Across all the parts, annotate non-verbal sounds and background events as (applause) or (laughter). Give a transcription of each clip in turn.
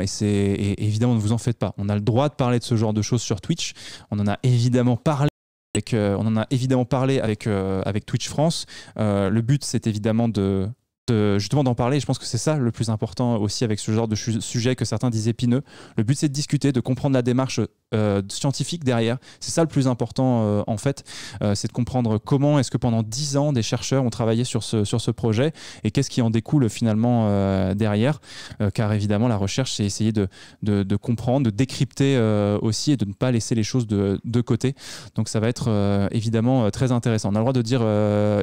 et c'est évidemment ne vous en faites pas. On a le droit de parler de ce genre de choses sur Twitch. On en a évidemment parlé. Avec, euh, on en a évidemment parlé avec, euh, Twitch France. Euh, le but, c'est évidemment de, justement d'en parler. je pense que c'est ça le plus important aussi avec ce genre de sujet que certains disent épineux. Le but, c'est de discuter, de comprendre la démarche euh, scientifique derrière. C'est ça le plus important euh, en fait, euh, c'est de comprendre comment est-ce que pendant 10 ans des chercheurs ont travaillé sur ce, sur ce projet et qu'est-ce qui en découle finalement derrière. car évidemment la recherche c'est essayer de, de, de, comprendre, de décrypter aussi et de ne pas laisser les choses de, de côté. Donc ça va être évidemment très intéressant. On a le droit de dire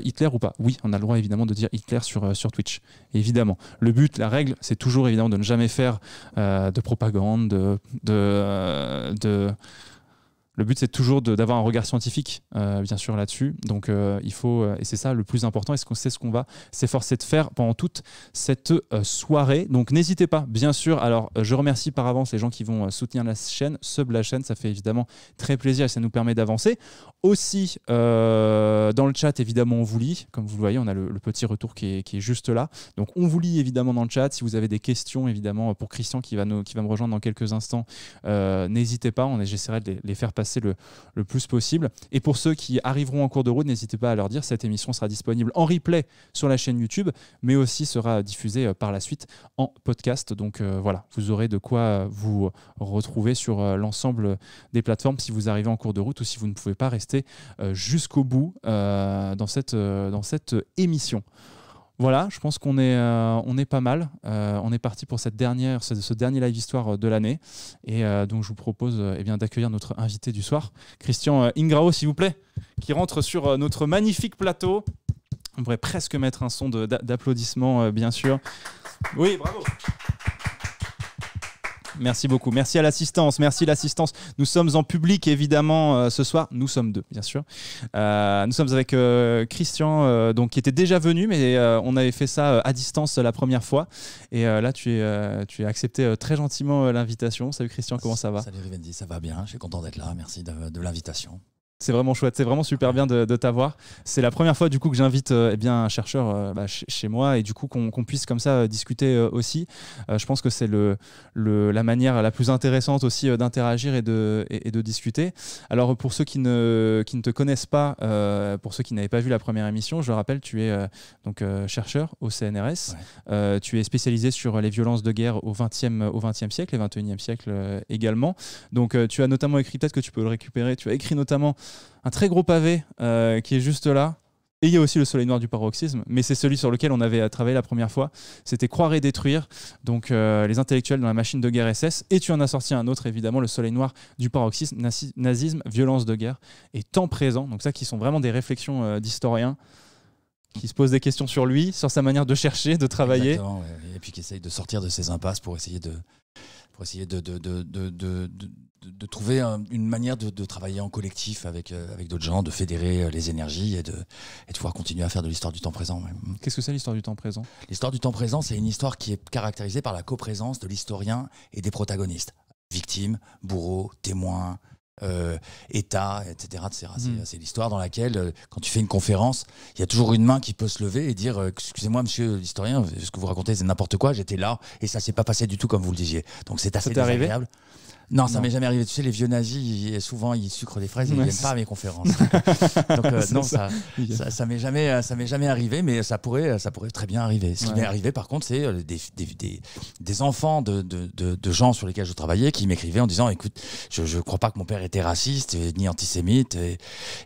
Hitler ou pas Oui, on a le droit évidemment de dire Hitler sur, sur Twitch. Évidemment. Le but, la règle, c'est toujours évidemment de ne jamais faire de propagande, de, de euh, le but c'est toujours d'avoir un regard scientifique, euh, bien sûr, là-dessus. Donc euh, il faut, et c'est ça le plus important, qu'on c'est ce qu'on va s'efforcer de faire pendant toute cette soirée. Donc n'hésitez pas, bien sûr. Alors je remercie par avance les gens qui vont soutenir la chaîne, sub la chaîne, ça fait évidemment très plaisir et ça nous permet d'avancer. Aussi, euh, dans le chat, évidemment, on vous lit. Comme vous le voyez, on a le, petit retour qui est, juste là. Donc, on vous lit évidemment dans le chat. Si vous avez des questions, évidemment, euh, pour Christian qui va, nous, qui va me rejoindre dans quelques instants, euh, n'hésitez pas. J'essaierai de les, faire passer le, plus possible. Et pour ceux qui arriveront en cours de route, n'hésitez pas à leur dire. Cette émission sera disponible en replay sur la chaîne YouTube, mais aussi sera diffusée par la suite en podcast. Donc, voilà, vous aurez de quoi vous retrouver sur l'ensemble des plateformes si vous arrivez en cours de route ou si vous ne pouvez pas rester euh, jusqu'au bout euh, dans, cette, euh, dans cette émission. Voilà, je pense qu'on est, on est pas mal. on est parti pour cette dernière, ce, ce dernier live histoire de l'année. Et donc, je vous propose eh bien d'accueillir notre invité du soir, Christian Ingrao, s'il vous plaît, qui rentre sur notre magnifique plateau. On pourrait presque mettre un son d'applaudissement, bien sûr. Oui, bravo. Merci beaucoup. Merci à l'assistance. Merci l'assistance. Nous sommes en public, évidemment, euh, ce soir. Nous sommes deux, bien sûr. Euh, nous sommes avec euh, Christian, donc, qui était déjà venu, mais on avait fait ça à distance la première fois. Et là, tu, es, as accepté très gentiment l'invitation. Salut Christian, comment ça va Salut Rivendi, ça va bien. Je suis content d'être là. Merci de l'invitation. C'est vraiment chouette, c'est vraiment super bien de, t'avoir. C'est la première fois du coup que j'invite euh, eh bien un chercheur euh, bah, chez moi et du coup qu'on puisse comme ça euh, discuter aussi. je pense que c'est le, le, la manière la plus intéressante aussi d'interagir et de, et, de discuter. Alors pour ceux qui ne, qui ne te connaissent pas, pour ceux qui n'avaient pas vu la première émission, je rappelle, tu es donc chercheur au CNRS. tu es spécialisé sur les violences de guerre au 20e au 20e siècle et 21e siècle également. Donc tu as notamment écrit peut-être que tu peux le récupérer. Tu as écrit notamment un très gros pavé euh, qui est juste là. Et il y a aussi le soleil noir du paroxysme, mais c'est celui sur lequel on avait travaillé la première fois. C'était Croire et détruire, donc euh, les intellectuels dans la machine de guerre SS. Et tu en as sorti un autre, évidemment, le soleil noir du paroxysme, nazisme, violence de guerre et temps présent. Donc ça, qui sont vraiment des réflexions euh, d'historiens qui se posent des questions sur lui, sur sa manière de chercher, de travailler. Et puis qui essayent de sortir de ses impasses pour essayer de, pour essayer de, de de, trouver une manière de, travailler en collectif avec, euh, avec d'autres gens, de fédérer euh, les énergies et de, et de pouvoir continuer à faire de l'histoire du temps présent. Qu'est-ce que c'est l'histoire du temps présent L'histoire du temps présent, c'est une histoire qui est caractérisée par la coprésence de l'historien et des protagonistes. Victimes, bourreaux, témoins, euh, État, etc. Hmm. C'est l'histoire dans laquelle, euh, quand tu fais une conférence, il y a toujours une main qui peut se lever et dire Excusez-moi, monsieur l'historien, ce que vous racontez, c'est n'importe quoi, j'étais là et ça s'est pas passé du tout comme vous le disiez. Donc c'est assez désagréable. Non, ça m'est jamais arrivé. Tu sais, les vieux nazis, souvent, ils sucrent des fraises et ils viennent pas mes conférences. Donc, euh, (laughs) euh, non, ça. ça, m'est jamais, euh, ça m'est jamais arrivé, mais ça pourrait, ça pourrait très bien arriver. Ce qui m'est arrivé, par contre, c'est des, enfants de, gens sur lesquels je travaillais qui m'écrivaient en disant Écoute, je ne crois pas que mon père était raciste ni antisémite, et,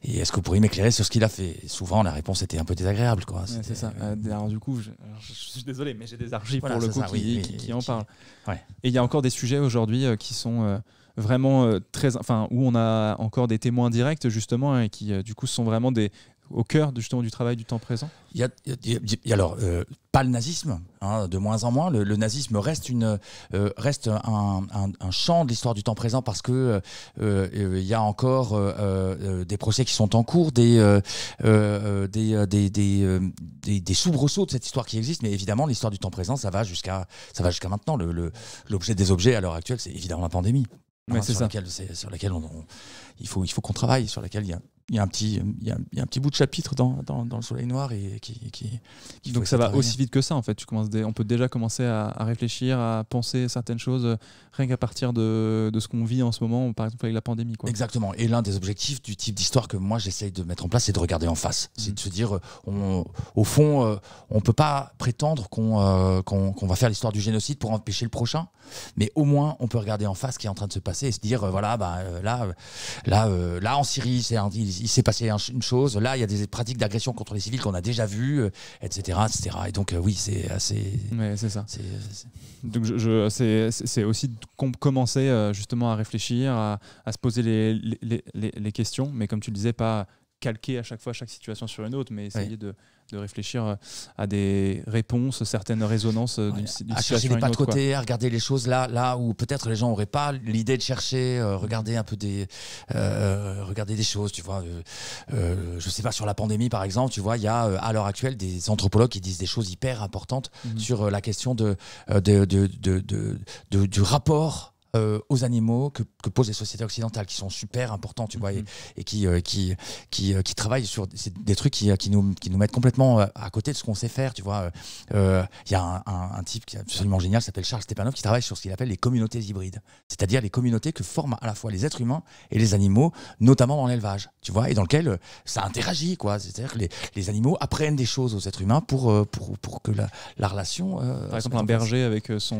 est-ce que vous pourriez m'éclairer sur ce qu'il a fait Souvent, la réponse était un peu désagréable. Quoi. c'est ça. du coup, je, suis désolé, mais j'ai des archives pour le coup qui, en parlent. Et il y a encore des sujets aujourd'hui qui sont euh, vraiment euh, très, enfin, où on a encore des témoins directs justement hein, et qui euh, du coup sont vraiment des, au cœur de, justement du travail du temps présent il y a, Alors, euh, pas le nazisme, hein, de moins en moins. Le, nazisme reste, une, euh, reste un, un, champ de l'histoire du temps présent parce que euh, il y a encore des procès qui sont en cours, des, des, des, des, soubresauts de cette histoire qui existe, mais évidemment, l'histoire du temps présent, ça va jusqu'à jusqu'à maintenant. L'objet le, des objets à l'heure actuelle, c'est évidemment la pandémie. Hein, sur, laquelle, sur, laquelle, on il faut, il faut qu'on travaille, sur laquelle il y a, il y a un petit, il y a, un petit bout de chapitre dans, dans, le soleil noir et qui, donc ça va aussi vite que ça en fait. Tu commences on peut déjà commencer à, réfléchir, à penser certaines choses euh, rien qu'à partir de, de ce qu'on vit en ce moment, par exemple avec la pandémie. Exactement. Et l'un des objectifs du type d'histoire que moi j'essaye de mettre en place, c'est de regarder en face, c'est mhm. de se dire, euh, on, au fond, euh, on peut pas prétendre qu'on qu'on va faire l'histoire du génocide pour empêcher le prochain, mais au moins on peut regarder en face ce qui est en train de se passer et se dire, voilà, bah là euh, là, en Syrie, il, s'est passé une chose. Là, il y a des pratiques d'agression contre les civils qu'on a déjà vues, etc., euh, etc. Et donc, euh, oui, c'est assez. Mais c'est ça. Donc, c'est aussi de commencer justement à réfléchir, à, se poser les, questions, mais comme tu le disais, pas calquer à chaque fois chaque situation sur une autre, mais essayer de de réfléchir euh, à des réponses, certaines résonances euh, d'une À chercher des pas de côté, à regarder les choses là, là où peut-être les gens n'auraient pas l'idée de chercher, euh, regarder un peu des, regarder des choses, tu vois. je sais pas, sur la pandémie par exemple, tu vois, il y a à l'heure actuelle des anthropologues qui disent des choses hyper importantes mhm. sur la question de, de, de, de du rapport euh, aux animaux que, posent les sociétés occidentales, qui sont super importantes, tu vois, et, mhm. euh, qui, qui, qui, euh, qui, travaillent sur des trucs qui, qui, nous, qui nous mettent complètement à côté de ce qu'on sait faire, tu vois. Il y a un, type qui est absolument génial, qui s'appelle Charles Stepanov, qui travaille sur ce qu'il appelle les communautés hybrides, c'est-à-dire les communautés que forment à la fois les êtres humains et les animaux, notamment dans l'élevage, tu vois, et dans lequel ça interagit, quoi. C'est-à-dire que les, les, animaux apprennent des choses aux êtres humains pour, pour, pour que la, la relation. Par exemple, un berger avec son,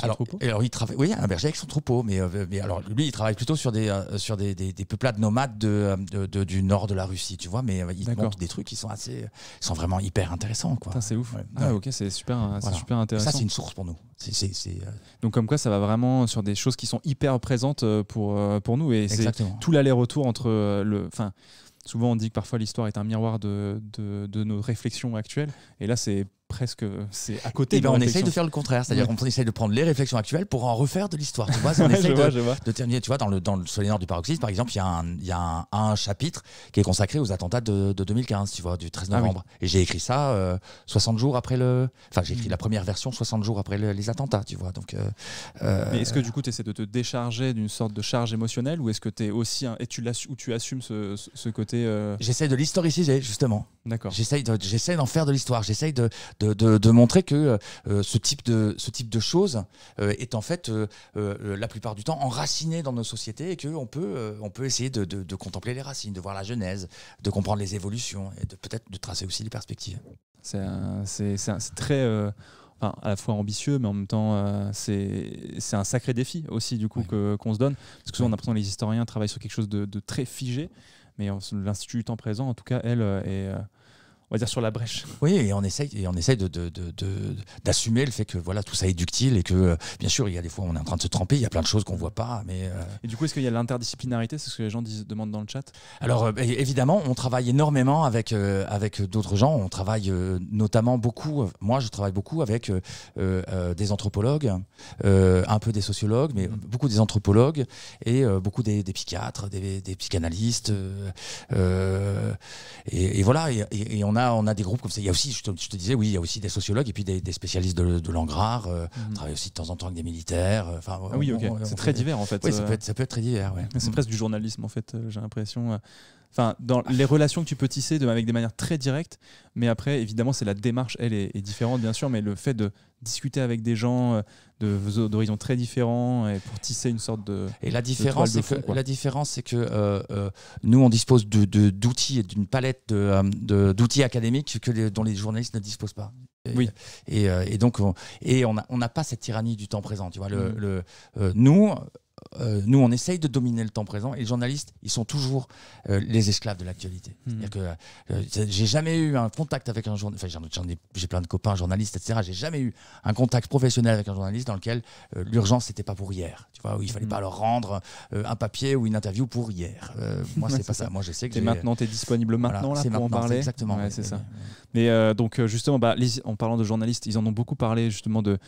alors, troupeau alors, il travaille, oui, un berger avec son troupeau mais, euh, mais, alors, lui, il travaille plutôt sur des, euh, sur des, des, peuplades nomades euh, de, de, du nord de la Russie, tu vois. Mais il montre des trucs qui sont assez, sont vraiment hyper intéressants, quoi. C'est ouf. Ah, ok, c'est super, super intéressant. Ça, c'est une source pour nous. c'est Donc, comme quoi, ça va vraiment sur des choses qui sont hyper présentes pour, pour nous. Et c'est tout l'aller-retour entre le. Fin, souvent, on dit que parfois l'histoire est un miroir de, de, de nos réflexions actuelles. Et là, c'est presque. Euh, c'est à côté. Eh ben, de on essaye de faire le contraire, c'est-à-dire qu'on essaye de prendre les réflexions actuelles pour en refaire de l'histoire. Tu vois, on (laughs) de, vois, vois. de, terminer. Tu vois, dans le dans le Soleil Nord du paroxysme, par exemple, il y a un il y a un, chapitre qui est consacré aux attentats de, 2015. Tu vois, du 13 ah novembre. Et j'ai écrit ça 60 euh, jours après le. Enfin, j'ai écrit la première version 60 jours après les attentats. Tu vois, donc. Euh, Mais est-ce que du coup, tu essaies de te décharger d'une sorte de charge émotionnelle ou est-ce que tu es aussi et tu ou tu assumes ce, côté J'essaie de l'historiciser justement. D'accord. j'essaie d'en faire de l'histoire. j'essaie de de, montrer que euh, ce, type de, ce type de choses euh, est en fait euh, la plupart du temps enraciné dans nos sociétés et qu'on peut, on peut essayer de, de, contempler les racines, de voir la genèse, de comprendre les évolutions et de peut-être de tracer aussi les perspectives. C'est très... à la fois ambitieux, mais en même temps, c'est un sacré défi aussi, du coup, qu'on se donne. Parce que souvent, on a l'impression les historiens travaillent sur quelque chose de, très figé, mais l'Institut temps présent, en tout cas, elle, est on va dire sur la brèche. Oui, et on essaye, et on essaye de, d'assumer le fait que voilà tout ça est ductile et que euh, bien sûr il y a des fois on est en train de se tremper, il y a plein de choses qu'on voit pas, mais. Euh, et du coup, est-ce qu'il y a l'interdisciplinarité, c'est ce que les gens disent, demandent dans le chat Alors euh, évidemment, on travaille énormément avec avec d'autres gens. On travaille notamment beaucoup. moi, je travaille beaucoup avec des anthropologues, un peu des sociologues, mais mm. beaucoup des anthropologues et beaucoup des, psychiatres, des, psychanalystes, et, voilà, et on on a, on a des groupes comme ça. Il y a aussi, je te, disais, oui, il y a aussi des sociologues et puis des, spécialistes de, de langue euh, mhm. On travaille aussi de temps en temps avec des militaires. Euh, enfin, ah oui, ok. C'est très divers en fait. Oui, ça euh. peut être, ça peut être très divers. Ouais. C'est mhm. presque du journalisme en fait, j'ai l'impression. Enfin, dans les relations que tu peux tisser de, avec des manières très directes, mais après, évidemment, c'est la démarche, elle est, est, différente, bien sûr, mais le fait de discuter avec des gens, d'horizons très différents et pour tisser une sorte de. Et la différence, c'est que, la différence, c'est que euh, euh, nous, on dispose d'outils de, d'outils et d'une palette euh, d'outils académiques que les, dont les journalistes ne disposent pas. Et, oui. Et, donc, on, et on n'a on pas cette tyrannie du temps présent. Tu vois, le, mm. le nous, euh, nous, on essaye de dominer le temps présent et les journalistes, ils sont toujours euh, les esclaves de l'actualité. Hmm. que euh, j'ai jamais eu un contact avec un journaliste, enfin, j'ai plein de copains journalistes, etc. J'ai jamais eu un contact professionnel avec un journaliste dans lequel l'urgence n'était pas pour hier, tu vois, il fallait hmm. pas leur rendre un papier ou une interview pour hier. moi, c'est pas ça. Moi, je sais que. maintenant, tu es disponible maintenant là, pour en parler. Exactement. c'est ça. Mais donc, justement, bah, en parlant de journalistes, ils en ont beaucoup parlé justement de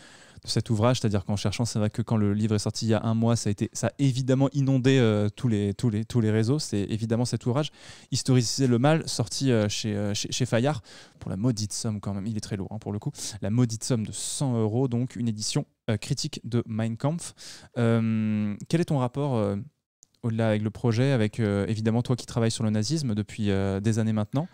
de cet ouvrage, c'est-à-dire qu'en cherchant, c'est vrai que quand le livre est sorti il y a un mois, ça a, été, ça évidemment inondé euh, tous, les, tous, les, tous les réseaux, c'est évidemment cet ouvrage, Historiciser le mal, sorti euh, euh, chez, chez, Fayard, pour la maudite somme quand même, il est très lourd hein, pour le coup, la maudite somme de 100 euros, donc une édition critique de Mein Kampf. quel est ton rapport au-delà avec le projet, avec évidemment toi qui travailles sur le nazisme depuis des années maintenant.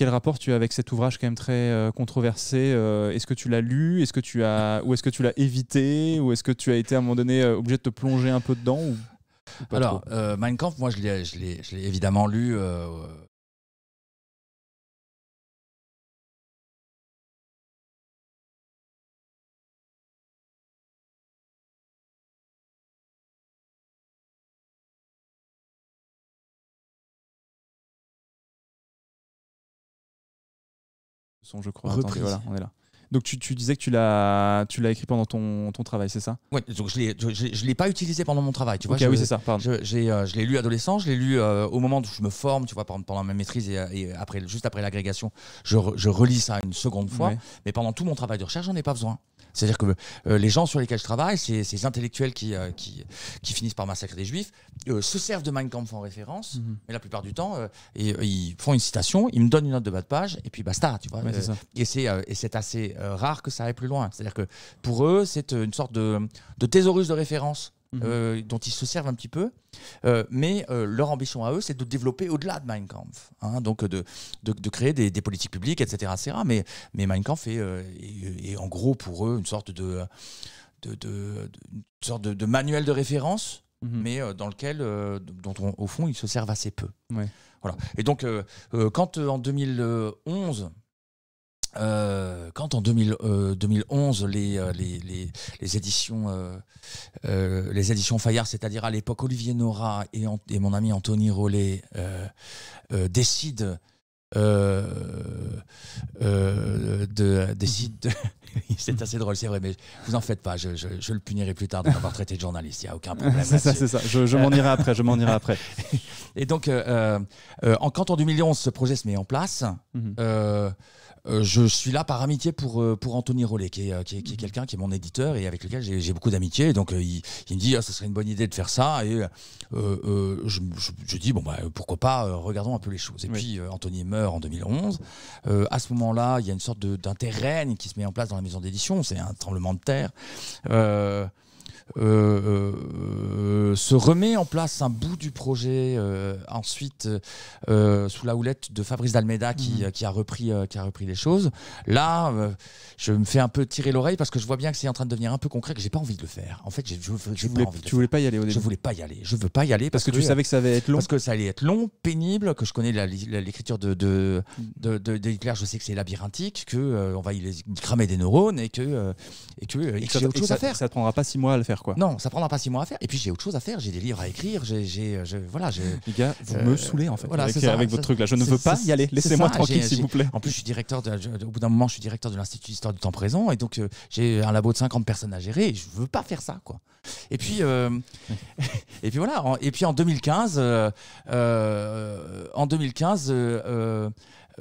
Quel rapport tu as avec cet ouvrage quand même très euh, controversé euh, Est-ce que tu l'as lu Est-ce que tu as ou est-ce que tu l'as évité Ou est-ce que tu as été à un moment donné euh, obligé de te plonger un peu dedans ou... Alors, Mein Kampf, moi, je l'ai évidemment lu je crois. Donc tu, disais que tu l'as écrit pendant ton, ton travail, c'est ça Oui, donc je ne l'ai pas utilisé pendant mon travail, tu vois. je, oui, ça. Euh, je, l'ai lu adolescent, je l'ai lu euh, au moment où je me forme, tu vois, pendant ma maîtrise euh, et, après juste après l'agrégation, je, relis ça une seconde fois. Mais pendant tout mon travail de recherche, j'en ai pas besoin. C'est-à-dire que euh, les gens sur lesquels je travaille, ces, ces intellectuels euh, qui, qui, finissent par massacrer des juifs, euh, se servent de Mein Kampf en référence, mhm. mais la plupart du temps, ils font une citation, ils me donnent une note de bas de page, et puis basta, tu vois. et c'est assez rare que ça aille plus loin. C'est-à-dire que pour eux, c'est une sorte de, de thésaurus de référence. Mhm. Euh, dont ils se servent un petit peu. Euh, mais euh, leur ambition à eux, c'est de développer au-delà de Mein Kampf. Hein, donc de, créer des, politiques publiques, etc. mais, mais Mein Kampf est, en gros pour eux une sorte de, de, sorte de, manuel de référence, mhm. mais dans lequel, dont au fond, ils se servent assez peu. Voilà. Et donc, quand en 2011, euh, quand en 2011 euh, euh, les, les, éditions les éditions Fayard, c'est-à-dire à, l'époque Olivier Nora et, et, mon ami Anthony Rollet décident de (laughs) c'est assez drôle, c'est vrai, mais vous en faites pas, je, le punirai plus tard d'avoir traité de journaliste, il n'y a aucun problème. c'est ça, c'est ça, je, m'en irai après, je m'en irai après. (laughs) Et donc, en, quand en 2011 ce projet se met en place, mhm. Euh, je suis là par amitié pour, euh, pour Anthony Rollet, qui est, euh, qui quelqu'un qui est mon éditeur et avec lequel j'ai beaucoup d'amitié. Donc il, me dit, ah, ça ce serait une bonne idée de faire ça. Et je, dis, bon, bah, pourquoi pas, regardons un peu les choses. Et puis Anthony meurt en 2011. à ce moment-là, il y a une sorte d'interrègne qui se met en place dans la maison d'édition. C'est un tremblement de terre. Euh, euh, se remet en place un bout du projet euh, ensuite sous la houlette de Fabrice Dalmeda qui, mhm. qui a repris qui a repris les choses. Là, je me fais un peu tirer l'oreille parce que je vois bien que c'est en train de devenir un peu concret que j'ai pas envie de le faire. En fait, je, je, je voulais, pas envie voulais pas y aller au début. Je voulais pas y aller. Je veux pas y aller parce, que, tu savais que ça allait être long. Parce que ça allait être long, pénible, que je connais l'écriture de de, mm. de, je sais que c'est labyrinthique, que on va y, cramer des neurones et que et que, et, autre chose à faire. Ça ne prendra pas six mois à le faire. Non, ça prendra pas six mois à faire. Et puis j'ai autre chose à faire, j'ai des livres à écrire, j'ai, euh, voilà, Les gars, vous euh, me saoulez en fait. avec, avec votre truc là, je ne veux pas y aller. Laissez-moi tranquille s'il vous plaît. En plus, je suis directeur. au bout d'un moment, je suis directeur de l'institut d'histoire du temps présent, et donc euh, j'ai un labo de 50 personnes à gérer. Et je veux pas faire ça quoi. Et puis, (laughs) et puis voilà. et puis en 2015, en 2015.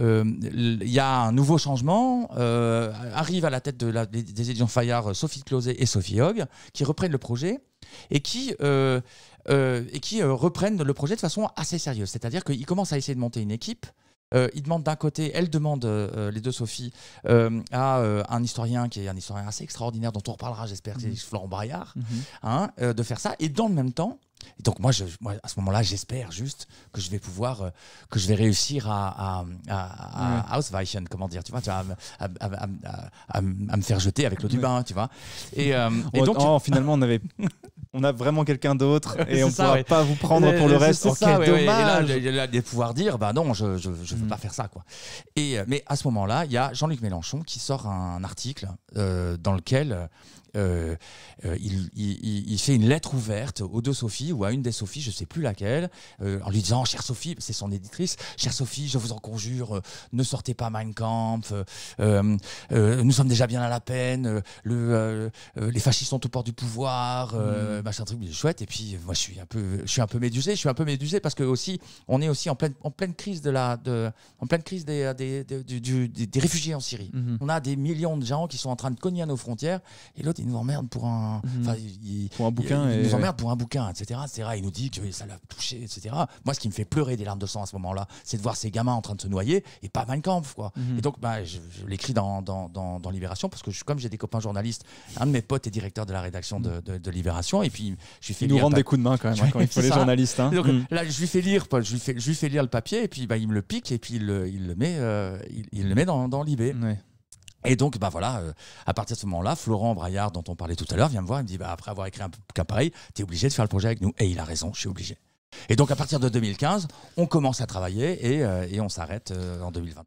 Euh, il y a un nouveau changement. Euh, arrive à la tête de des, éditions Fayard euh, Sophie Closet et Sophie Hogg, qui reprennent le projet et qui, et qui reprennent le projet de façon assez sérieuse. C'est-à-dire qu'ils commencent à essayer de monter une équipe euh, il demande d'un côté, elle demande, euh, euh, les deux Sophie, à un historien qui est un historien assez extraordinaire dont on reparlera, j'espère, mhm. c'est Florent Braillard, mhm. hein, de faire ça. Et dans le même temps, et donc moi, je, à ce moment-là, j'espère juste que je vais pouvoir, que je vais réussir à, à, ausweichen, comment dire, tu vois, tu à, me faire jeter avec l'eau du bain, tu vois. Et, donc, finalement, on avait on a vraiment quelqu'un d'autre (laughs) et on ne pourra pas vous prendre euh, pour le reste. C'est dommage. Et là, de pouvoir dire, bah non, je ne veux hmm. pas faire ça. Quoi. Et, euh, mais à ce moment-là, il y a Jean-Luc Mélenchon qui sort un article euh, dans lequel euh, euh, il, fait une lettre ouverte aux deux Sophie ou à une des Sophies, je ne sais plus laquelle, euh, en lui disant Chère Sophie, c'est son éditrice, Chère Sophie, je vous en conjure, ne sortez pas Mein Kampf, nous sommes déjà bien à la peine, le, les fascistes sont au port du pouvoir, mm. machin truc, mais chouette. Et puis, moi, je suis un peu, je suis un peu médusé, je suis un peu médusé parce que aussi, on est aussi en pleine, en pleine crise de la, de, en pleine crise des, des, du, des réfugiés en Syrie. Mm-hmm. On a des millions de gens qui sont en train de cogner à nos frontières et l'autre ils nous emmerde pour un, pour un bouquin. nous pour un bouquin, etc., etc. Il nous dit que ça l'a touché, etc. Moi, ce qui me fait pleurer des larmes de sang à ce moment-là, c'est de voir ces gamins en train de se noyer et pas Mein Kampf, quoi. Mhm. Et donc, bah, je, l'écris dans, dans, dans, Libération parce que je, comme j'ai des copains journalistes, un de mes potes est directeur de la rédaction de, de, Libération et puis je lui fais nous rend des coups de main quand même hein, quand il (laughs) faut les journalistes. Hein. Mhm. Là, je lui fais lire, je lui fais, lui lire le papier et puis bah, il me le pique et puis il, il le met, euh, il, le met dans, dans l'IB. Et donc, bah voilà, euh, à partir de ce moment-là, Florent Braillard, dont on parlait tout à l'heure, vient me voir et me dit bah, après avoir écrit un bouquin pareil, t'es obligé de faire le projet avec nous. Et il a raison, je suis obligé. Et donc, à partir de 2015, on commence à travailler et, euh, on s'arrête euh, en 2020.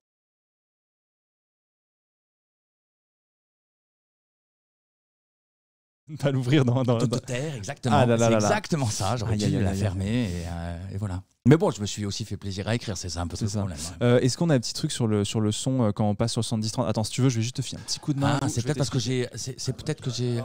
à (laughs) l'ouvrir dans, dans, la terre, exactement. Ah c'est exactement ça. J'aurais dû la fermer euh, et, voilà. Mais bon, je me suis aussi fait plaisir à écrire, c'est ça un peu problème. Hein. Euh, est-ce qu'on a un petit truc sur le, sur le son euh, quand on passe sur 70 30 Attends, si tu veux, je vais juste te filer un petit coup de main. Ah, c'est peut-être parce que j'ai. C'est peut-être que j'ai.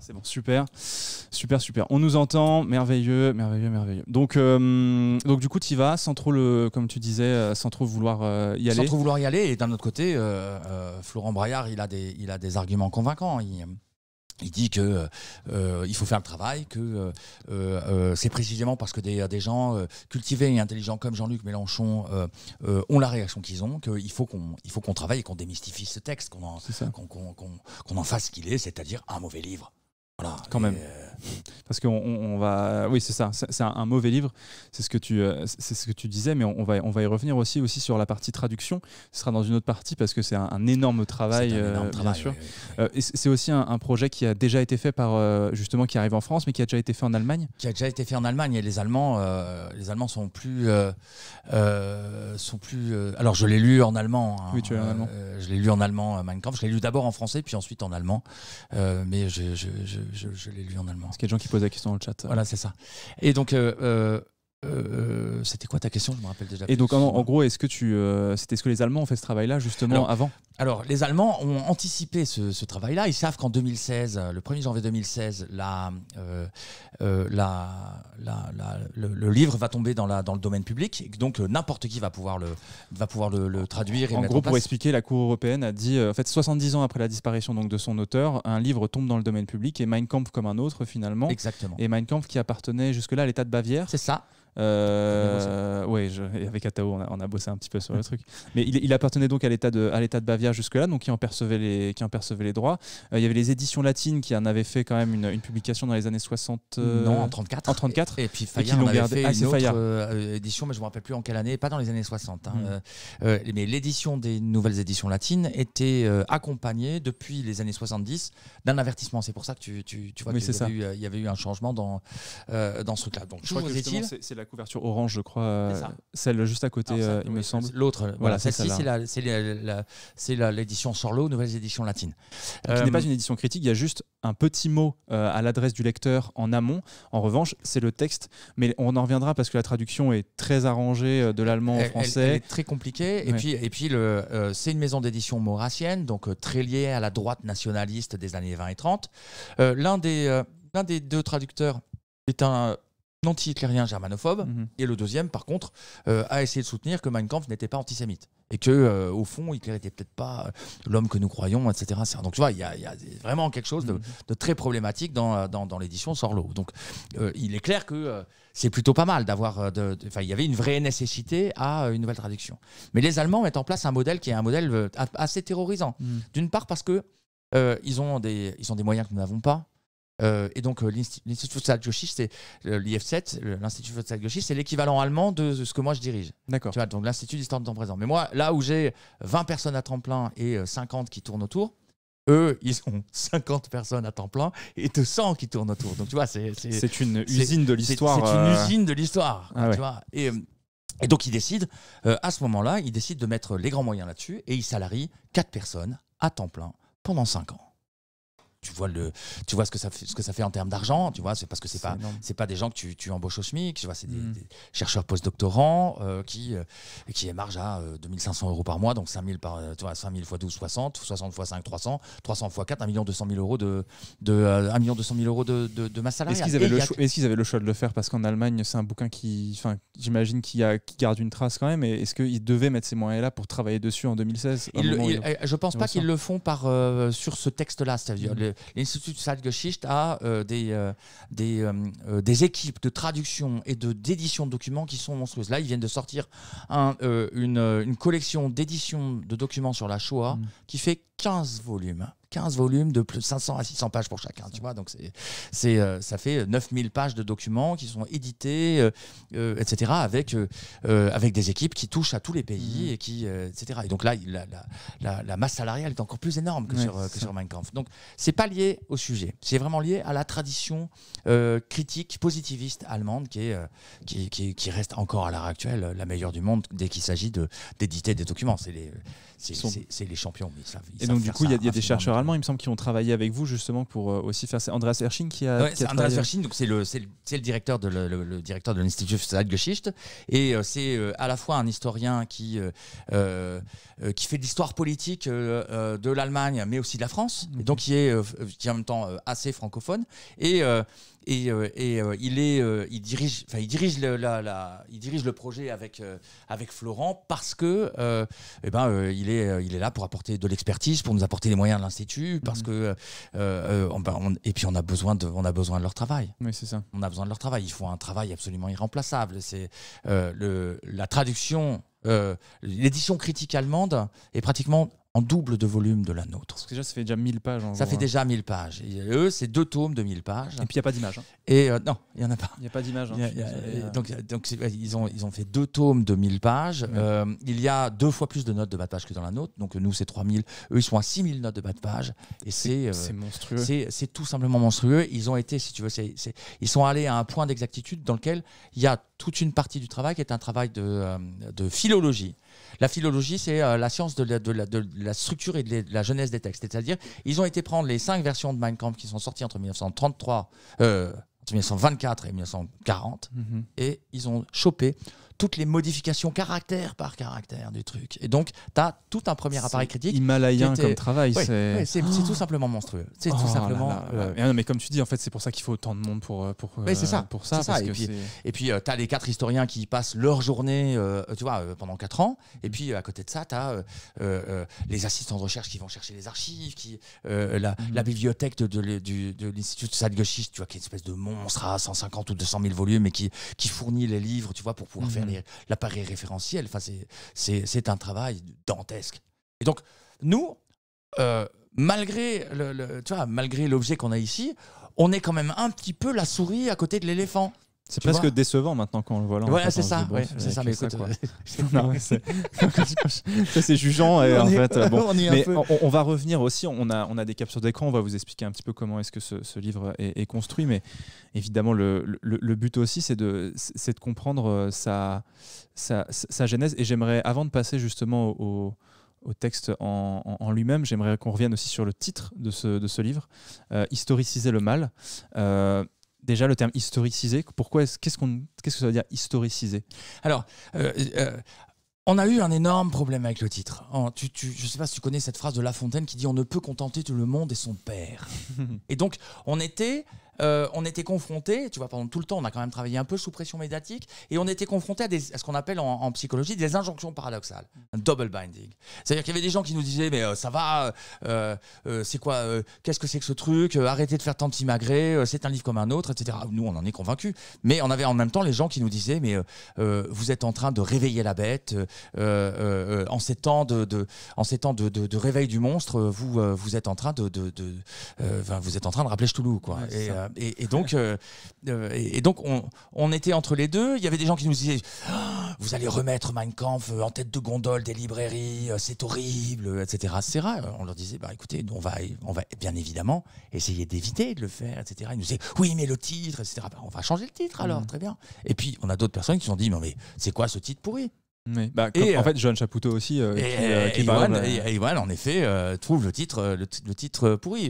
c'est bon, super, super, super. On nous entend, merveilleux, merveilleux, merveilleux. Donc, euh, donc du coup, tu y vas sans trop le, comme tu disais, euh, sans trop vouloir euh, y aller. Sans trop vouloir y aller. Et d'un autre côté, Florent Braillard, il a des, il a des arguments convaincants. Il dit que euh, il faut faire le travail, que euh, euh, c'est précisément parce que des, des gens cultivés et intelligents comme Jean-Luc Mélenchon ont la réaction qu'ils ont, qu'il faut qu'on il faut qu'on travaille et qu'on démystifie ce texte, qu'on en, qu'on, en fasse ce qu'il est, c'est-à-dire un mauvais livre. Voilà. Quand même parce qu'on on va, oui, c'est ça, c'est un, mauvais livre. C'est ce que tu, euh, c'est ce que tu disais, mais on, va, on va y revenir aussi aussi sur la partie traduction. Ce sera dans une autre partie parce que c'est un, énorme travail, bien sûr. c'est aussi un, projet qui a déjà été fait par euh, justement qui arrive en France, mais qui a déjà été fait en Allemagne. Qui a déjà été fait en Allemagne et les Allemands, euh, les Allemands sont plus, sont plus. alors je l'ai lu en allemand. Hein, oui, tu l'as en allemand. je l'ai lu en allemand, Mein Kampf. Je l'ai lu d'abord en français, puis ensuite en allemand, mais je, je, je l'ai lu en allemand. Parce qu'il y a des gens qui posent la question dans le chat. Voilà, c'est ça. Et donc, euh, euh euh, c'était quoi ta question Je me rappelle déjà. Et donc, en, gros, est-ce que, tu, euh, c'était, ce que les Allemands ont fait ce travail-là justement avant Alors, les Allemands ont anticipé ce, travail-là. Ils savent qu'en 2016, euh, le 1er janvier 2016, la, la, le, livre va tomber dans, la, dans le domaine public. Et donc, n'importe qui va pouvoir le, va pouvoir le, traduire. Et en gros, pour expliquer, la Cour européenne a dit en fait, 70 ans après la disparition donc, de son auteur, un livre tombe dans le domaine public et Mein Kampf comme un autre finalement. Exactement. Et Mein Kampf qui appartenait jusque-là à l'État de Bavière. C'est ça. Euh, ouais, avec Atao, on a, on a, bossé un petit peu sur le truc. Mais il, appartenait donc à l'État de, à l'état de Bavière jusque-là, donc qui en percevait les, qui en percevait les droits. Euh, il y avait les éditions latines qui en avaient fait quand même une, publication dans les années 60. Euh, non, en 34. En 34. Et, puis Fayard en avait gardé. fait ah, une autre euh, édition, mais je ne me rappelle plus en quelle année, pas dans les années 60. Hein. Mm. mais l'édition des nouvelles éditions latines était accompagnée depuis les années 70 d'un avertissement. C'est pour ça que tu, tu, vois qu'il y, avait eu, un changement dans, dans ce truc-là. Donc, je crois que c'est la couverture orange, je crois. Euh, celle juste à côté, euh, il me semble. L'autre, voilà, celle-ci, c'est l'édition Sorlo, nouvelle édition latine. Qui n'est euh, pas une édition critique, il y a juste un petit mot à l'adresse du lecteur en amont. En revanche, c'est le texte, mais on en reviendra parce que la traduction est très arrangée de l'allemand au français. Elle, est très compliquée. Et puis, et puis le, c'est une maison d'édition maurassienne, donc très liée à la droite nationaliste des années 20 et 30. L'un des, des deux traducteurs est un anti-hitlérien germanophobe, mhm. et le deuxième, par contre, euh, a essayé de soutenir que Mein Kampf n'était pas antisémite et que, euh, au fond, Hitler n'était peut-être pas euh, l'homme que nous croyons, etc. Donc, tu vois, il y, a vraiment quelque chose de, mhm. très problématique dans, l'édition Sorlo. Donc, il est clair que c'est plutôt pas mal d'avoir. Enfin, il y avait une vraie nécessité à une nouvelle traduction. Mais les Allemands mettent en place un modèle qui est un modèle assez terrorisant. Mhm. D'une part, parce que ils, ont ont des moyens que nous n'avons pas. Euh, et donc, euh, l'Institut de c'est euh, l'IF7, l'Institut de c'est l'équivalent allemand de, ce que moi je dirige. D'accord. donc, l'Institut d'histoire de temps présent. Mais moi, là où j'ai 20 personnes à temps plein et 50 qui tournent autour, eux, ils ont 50 (laughs) personnes à temps plein et 200 qui tournent autour. Donc, tu vois, c'est. une usine de l'histoire. C'est une usine de l'histoire. Et. donc, ils décident, à ce moment-là, ils décident de mettre les grands moyens là-dessus et ils salarient quatre personnes à temps plein pendant 5 ans tu vois le tu vois ce que ça fait, ce que ça fait en termes d'argent tu vois c'est parce que c'est pas c'est pas des gens que tu, tu embauches au smic tu vois c'est des, mm. chercheurs postdoctorants doctorants euh, qui euh, qui émargent à 2500 euh, euros par mois donc 5000 par tu vois 5000 fois 12 60 60 fois 5 300 300 fois 4 1 million 200 000 euros de de 1 million euros de, de, de masse salariale est-ce qu'ils avaient, est avaient, le choix de le faire parce qu'en Allemagne c'est un bouquin qui enfin j'imagine qui a qui garde une trace quand même et est-ce qu'ils devaient mettre ces moyens là pour travailler dessus en 2016 eh, je pense pas qu'ils le font par sur ce texte là c'est-à-dire mm l'Institut Salgeshist a euh, des, euh, euh, des, équipes de traduction et de d'édition de documents qui sont monstrueuses. Là, ils viennent de sortir une, collection d'édition de documents sur la Shoah mm. qui fait 15 volumes. 15 hein. volumes de plus de 500 à 600 pages pour chacun, tu vois. Donc, c'est, euh, ça fait 9000 euh, pages de documents qui sont édités, euh, etc., avec, avec des équipes qui touchent à tous les pays, mmh. et qui, etc. Et donc là, la, la, la, masse salariale est encore plus énorme que, sur, que sur Mein Kampf. Donc, c'est pas lié au sujet. C'est vraiment lié à la tradition critique, positiviste allemande qui, qui, reste encore à l'heure actuelle la meilleure du monde dès qu'il s'agit de, d'éditer des documents. C'est les, c'est, les champions. Mais ça, donc, du coup, il y a, des chercheurs allemands, il me semble, qui ont travaillé avec vous justement pour euh, aussi faire C'est Andreas Ersching qui a. C'est Andreas Ersching, donc c'est le, le, directeur de le, directeur de l'Institut Zeitgeschichte, et euh, c'est euh, à la fois un historien qui qui fait de l'histoire politique de l'Allemagne, mais aussi de la France, mhm. donc qui est qui est en même temps assez francophone et et, euh, euh, il est euh, il dirige enfin il dirige le, il dirige le projet avec avec Florent parce que eh ben il est il est là pour apporter de l'expertise pour nous apporter les moyens de l'institut parce mhm. que ben, et puis on a besoin de on a besoin de leur travail oui c'est ça on a besoin de leur travail ils font un travail absolument irremplaçable c'est le la traduction l'édition critique allemande est pratiquement en double de volume de la nôtre. que ça fait déjà 1000 pages. Ça fait hein. déjà 1000 pages. eux, c'est deux tomes de 1000 pages. Et puis, il n'y a pas d'image. Hein. Et euh, non, il n'y en a pas. Il n'y a pas d'image. Hein, donc, euh, donc, ils, ont, ils ont fait deux tomes de 1000 pages. Euh, il y a deux fois plus de notes de bas de page que dans la nôtre. Donc nous, c'est 3000. Eux, ils sont à 6000 notes de bas de page. Et c'est. monstrueux. C'est tout simplement monstrueux. Ils ont été, si tu veux, ils sont allés à un point d'exactitude dans lequel il y a toute une partie du travail qui est un travail de, de philologie. La philologie, c'est euh, la science de la, de, la, structure et de la jeunesse des textes. C'est-à-dire, ils ont été prendre les cinq versions de Mein Kampf qui sont sorties entre 1933, 1924 euh, et 1940, mhm. et ils ont chopé toutes les modifications caractère par caractère du truc. Et donc, tu as tout un premier appareil critique. Himalayen comme travail. c'est oh. tout simplement monstrueux. C'est oh tout simplement. non, euh, ah, mais comme tu dis, en fait, c'est pour ça qu'il faut autant de monde pour, euh, pour, euh, ça. pour ça. et, puis, et puis, tu as les quatre historiens qui passent leur journée, tu vois, pendant quatre ans. Et puis, à côté de ça, tu as les assistants de recherche qui vont chercher les archives, qui, mhm. la, bibliothèque de, de l'Institut de, salle gauchiste tu vois, qui est une espèce de monstre à 150 ou 200 000 volumes mais qui, qui fournit les livres, tu vois, pour pouvoir mhm. faire l'appareil référentiel. c'est un travail dantesque. Et donc, nous, euh, malgré l'objet qu'on a ici, on est quand même un petit peu la souris à côté de l'éléphant. C'est presque décevant maintenant quand on le voit. Là, voilà, euh, (laughs) c'est ça. c'est ça, mais écoute, ça, c'est jugeant. Et, on en fait, bon. (laughs) mais on, va revenir aussi. On a, on a des captures d'écran. On va vous expliquer un petit peu comment est-ce que ce, ce livre est, construit. Mais évidemment, le, le, but aussi, c'est de, de comprendre euh, sa, sa, sa genèse. Et j'aimerais, avant de passer justement au, au texte en, en, lui-même, j'aimerais qu'on revienne aussi sur le titre de ce, de ce livre, euh, Historiciser le mal déjà le terme historicisé Pourquoi qu'est-ce, qu'on, qu'est-ce que ça veut dire historicisé » Alors, euh, euh, on a eu un énorme problème avec le titre. tu, je ne sais pas si tu connais cette phrase de La Fontaine qui dit On ne peut contenter tout le monde et son père. (laughs) et donc, on était euh, on était confronté, tu vois, pendant tout le temps, on a quand même travaillé un peu sous pression médiatique, et on était confronté à, ce qu'on appelle en, psychologie des injonctions paradoxales, mm. un double binding. C'est-à-dire qu'il y avait des gens qui nous disaient, mais euh, ça va, euh, c'est quoi, qu'est-ce que c'est que ce truc, arrêtez de faire tant de simagrées, c'est un livre comme un autre, etc. Nous, on en est convaincus, mais on avait en même temps les gens qui nous disaient, mais vous êtes en train de réveiller la bête, en ces temps, de, réveil du monstre, vous, êtes en train de, vous êtes en train de rappeler Ch'toulou, quoi. et, et, donc, euh, euh, et, donc on, était entre les deux. Il y avait des gens qui nous disaient ah, Vous allez remettre Mein Kampf euh, en tête de gondole des librairies, c'est horrible, etc. etc. On leur disait bah, Écoutez, on va, bien évidemment essayer d'éviter de le faire, etc. Ils nous disaient Oui, mais le titre, etc. Bah, on va changer le titre alors, mmh. très bien. Et puis, on a d'autres personnes qui se sont dit mais c'est quoi ce titre pourri bah, et, en euh, fait, John Chapoutot aussi. Euh, et, qui, euh, en effet, trouve le titre, le, titre pourri.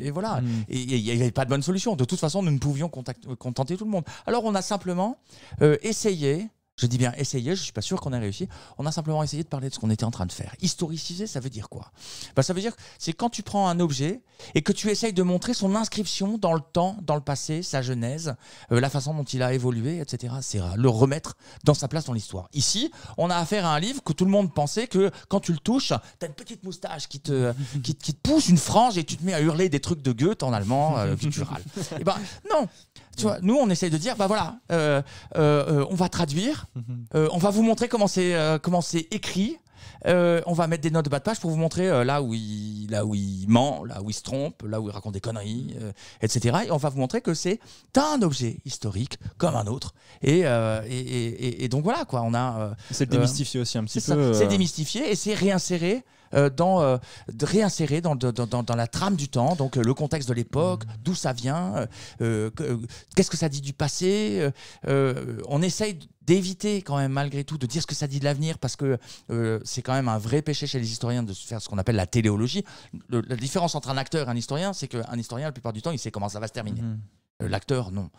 Et, mm. voilà. Mm. Et il n'y avait pas de bonne solution. De toute façon, nous ne pouvions contenter tout le monde. Alors, on a simplement essayé je dis bien essayer, je ne suis pas sûr qu'on ait réussi. On a simplement essayé de parler de ce qu'on était en train de faire. Historiciser, ça veut dire quoi ben, Ça veut dire que c'est quand tu prends un objet et que tu essayes de montrer son inscription dans le temps, dans le passé, sa genèse, euh, la façon dont il a évolué, etc. C'est euh, le remettre dans sa place dans l'histoire. Ici, on a affaire à un livre que tout le monde pensait que quand tu le touches, tu as une petite moustache qui te, (laughs) qui, qui, te pousse une frange et tu te mets à hurler des trucs de Goethe en allemand euh, (laughs) et eh ben non nous, on essaye de dire, bah voilà, euh, euh, euh, on va traduire, mhm. on va vous montrer comment c'est comment c'est écrit. on va mettre des notes de bas de page pour vous montrer là, où il, là où il ment, là où il se trompe, là où il raconte des conneries, etc. Et on va vous montrer que c'est un objet historique comme un autre. Et, et, et, et donc voilà, quoi. On a. c'est démystifié aussi un petit peu. C'est démystifié et c'est réinséré euh, dans, euh, de réinsérer dans, la trame du temps, donc euh, le contexte de l'époque, mmh. d'où ça vient, qu'est-ce que ça dit du passé. on essaye d'éviter quand même malgré tout de dire ce que ça dit de l'avenir parce que c'est quand même un vrai péché chez les historiens de faire ce qu'on appelle la téléologie. la différence entre un acteur et un historien, c'est qu'un historien, la plupart du temps, il sait comment ça va se terminer. Mmh. L'acteur, non.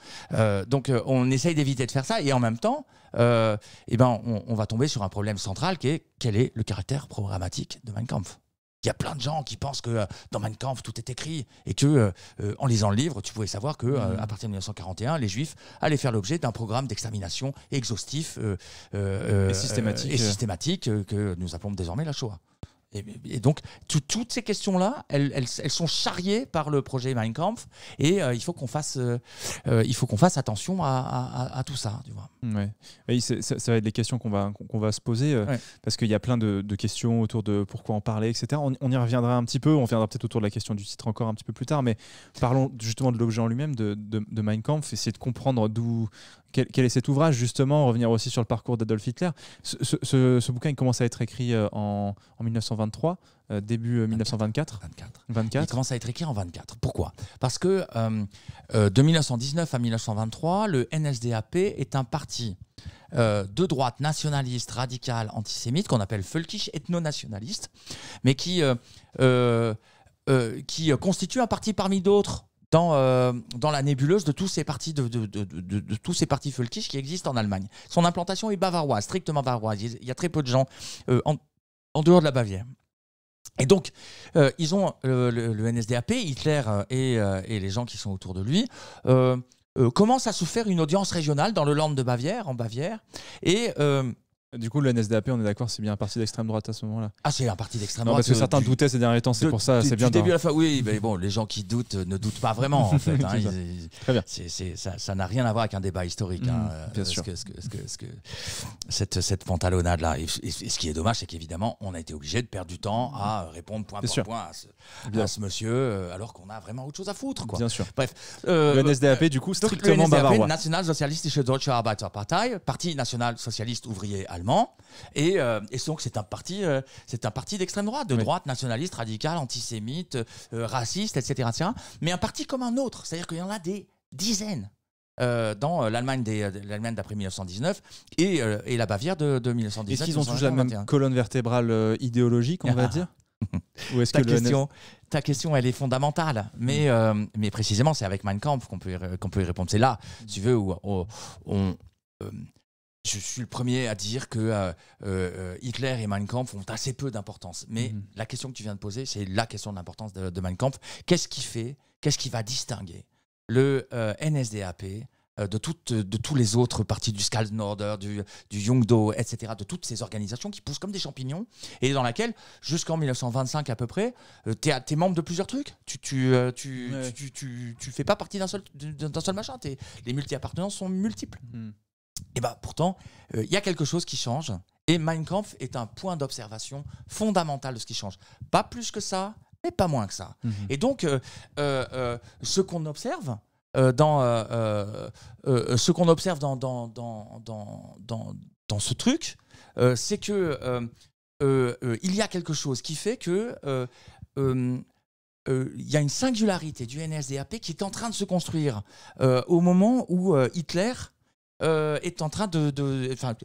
donc, on essaye d'éviter de faire ça. Et en même temps, euh, eh ben, on, va tomber sur un problème central qui est quel est le caractère programmatique de Mein Kampf il y a plein de gens qui pensent que euh, dans Mein Kampf, tout est écrit et que euh, en lisant le livre, tu pouvais savoir que mmh. à partir de 1941, les Juifs allaient faire l'objet d'un programme d'extermination exhaustif et systématique que nous appelons désormais la Shoah. Et, et donc, toutes ces questions-là, elles, sont charriées par le projet Mein Kampf. Et euh, il faut qu'on fasse, euh, euh, il faut qu'on fasse attention à, tout ça. Ouais. Oui, ça, va être des questions qu'on va, qu'on va se poser. Parce qu'il y a plein de, questions autour de pourquoi en parler, etc. On, y reviendra un petit peu. On reviendra peut-être autour de la question du titre encore un petit peu plus tard. Mais parlons justement de l'objet en lui-même, de, de, de Mein Kampf. Essayer de comprendre d'où quel, est cet ouvrage, justement, revenir aussi sur le parcours d'Adolf Hitler. Ce, bouquin, commence à être écrit euh, en, 1923, euh, début 1924. 24. 24. Il commence à être écrit en 24. Pourquoi Parce que euh, de 1919 à 1923, le NSDAP est un parti de droite nationaliste, radical antisémite, qu'on appelle Völkisch, ethno-nationaliste, mais qui, qui constitue un parti parmi d'autres dans, euh, dans la nébuleuse de tous ces partis de, tous ces partis folkish qui existent en Allemagne. Son implantation est bavaroise, strictement bavaroise. Il y a très peu de gens euh, en, dehors de la Bavière. Et donc, euh, ils ont le, NSDAP, Hitler et, les gens qui sont autour de lui. commencent à se faire une audience régionale dans le Land de Bavière, en Bavière, et du coup, le NSDAP, on est d'accord, c'est bien un parti d'extrême droite à ce moment-là. Ah, c'est un parti d'extrême droite. Non, parce que euh, certains doutaient ces derniers temps, c'est pour ça, c'est bien. Du début à la fin, oui, mais bon, les gens qui doutent ne doutent pas vraiment, en (laughs) fait. Hein, Très bien. ça, n'a rien à voir avec un débat historique. bien sûr. Que, cette, cette pantalonnade-là. Et, ce qui est dommage, c'est qu'évidemment, on a été obligé de perdre du temps à répondre point par point à ce, monsieur, euh, alors qu'on a vraiment autre chose à foutre. Quoi. Bien sûr. Bref. le euh, NSDAP, du coup, strictement bavard le National Deutsche Arbeiterpartei, Parti National Socialiste Ouvrier et, que euh, donc c'est un parti, euh, c'est un parti d'extrême droite, de droite nationaliste, radicale, antisémite, euh, raciste, etc., etc., Mais un parti comme un autre, c'est-à-dire qu'il y en a des dizaines. dans l'Allemagne, l'Allemagne d'après 1919 et, la Bavière de, 1919. Est-ce qu'ils ont toujours la même colonne vertébrale idéologique, on va (laughs) dire Ou est-ce que question, ta question, elle est fondamentale, mais, mm. mais précisément, c'est avec Mein Kampf qu'on peut, qu'on peut y répondre. C'est là, si tu veux, où on, je suis le premier à dire que euh, euh, Hitler et Mein Kampf ont assez peu d'importance. Mais mhm. la question que tu viens de poser, c'est la question d'importance de, Mein Kampf. Qu'est-ce qui fait, qu'est-ce qui va distinguer le euh, NSDAP de, toutes, de tous les autres parties du Skaldnorder, du, du Jungdo, etc., de toutes ces organisations qui poussent comme des champignons et dans laquelle, jusqu'en 1925 à peu près, tu es, membre de plusieurs trucs. Tu, tu, fais pas partie d'un seul, seul machin. les multi-appartenances sont multiples. Mhm. Et eh bah ben, pourtant, euh, il y a quelque chose qui change. Et Mein Kampf est un point d'observation fondamental de ce qui change. Pas plus que ça, mais pas moins que ça. Mhm. Et donc, ce qu'on observe, dans ce qu'on observe dans ce truc, euh, c'est que euh, il y a quelque chose qui fait que il y a une singularité du NSDAP qui est en train de se construire au moment où Hitler euh, est en train de,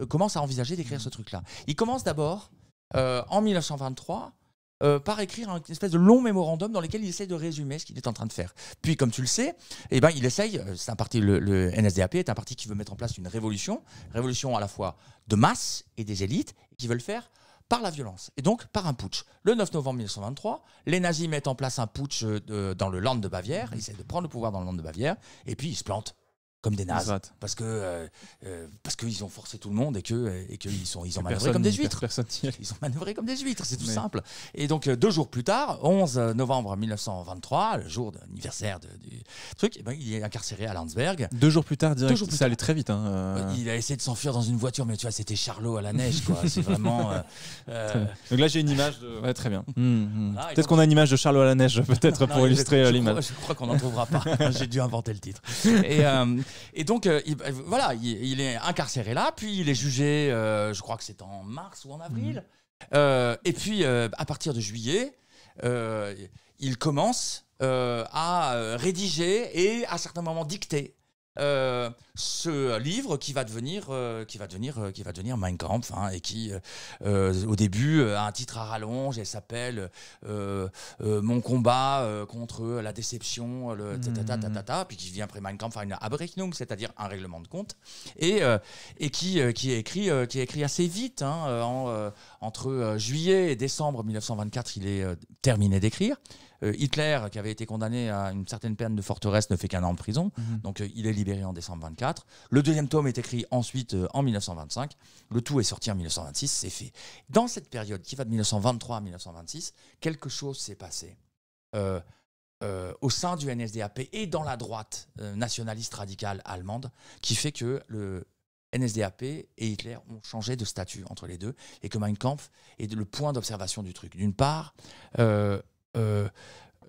commence à envisager d'écrire ce truc-là. Il commence d'abord euh, en 1923. Euh, par écrire une espèce de long mémorandum dans lequel il essaie de résumer ce qu'il est en train de faire. Puis, comme tu le sais, eh ben, il essaye, c'est un parti, le, NSDAP est un parti qui veut mettre en place une révolution, révolution à la fois de masse et des élites, qui veulent faire par la violence, et donc par un putsch. Le 9 novembre 1923, les nazis mettent en place un putsch dans le Land de Bavière, ils essaient de prendre le pouvoir dans le Land de Bavière, et puis ils se plantent comme des nazes parce que euh, euh, parce qu'ils ont forcé tout le monde et que euh, et qu'ils sont ils ont manœuvré comme des huîtres. Ils ont manœuvré comme des huîtres, c'est tout simple. Et donc deux jours plus tard, 11 novembre 1923, le jour d'anniversaire du truc, eh ben, il est incarcéré à Landsberg. Deux jours plus tard, direct. ça allait très vite. Hein, il a essayé de s'enfuir dans une voiture, mais tu vois, c'était Charlot à la neige, quoi. (laughs) c'est vraiment. Donc là, j'ai une image de. très bien. Hum, hum. peut-être qu'on a une image de Charlot à la neige, peut-être pour illustrer l'image. Je crois, qu'on n'en trouvera pas. (laughs) j'ai dû inventer le titre. (laughs) Et et donc, euh, euh, voilà, il, est incarcéré là, puis il est jugé, euh, je crois que c'est en mars ou en avril. Mhm. et puis, à partir de juillet, il commence à rédiger et à certains moments dicter ce livre qui va devenir, euh, qui va devenir, euh, qui va devenir Mein Kampf hein, et qui, euh, au début, a un titre à rallonge. et s'appelle Mon combat contre la déception, hmm. puis qui vient après Mein Kampf une Abrechnung, c'est-à-dire un règlement de compte, et et qui qui est écrit, qui est écrit assez vite. Hein, entre juillet et décembre 1924, il est terminé d'écrire. Hitler, qui avait été condamné à une certaine peine de forteresse, ne fait qu'un an de prison. Hmm. Donc, il est libéré en décembre 24. Le deuxième tome est écrit ensuite euh, en 1925. Le tout est sorti en 1926, c'est fait. Dans cette période qui va de 1923 à 1926, quelque chose s'est passé. Euh, euh, au sein du NSDAP et dans la droite nationaliste radicale allemande, qui fait que le NSDAP et Hitler ont changé de statut entre les deux, et que Mein Kampf est le point d'observation du truc. D'une part,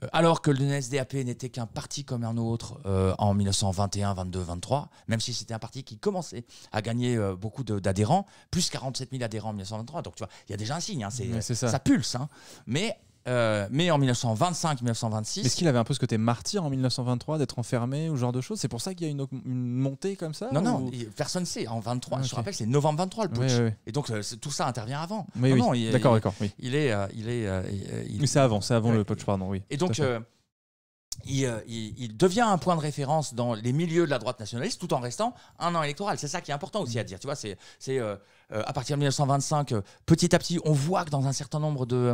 euh, alors que le NSDAP n'était qu'un parti comme un autre euh, en 1921, 22, 23, même si c'était un parti qui commençait à gagner euh, beaucoup d'adhérents, plus 47 000 adhérents en 1923. Donc tu vois, il y a déjà un signe, hein, ça. pulse. Hein. Mais euh, mais en 1925-1926. Est-ce qu'il avait un peu ce côté martyr en 1923 d'être enfermé ou ce genre de choses C'est pour ça qu'il y a une, une, montée comme ça Non, non, personne ne sait. En 23, ah, je te rappelle, c'est novembre 23 le putsch. Et donc euh, tout ça intervient avant. Mais oui. d'accord, d'accord. Oui. Il est. Euh, il est, c'est avant, le putsch, pardon, oui. Et donc. il, devient un point de référence dans les milieux de la droite nationaliste tout en restant un an électoral. C'est ça qui est important aussi à dire. Tu vois, c'est, euh, à partir de 1925, euh, petit à petit, on voit que dans un certain nombre de,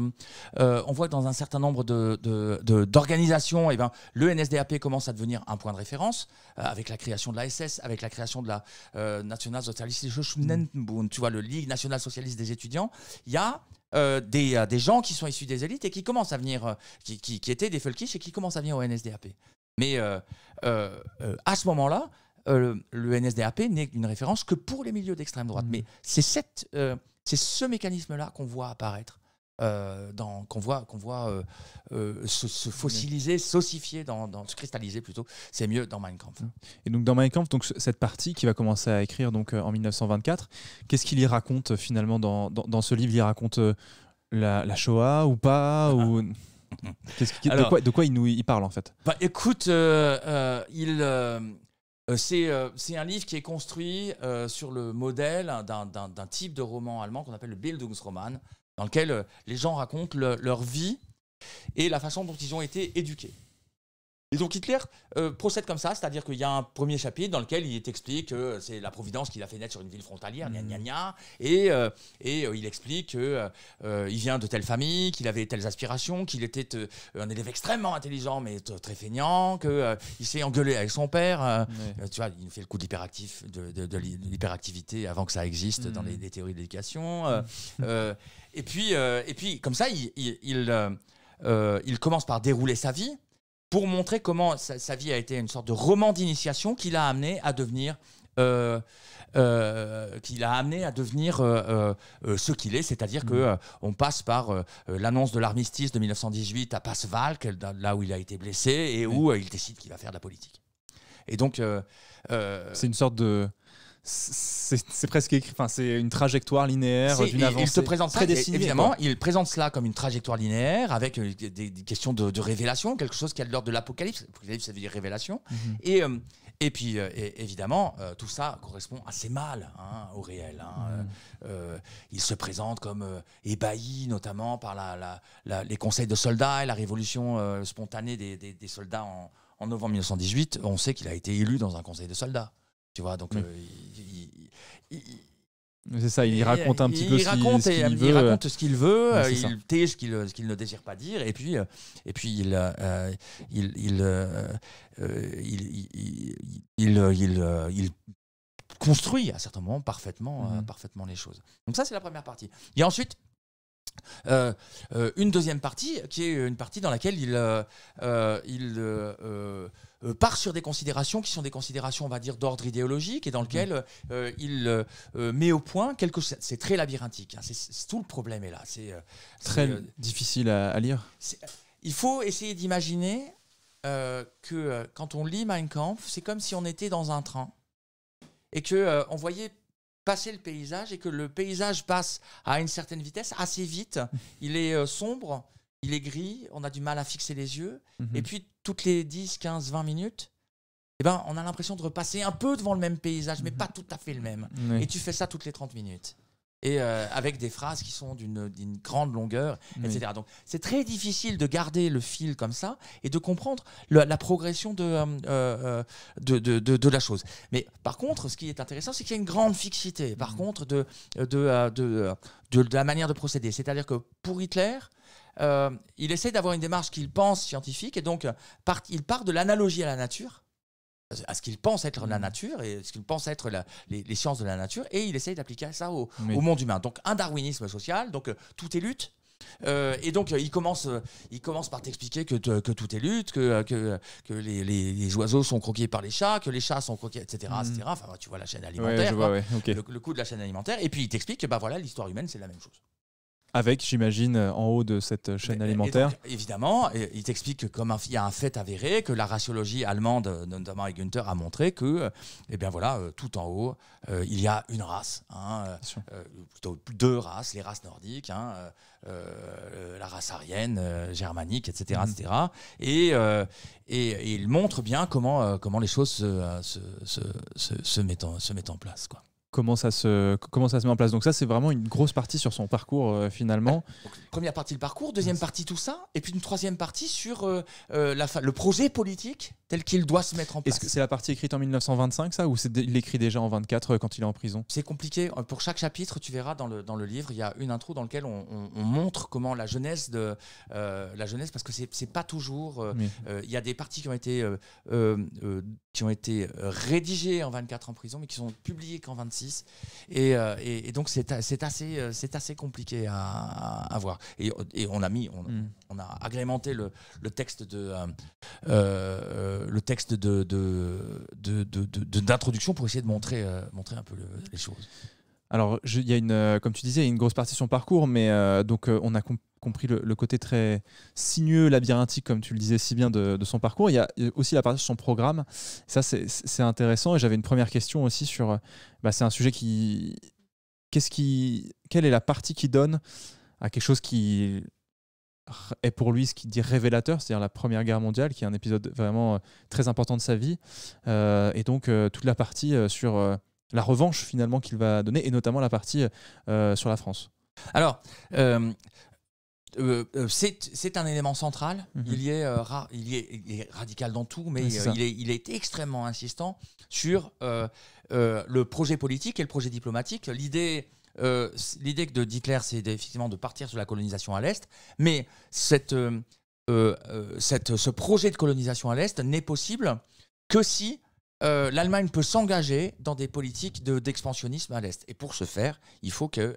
euh, on voit que dans un certain nombre de, d'organisations, et eh ben, le NSDAP commence à devenir un point de référence avec la création de la SS, avec la création de la National Socialist mm. tu vois, le Ligue nationale socialiste des étudiants. Il y a des, gens qui sont issus des élites et qui commencent à venir, qui, qui, étaient des folkish et qui commencent à venir au NSDAP. Mais à ce moment-là, euh, le, NSDAP n'est une référence que pour les milieux d'extrême droite. Mm. Mais c'est cette, euh, c'est ce mécanisme-là qu'on voit apparaître. Euh, qu'on voit, qu'on voit se, mm. fossiliser, s'ossifier, dans, se cristalliser plutôt, c'est mieux dans Mein Kampf. Mm. Et donc dans Mein Kampf, donc, cette partie qui va commencer à écrire donc, en 1924, qu'est-ce qu'il y raconte finalement dans, ce livre Il y raconte la, Shoah ou pas ah. ou... de, quoi, il nous il parle en fait bah, Écoute, il euh, euh, c'est un livre qui est construit euh, sur le modèle d'un type de roman allemand qu'on appelle le Bildungsroman, dans lequel les gens racontent leur vie et la façon dont ils ont été éduqués. Et donc Hitler euh, procède comme ça, c'est-à-dire qu'il y a un premier chapitre dans lequel il explique que c'est la Providence qui l'a fait naître sur une ville frontalière, gna mm. et, euh, euh, il explique qu'il vient de telle famille, qu'il avait telles aspirations, qu'il était un élève extrêmement intelligent mais très feignant, qu'il s'est engueulé avec son père. tu vois, il fait le coup de de, l'hyperactivité avant que ça existe dans les, mm. théories de l'éducation. Mm. et, puis, et puis, comme ça, il, il commence par dérouler sa vie pour montrer comment sa, vie a été une sorte de roman d'initiation qui l'a amené à devenir. Euh, euh, amené à devenir euh, euh, euh, ce qu'il est, c'est-à-dire que mm. on passe par l'annonce de l'armistice de 1918 à Passeval, là où il a été blessé et où il décide qu'il va faire de la politique. Et donc, c'est une sorte de c'est presque écrit, enfin, c'est une trajectoire linéaire d'une avancée. Il se présente très Évidemment, il présente cela comme une trajectoire linéaire avec euh, des, questions de, révélation, quelque chose qui a de l'ordre de l'apocalypse. L'apocalypse, ça veut dire révélation. Mhm. Et. Euh, et puis, euh, évidemment, tout ça correspond assez mal hein, au réel. Hein. Mhm. il se présente comme ébahi, notamment par les conseils de soldats et la révolution spontanée des, soldats en, novembre 1918. On sait qu'il a été élu dans un conseil de soldats. Tu vois, donc. Mm. Euh, il, c'est ça, il raconte un petit peu ce qu'il, veut. Il raconte ce qu'il veut, euh, il tait ce qu'il, ne désire pas dire, et puis, euh, et puis il, il il, il, il, construit à certains moments parfaitement, mm-hmm. parfaitement les choses. Donc ça, c'est la première partie. Et ensuite, une deuxième partie, qui est une partie dans laquelle il... il euh, part sur des considérations qui sont des considérations, on va dire, d'ordre idéologique et dans lequel euh, il euh, met au point quelque chose. C'est très labyrinthique. Hein. c'est tout le problème est là. C'est très difficile à, lire. Il faut essayer d'imaginer que quand on lit Mein Kampf, c'est comme si on était dans un train et que on voyait passer le paysage et que le paysage passe à une certaine vitesse assez vite. (laughs) Il est sombre il est gris, on a du mal à fixer les yeux. Mhm. Et puis toutes les 10, 15, 20 minutes, eh ben, on a l'impression de repasser un peu devant le même paysage, mais mhm. pas tout à fait le même. Et tu fais ça toutes les 30 minutes. Et euh, avec des phrases qui sont d'une grande longueur, etc. Donc c'est très difficile de garder le fil comme ça et de comprendre la progression euh, euh, de, la chose. Mais par contre, ce qui est intéressant, c'est qu'il y a une grande fixité, par mhm. contre, de la manière de procéder. C'est-à-dire que pour Hitler, euh, il essaie d'avoir une démarche qu'il pense scientifique et donc euh, il part de l'analogie à la nature, à ce qu'il pense être la mmh. nature et ce qu'il pense être les, sciences de la nature et il essaie d'appliquer ça au, monde humain. Donc un darwinisme social, donc euh, tout est lutte. et donc, il, commence, il commence par t'expliquer que, tout est lutte, que, les, oiseaux sont croqués par les chats, que les chats sont croqués, etc. Mmh. Enfin, tu vois la chaîne alimentaire, hein. le, coup de la chaîne alimentaire. Et puis, il t'explique que bah, voilà, l'histoire humaine, c'est la même chose. Avec, j'imagine, euh, en haut de cette chaîne alimentaire. évidemment, il t'explique qu'il comme il y a un fait avéré, que la raciologie allemande, euh, notamment avec Günther, a montré que, euh, eh bien voilà, tout en haut, il y a une race, hein, plutôt deux races, les races nordiques, hein, la race aryenne, germanique, etc., etc. Mhm. Et, et, il montre bien comment, comment les choses se, se, mettent en, se mettent en place, quoi comment ça se comment ça se met en place. Donc ça c'est vraiment une grosse partie sur son parcours euh, finalement. première partie le parcours, deuxième partie tout ça, et puis une troisième partie sur euh, euh, la, le projet politique tel qu'il doit se mettre en place. Est-ce que c'est la partie écrite en 1925, ça, ou c'est il l'écrit déjà en 24 euh, quand il est en prison C'est compliqué. Euh, pour chaque chapitre, tu verras dans le, dans le livre, il y a une intro dans laquelle on, montre comment la jeunesse de euh, la jeunesse, parce que c'est pas toujours. il y a des parties qui ont été qui ont été rédigées en 24 en prison, mais qui sont publiées qu'en 26. Et, et, donc c'est assez c'est assez compliqué à, à, voir. Et, et, on a mis on, hmm. on a agrémenté le, le texte de le texte de, d'introduction pour essayer de montrer, euh, montrer un peu les choses. Alors, il y a une, euh, comme tu disais, il y a une grosse partie sur son parcours, mais euh, donc on a compris le, côté très sinueux, labyrinthique, comme tu le disais si bien, de, son parcours. Il y a aussi la partie de son programme. Ça, c'est intéressant. Et j'avais une première question aussi sur. Bah, c'est un sujet qui. Qu'est-ce qui. Quelle est la partie qui donne à quelque chose qui est pour lui ce qu'il dit révélateur, c'est-à-dire la Première Guerre mondiale, qui est un épisode vraiment euh, très important de sa vie. Euh, et donc euh, toute la partie sur la revanche finalement qu'il va donner, et notamment la partie sur la France. Alors, c'est un élément central. Mhm. Il, est, il, est, radical dans tout, mais il, est, il est extrêmement insistant sur le projet politique et le projet diplomatique. L'idée euh, l'idée de Hitler c'est effectivement de partir sur la colonisation à l'Est, mais euh, euh, ce projet de colonisation à l'Est n'est possible que si l'Allemagne peut s'engager dans des politiques d'expansionnisme à l'Est. Et pour ce faire, il faut que...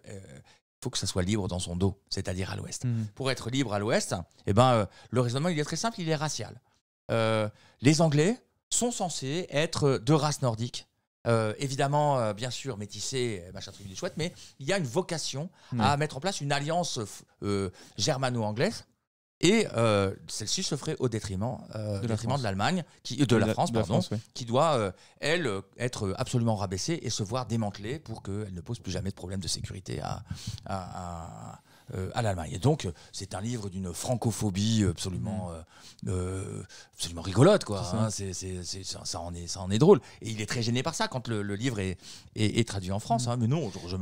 ça soit libre dans son dos, c'est-à-dire à, l'ouest. Mmh. Pour être libre à l'ouest, eh ben, le raisonnement il est très simple, il est racial. les Anglais sont censés être de race nordique, euh, évidemment, euh, bien sûr, métissé, euh, machin, truc du chouette, mais il y a une vocation à mettre en place une alliance germano-anglaise. Et celle-ci se ferait au détriment, de, détriment de l'Allemagne, qui, de, la, France, pardon, qui doit, elle, être absolument rabaissée et se voir démantelée pour qu'elle ne pose plus jamais de problème de sécurité à euh, à l'Allemagne. Et donc, euh, c'est un livre d'une francophobie absolument, mm. euh, absolument rigolote, quoi. Hein. Ça. ça, en est, ça en est drôle. Et il est très gêné par ça quand le, livre est, traduit en France. Mm. Hein. mais non, je,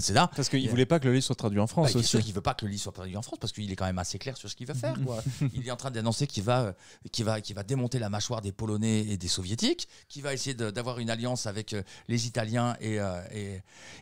C'est là Parce qu'il ne voulait pas que le livre soit traduit en bah, France. Bah, sûr qu'il ne veut pas que le livre soit traduit en France parce qu'il est quand même assez clair sur ce qu'il va faire. (laughs) il est en train d'annoncer qu'il va, qu'il va, qu'il va démonter la mâchoire des Polonais et des Soviétiques, qu'il va essayer d'avoir une alliance avec les Italiens et,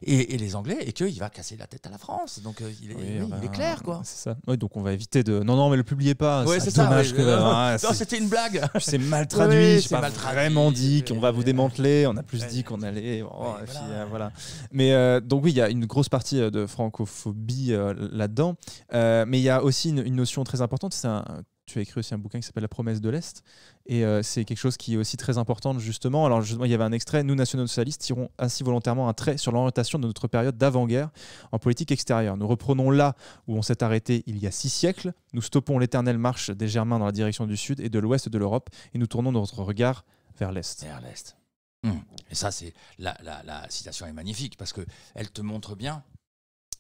et, les Anglais et qu'il va casser la tête à la France. Donc il est. Bah, il est clair, quoi. C'est ça. Ouais, donc on va éviter de. Non, non, mais le publiez pas. c'est dommage que. Ah, non, c'était une blague. (laughs) C'est mal traduit. c'est pas vraiment dit qu'on va vous démanteler. On a plus dit qu'on allait. Oh, euh, voilà. Mais euh, donc oui, il y a une grosse partie euh, de francophobie là-dedans. mais il y a aussi une, une notion très importante. C'est un tu as écrit aussi un bouquin qui s'appelle La promesse de l'Est. Et euh, c'est quelque chose qui est aussi très important, justement. Alors, justement, il y avait un extrait Nous, nationaux-socialistes, tirons ainsi volontairement un trait sur l'orientation de notre période d'avant-guerre en politique extérieure. Nous reprenons là où on s'est arrêté il y a six siècles. Nous stoppons l'éternelle marche des Germains dans la direction du Sud et de l'Ouest de l'Europe. Et nous tournons notre regard vers l'Est. Vers l'Est. Mmh. Et ça, c'est la, la citation est magnifique parce qu'elle te montre bien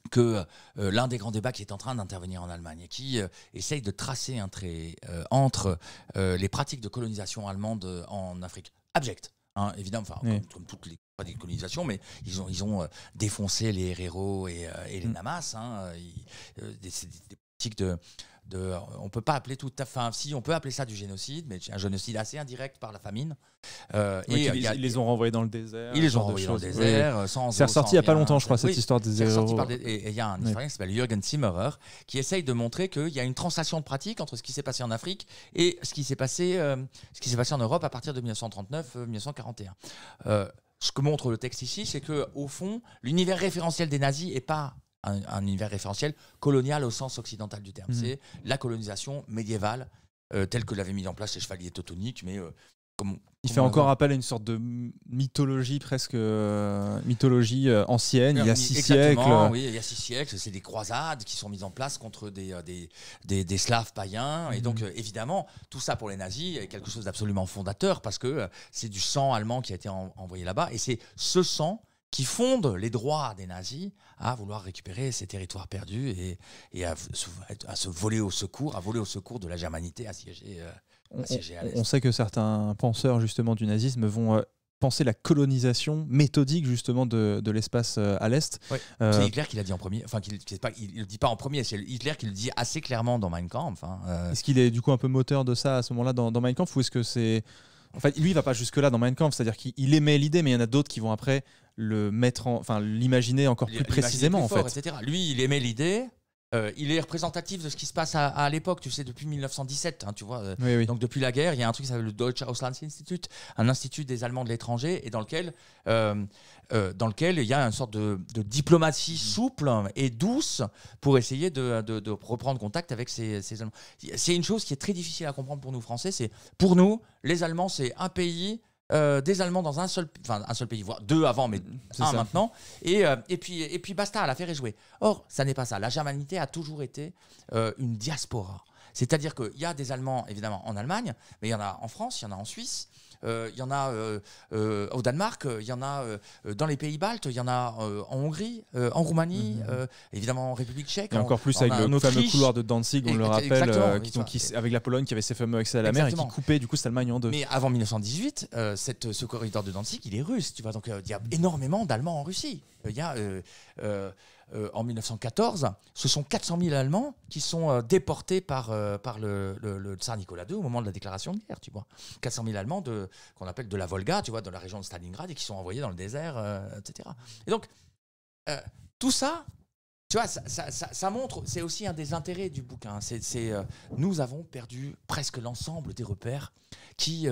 que euh, l'un des grands débats qui est en train d'intervenir en Allemagne et qui euh, essaye de tracer un trait euh, entre les pratiques de colonisation allemande en Afrique abjectes, hein, évidemment, comme, toutes les pratiques de colonisation, mais ils ont, ils ont défoncé les Herero et, les mm. Namas, hein, des, de, on peut pas appeler tout à fait. si on peut appeler ça du génocide mais un génocide assez indirect par la famine euh, euh, ils, les ont renvoyés dans le désert ils les ont renvoyés dans le désert euh, c'est ressorti il y a pas longtemps je crois cette histoire des zéros. et il y a un historien qui s'appelle Jürgen Zimmerer qui essaye de montrer qu'il y a une translation de pratique entre ce qui s'est passé en Afrique et ce qui s'est passé passé en Europe à partir de 1939 1941 ce que montre le texte ici, c'est que au fond, l'univers référentiel des nazis n'est pas un, univers référentiel colonial au sens occidental du terme. Mmh. C'est la colonisation médiévale euh, telle que l'avait mise en place les chevaliers teutoniques, mais euh, il fait encore appel à une sorte de mythologie presque euh, mythologie ancienne il y a six siècles. Oui, il y a six siècles, c'est des croisades qui sont mises en place contre des, des, des, slaves païens. Et donc mmh. évidemment, tout ça pour les nazis est quelque chose d'absolument fondateur parce que c'est du sang allemand qui a été envoyé là-bas. Et c'est ce sang qui fondent les droits des nazis à vouloir récupérer ces territoires perdus et, et à, se voler au secours, à voler au secours de la germanité assiégée. Euh, on, l'Est. on, sait que certains penseurs justement du nazisme vont euh, penser la colonisation méthodique justement de, l'espace euh, à l'Est. c'est Hitler qui l'a dit en premier, enfin qu'il, pas, il ne le dit pas en premier, c'est Hitler qui le dit assez clairement dans Mein Kampf. Hein, est-ce qu'il est du coup un peu moteur de ça à ce moment-là dans, dans Mein Kampf ou est-ce que c'est en fait, lui, il va pas jusque-là dans Mein Kampf, c'est-à-dire qu'il émet l'idée, mais il y en a d'autres qui vont après le mettre en, enfin, l'imaginer encore plus précisément, en fait. Lui, il émet l'idée. Euh, il est représentatif de ce qui se passe à, l'époque, tu sais, depuis 1917, hein, tu vois. Euh, donc depuis la guerre, il y a un truc qui s'appelle le Deutsche Auslandsinstitut, un institut des Allemands de l'étranger, et dans lequel euh, euh, dans lequel il y a une sorte de, diplomatie mm. souple et douce pour essayer de, reprendre contact avec ces, Allemands. C'est une chose qui est très difficile à comprendre pour nous Français. C'est pour nous, les Allemands, c'est un pays. Euh, des Allemands dans un seul, enfin, un seul pays, voire deux avant, mais mm, un maintenant. Et, euh, et, puis, et puis basta, l'affaire est jouée. Or, ça n'est pas ça. La germanité a toujours été une diaspora. C'est-à-dire qu'il y a des Allemands, évidemment, en Allemagne, mais il y en a en France, il y en a en Suisse, euh, il y en a euh, euh, au Danemark, il y en a dans les pays baltes, il y en a en Hongrie, en Roumanie, mhm. évidemment en République tchèque. Et encore plus avec le fameux couloir de Danzig, on le rappelle, avec la Pologne qui avait ses fameux accès à la mer et qui coupait du coup Allemagne en deux. Mais avant 1918, cette, ce corridor de Danzig, il est russe, tu vois, donc il y a énormément d'Allemands en Russie. Il y a euh, en 1914, ce sont 400 000 Allemands qui sont euh, déportés par, euh, le, le, tsar Nicolas II au moment de la déclaration de guerre, tu vois. 400 000 Allemands qu'on appelle de la Volga, tu vois, dans la région de Stalingrad et qui sont envoyés dans le désert, etc. Et donc, tout ça, tu ça, montre, c'est aussi un des intérêts du bouquin. Hein. C'est, nous avons perdu presque l'ensemble des repères qui,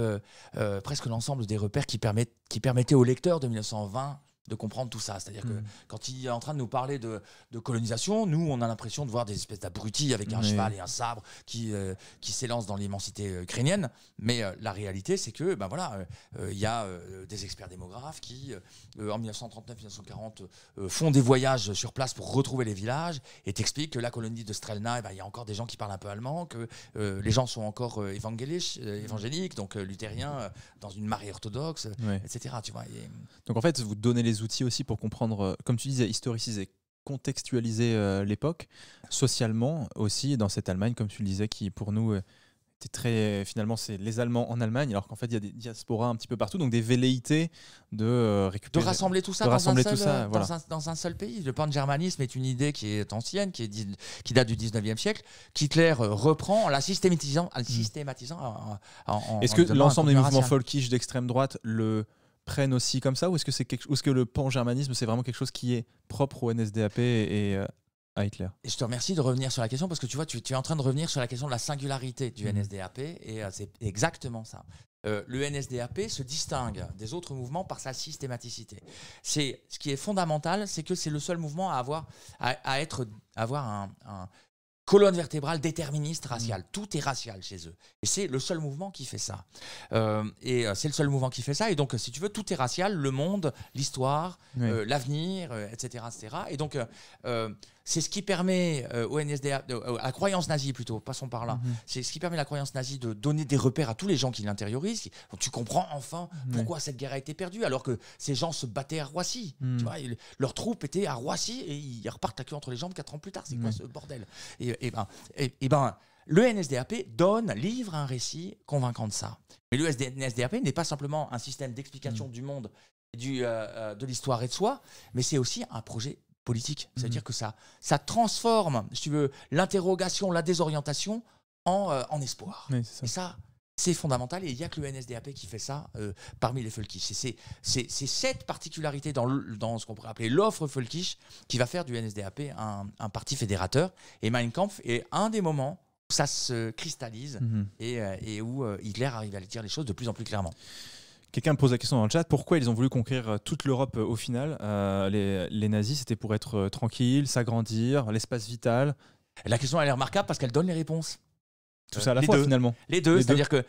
presque l'ensemble des repères qui, qui permettaient au lecteur de 1920 de comprendre tout ça. C'est-à-dire que mm. quand il est en train de nous parler de, colonisation, nous, on a l'impression de voir des espèces d'abrutis avec un cheval et un sabre qui, euh, qui s'élancent dans l'immensité euh, ukrainienne. Mais euh, la réalité, c'est que, ben voilà, il y a des experts démographes qui, en 1939-1940, font des voyages sur place pour retrouver les villages et t'expliquent que la colonie de Strelna, eh ben, il ben, y a encore des gens qui parlent un peu allemand, que les gens sont encore évangéliques, donc luthériens, dans une marée orthodoxe, etc. Tu vois, Donc en fait, vous donnez les outils aussi pour comprendre, euh, comme tu disais, historiciser, contextualiser euh, l'époque, socialement aussi, dans cette Allemagne, comme tu le disais, qui pour nous euh, était très. Finalement, c'est les Allemands en Allemagne, alors qu'en fait, il y a des diasporas un petit peu partout, donc des velléités de récupérer. De rassembler tout ça, dans, rassembler un seul, tout ça dans, un, seul, pays. Le pan-germanisme est une idée qui est ancienne, qui, qui date du 19e siècle, qu'Hitler reprend en la systématisant. en, mm. Est-ce que l'ensemble des mouvements folkish d'extrême droite le prennent aussi comme ça Ou est-ce que, c'est quelque... est que le pan-germanisme, c'est vraiment quelque chose qui est propre au NSDAP et euh, à Hitler. Et je te remercie de revenir sur la question parce que tu vois, tu, es en train de revenir sur la question de la singularité du mmh. NSDAP et euh, c'est exactement ça. Euh, le NSDAP se distingue des autres mouvements par sa systématicité. C'est ce qui est fondamental, c'est que c'est le seul mouvement à avoir à, être avoir un, un, colonne vertébrale déterministe raciale. Mm. Tout est racial chez eux. Et c'est le seul mouvement qui fait ça. Euh, et euh, c'est le seul mouvement qui fait ça. Et donc, si tu veux, tout est racial, le monde, l'histoire, euh, l'avenir, etc., etc. Et donc, c'est ce qui permet euh, au euh, à la croyance nazie plutôt, passons par là, mhm. c'est ce qui permet la croyance nazie de donner des repères à tous les gens qui l'intériorisent. Tu comprends enfin mhm. pourquoi cette guerre a été perdue alors que ces gens se battaient à Roissy. Tu mhm. leurs troupes étaient à Roissy et ils repartent la queue entre les jambes quatre ans plus tard. C'est quoi ce bordel et, ben, et, ben, le NSDAP donne, livre un récit convaincant de ça. Mais le NSDAP n'est pas simplement un système d'explication du monde du, euh, de l'histoire et de soi, mais c'est aussi un projet politique. Mhm. C'est-à-dire que ça, ça transforme, si tu veux, l'interrogation, la désorientation en, euh, espoir. Et ça, c'est fondamental. Et il n'y a que le NSDAP qui fait ça euh, parmi les Folkish. C'est cette particularité dans, ce qu'on pourrait appeler l'offre Folkish qui va faire du NSDAP un, parti fédérateur. Et Mein Kampf est un des moments où ça se cristallise mhm. et, euh, et, où Hitler arrive à dire les choses de plus en plus clairement. Quelqu'un me pose la question dans le chat, pourquoi ils ont voulu conquérir euh, toute l'Europe euh, au final euh, les, nazis, c'était pour être tranquille, s'agrandir, l'espace vital. La question, elle est remarquable parce qu'elle donne les réponses. Tout ça à finalement. Les deux, c'est-à-dire que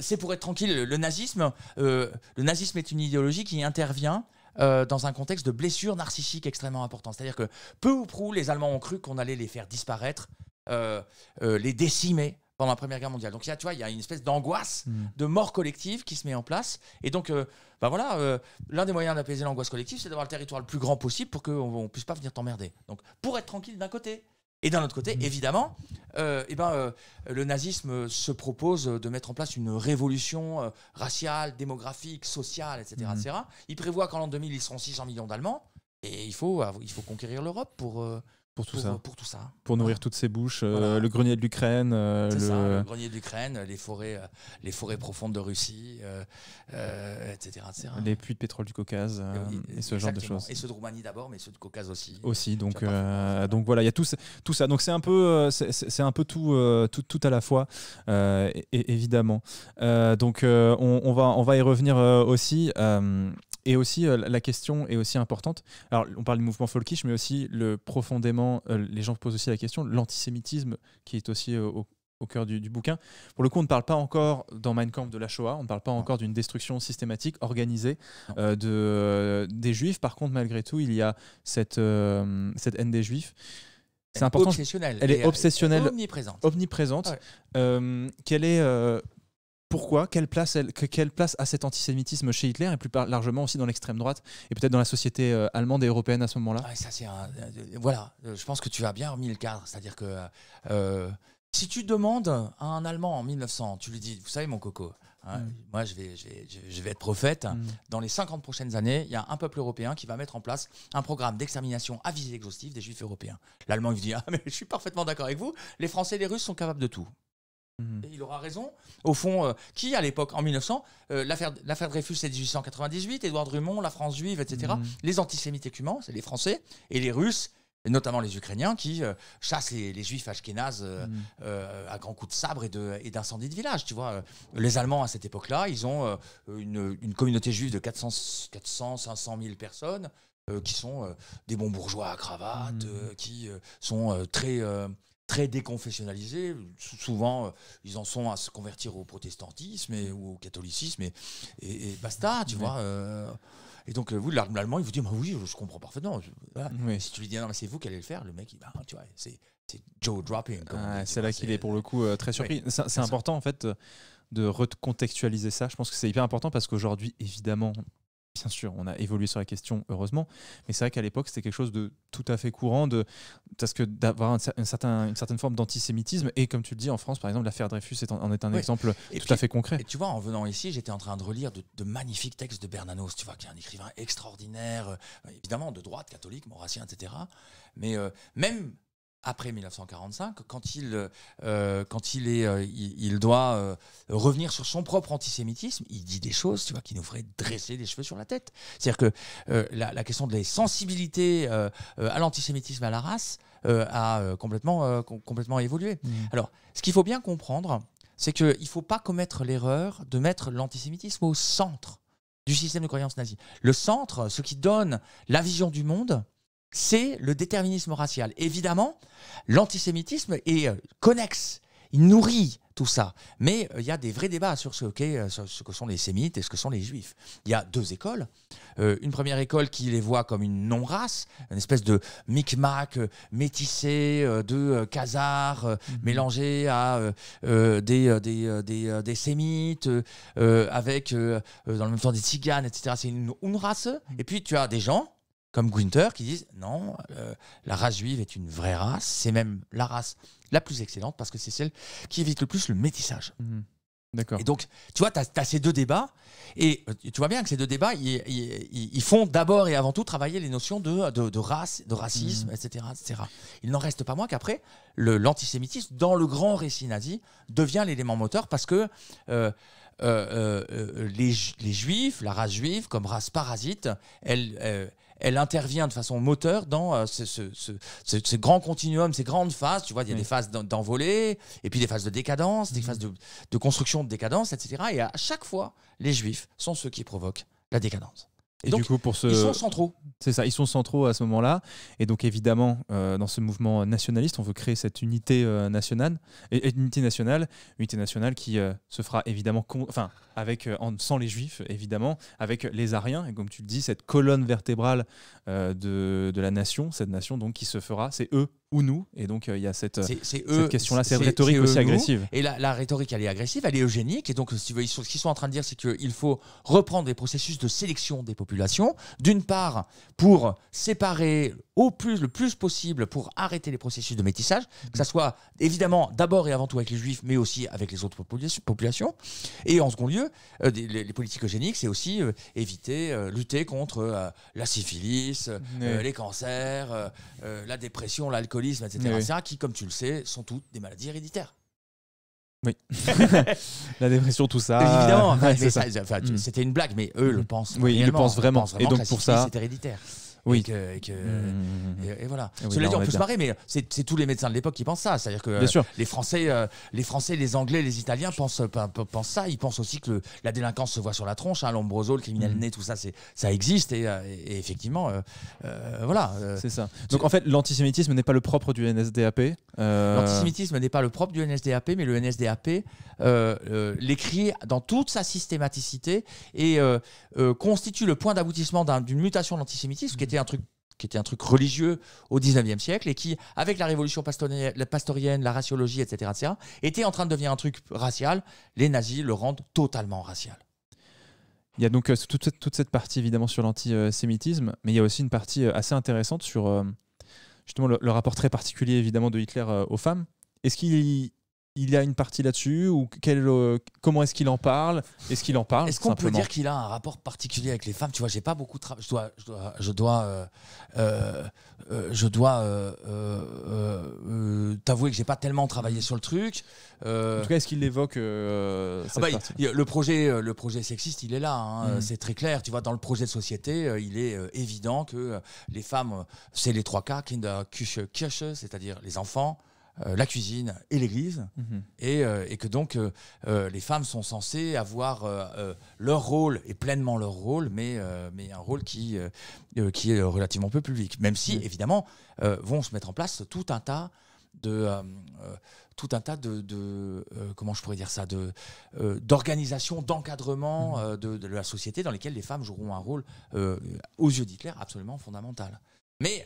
c'est pour être tranquille. Le nazisme, le nazisme est une idéologie qui intervient dans un contexte de blessure narcissique extrêmement importante C'est-à-dire que peu ou prou, les Allemands ont cru qu'on allait les faire disparaître, les décimer pendant la Première Guerre mondiale. Donc, il y a, tu vois, il y a une espèce d'angoisse, mm. de mort collective qui se met en place. Et donc, euh, bah voilà, euh, l'un des moyens d'apaiser l'angoisse collective, c'est d'avoir le territoire le plus grand possible pour qu'on ne puisse pas venir t'emmerder. Donc, pour être tranquille d'un côté. Et d'un autre côté, mm. évidemment, euh, eh ben, le nazisme se propose de mettre en place une révolution raciale, démographique, sociale, etc., mm. etc. Il prévoit qu'en l'an 2000, ils seront 600 millions d'Allemands. Et il faut, il faut conquérir l'Europe pour, pour tout ça. Pour tout ça. Pour nourrir toutes ces bouches, euh, le grenier de l'Ukraine. Euh, le... le grenier de l'Ukraine, euh, les forêts, les forêts profondes de Russie, etc., Les puits de pétrole du Caucase et, ce genre de choses. Et ceux de Roumanie d'abord, mais ceux de Caucase aussi. Aussi, donc, donc voilà, il y a tout, ça. Donc c'est un peu, c'est un peu tout, tout, tout, à la fois, et, évidemment. donc on, va, on va y revenir aussi. Et aussi, euh, la question est aussi importante. Alors, on parle du mouvement folkish, mais aussi le profondément, euh, les gens posent aussi la question, l'antisémitisme qui est aussi euh, au, cœur du, bouquin. Pour le coup, on ne parle pas encore dans Mein Kampf de la Shoah, on ne parle pas encore d'une destruction systématique organisée de, des juifs. Par contre, malgré tout, il y a cette, cette haine des juifs. C'est important. Obsessionnelle. Elle est obsessionnelle. Omniprésente. Omniprésente. Ah quelle est pourquoi, quelle place, quelle place a cet antisémitisme chez Hitler et plus largement aussi dans l'extrême droite et peut-être dans la société euh, allemande et européenne à ce moment-là ah, euh, euh, Voilà, je pense que tu as bien remis le cadre. C'est-à-dire que si tu demandes à un Allemand en 1900, tu lui dis, vous savez mon coco, hein, mm. moi je vais, être prophète, mm. dans les 50 prochaines années, il y a un peuple européen qui va mettre en place un programme d'extermination à visée exhaustive des juifs européens. L'Allemand lui dit, (laughs) ah, mais je suis parfaitement d'accord avec vous, les Français et les Russes sont capables de tout. Mmh. Et il aura raison. Au fond, euh, qui à l'époque, en 1900, euh, l'affaire Dreyfus, c'est 1898, Édouard Drummond, la France juive, etc. Mmh. Les antisémites écumants, c'est les Français, et les Russes, et notamment les Ukrainiens, qui euh, chassent les, Juifs Ashkenazes mmh. à grands coups de sabre et d'incendie de, village. Tu vois, les Allemands, à cette époque-là, ils ont une, communauté juive de 400, 400 500 000 personnes qui sont des bons bourgeois à cravate, qui sont très très déconfessionnalisés. Souvent, euh, ils en sont à se convertir au protestantisme ou au catholicisme et, basta, tu vois. Euh. et donc, vous, euh, l'allemand, il vous dit bah, Oui, je comprends parfaitement. Si tu lui dis Non, mais c'est vous qui allez le faire, le mec, tu vois, c'est Joe Dropping. Ah, c'est là qu'il est pour le coup très surpris. C'est important, en fait, de recontextualiser ça. Je pense que c'est hyper important parce qu'aujourd'hui, évidemment, Bien sûr, on a évolué sur la question, heureusement, mais c'est vrai qu'à l'époque, c'était quelque chose de tout à fait courant, de, parce que d'avoir un, certain, une certaine forme d'antisémitisme. Et comme tu le dis, en France, par exemple, l'affaire Dreyfus en, est un exemple tout à fait concret. Et tu vois, en venant ici, j'étais en train de relire de, magnifiques textes de Bernanos, tu vois, qui est un écrivain extraordinaire, euh, évidemment de droite, catholique, maurassien, etc. Mais euh, même après 1945, quand il, euh, quand il, est, euh, il, doit euh, revenir sur son propre antisémitisme, il dit des choses tu vois, qui nous feraient dresser des cheveux sur la tête. C'est-à-dire que la, la, question des sensibilités à l'antisémitisme, à la race, a complètement, complètement évolué. Mmh. Alors, ce qu'il faut bien comprendre, c'est qu'il ne faut pas commettre l'erreur de mettre l'antisémitisme au centre du système de croyance nazi. Le centre, ce qui donne la vision du monde, c'est le déterminisme racial. Évidemment, l'antisémitisme est euh, connexe, il nourrit tout ça. Mais euh, il y a des vrais débats sur euh, ce, ce que sont les sémites et ce que sont les juifs. Il y a deux écoles. une première école qui les voit comme une non-race, une espèce de micmac métissé de khazars mhm. mélangé à des, sémites, avec dans le même temps des tziganes, etc. C'est une, race. Mhm. Et puis tu as des gens comme Gunther qui disent non, euh, la race juive est une vraie race, c'est même la race la plus excellente parce que c'est celle qui évite le plus le métissage. Mhm. D'accord. Et donc, tu vois, tu as, ces deux débats, et euh, tu vois bien que ces deux débats, ils, font d'abord et avant tout travailler les notions de, race, de racisme, etc., mhm. etc. Il n'en reste pas moins qu'après, l'antisémitisme, dans le grand récit nazi, devient l'élément moteur parce que euh, les, les, juifs, la race juive, comme race parasite, elle elle intervient de façon moteur dans euh, ce, ce, grand continuum, ces grandes phases. Tu vois, il y a des phases d'envolée, et puis des phases de décadence, des mhm. phases de construction de décadence, etc. Et à chaque fois, les Juifs sont ceux qui provoquent la décadence. Et donc, pour ce... ils sont centraux. C'est ça, ils sont centraux à ce moment-là. Et donc, évidemment, euh, dans ce mouvement nationaliste, on veut créer cette unité euh, nationale, et, unité nationale, unité nationale qui euh, se fera évidemment, enfin, avec sans les Juifs, évidemment, avec les Ariens, et comme tu le dis, cette colonne vertébrale de, de, la nation, cette nation donc qui se fera, c'est eux ou nous Et donc, euh, il y a cette, question-là, cette rhétorique aussi agressive. Et la, la, rhétorique, elle est agressive, elle est eugénique. Et donc, ce qu'ils sont en train de dire, c'est qu'il faut reprendre les processus de sélection des populations, d'une part, pour séparer au plus, le plus possible, pour arrêter les processus de métissage, que ça soit évidemment d'abord et avant tout avec les juifs, mais aussi avec les autres populations. Et en second lieu, euh, les, politiques eugéniques, c'est aussi euh, éviter, lutter contre la syphilis, les cancers, la dépression, l'alcool qui, comme tu le sais, sont toutes des maladies héréditaires. Oui. (laughs) la dépression, tout ça. Évidemment. Euh, mm. c'était une blague, mais eux le mm. pensent. Oui, ils le pensent vraiment. vraiment. Et donc pour ça, c'est héréditaire. Oui. Et, que, voilà. Cela dit, on peut se mais c'est tous les médecins de l'époque qui pensent ça. C'est-à-dire que euh, les Français, euh, les Français, les Anglais, les Italiens pensent, euh, pensent ça. Ils pensent aussi que la délinquance se voit sur la tronche. Hein, L'ombroso, le criminel mmh. né, tout ça, ça existe. Et, effectivement, voilà. c'est ça. Donc en fait, l'antisémitisme n'est pas le propre du NSDAP. L'antisémitisme n'est pas le propre du NSDAP, mais le NSDAP l'écrit dans toute sa systématicité et constitue le point d'aboutissement d'une mutation d'antisémitisme l'antisémitisme était un truc qui était un truc religieux au 19e siècle et qui, avec la révolution pastorienne, la raciologie, etc., etc., était en train de devenir un truc racial. Les nazis le rendent totalement racial. Il y a donc euh, toute, cette, toute, cette, partie évidemment sur l'antisémitisme, mais il y a aussi une partie euh, assez intéressante sur euh, justement le, rapport très particulier évidemment de Hitler aux femmes. Est-ce qu'il il y a une partie là-dessus ou quel, euh, comment est-ce qu'il en parle Est-ce qu'il en parle Est-ce qu'on peut dire qu'il a un rapport particulier avec les femmes Tu vois, j'ai pas beaucoup Je dois, je dois, je dois, euh, euh, t'avouer que j'ai pas tellement travaillé sur le truc. en tout cas, est-ce qu'il l'évoque ah bah, Le projet, le projet sexiste, il est là. Hein, hmm. C'est très clair. Tu vois, dans le projet de société, il est évident que les femmes, c'est les trois cas, Kinder, c'est-à-dire les enfants, euh, la cuisine et l'église, mhm. euh, et, que donc euh, les femmes sont censées avoir leur rôle, et pleinement leur rôle, mais, un rôle qui, est relativement peu public, même si, évidemment, vont se mettre en place tout un tas de tout un tas de, comment je pourrais dire ça d'organisation d'encadrement mhm. de, la société dans lesquelles les femmes joueront un rôle aux yeux d'Hitler absolument fondamental. Mais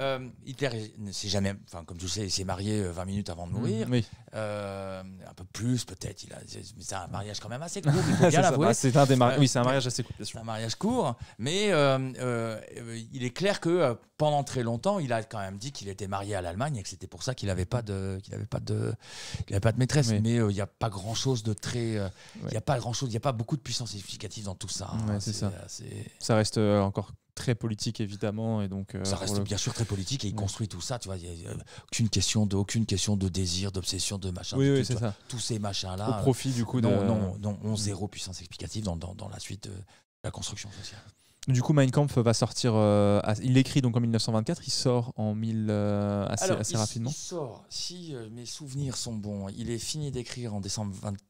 euh, Hitler s'est jamais, enfin, comme tu sais, il s'est marié 20 euh, minutes avant de mm, mourir. Euh, un peu plus, peut-être. C'est un mariage quand même assez (laughs) court. Bah, c'est un, mariages. Euh, oui, c'est un mariage assez court, bien un mariage court. Mais il est clair que pendant très longtemps, il a quand même dit qu'il était marié à l'Allemagne et que c'était pour ça qu'il n'avait pas, de, pas, de, pas de maîtresse. Mais il n'y a pas grand-chose de très. Il n'y a pas grand-chose, il n'y a pas beaucoup de puissance significative dans tout ça. Hein. c'est ça. ça reste encore très politique évidemment et donc euh, ça reste bien sûr très politique et il construit tout ça tu vois il aucune question de question de désir d'obsession de machin oui, tout, ça. tous ces machins là au profit du coup non non zéro puissance explicative dans, la suite de euh, la construction sociale du coup, Mein Kampf va sortir. Euh, il écrit donc en 1924. Il sort en 1000 assez, rapidement. Il sort. Si mes souvenirs sont bons, il est fini d'écrire en décembre 24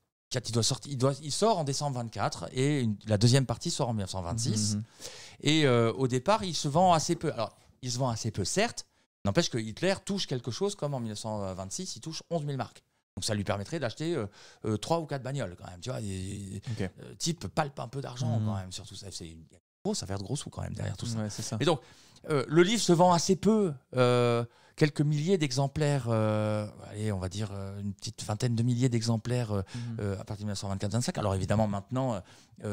il, doit sortir, il, sort en décembre 24 et la deuxième partie sort en 1926. Mhm. Et euh, au départ, il se vend assez peu. Alors, il se vend assez peu, certes. N'empêche que Hitler touche quelque chose comme en 1926, il touche 11 000 marques. Donc ça lui permettrait d'acheter 3 euh, euh, ou 4 bagnoles quand même. Tu vois, type palpe un peu d'argent mhm. quand même surtout ça. C'est une grosse de gros sous quand même derrière tout ça. Et donc, le livre se vend assez peu quelques milliers d'exemplaires, euh, allez, on va dire euh, une petite vingtaine de milliers d'exemplaires euh, mhm. à partir de 1924-25. Alors évidemment, maintenant,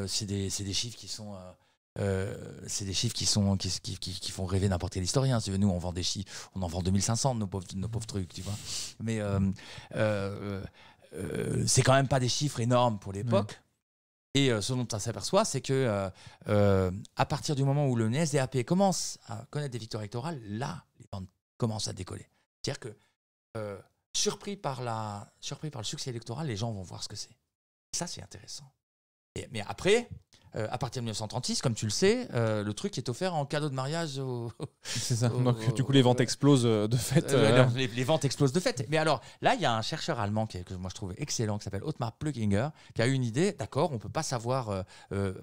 c'est des, des, chiffres qui sont. c'est des chiffres qui, sont, qui, qui, font rêver n'importe quel historien. Si nous, on, vend des chiffres, on en vend 2500 nos pauvres, nos pauvres trucs, tu vois. Mais c'est quand même pas des chiffres énormes pour l'époque. Et ce dont on s'aperçoit, c'est que à partir du moment où le NSDAP e commence à connaître des victoires électorales, là, les bandes commence à décoller. C'est-à-dire que, euh, surpris, par la, surpris par le succès électoral, les gens vont voir ce que c'est. Ça, c'est intéressant. Et, mais après, euh, à partir de 1936, comme tu le sais, euh, le truc est offert en cadeau de mariage. (laughs) C'est ça. Donc, du coup, les ventes explosent euh, de fait. les, ventes explosent de fait. Mais alors, là, il y a un chercheur allemand qui, que moi je trouve excellent, qui s'appelle Otmar Plückinger, qui a eu une idée. D'accord, on peut pas savoir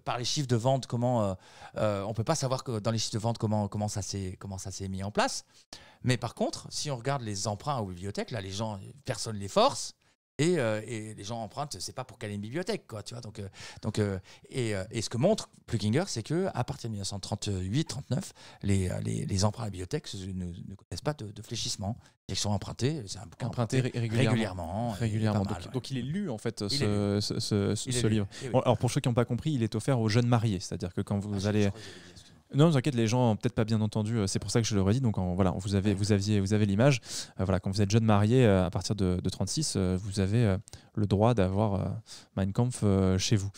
par les chiffres de vente comment. on peut pas savoir que, dans les chiffres de vente comment comment ça s'est comment ça s'est mis en place. Mais par contre, si on regarde les emprunts aux bibliothèques, là, les gens, personne les force. Euh, et, les gens empruntent, c'est pas pour caler une bibliothèque, quoi, tu vois. Donc, euh, donc, euh, et, ce que montre Pluckinger, c'est que à partir de 1938-39, les, les, emprunts à la bibliothèque ne, connaissent pas de, fléchissement. Ils sont empruntés, c'est un bouquin régulièrement. régulièrement, Donc, il est lu en fait ce, ce, livre. Eh alors pour ceux qui n'ont pas compris, il est offert aux jeunes mariés, c'est-à-dire que quand vous ah, allez non, inquiétez, les gens n'ont peut-être pas bien entendu. Euh, c'est pour ça que je le redis. Donc voilà, vous avez, vous aviez, vous avez l'image. Euh, voilà, quand vous êtes jeune marié euh, à partir de, 36, vous avez le droit d'avoir Mein Kampf chez vous.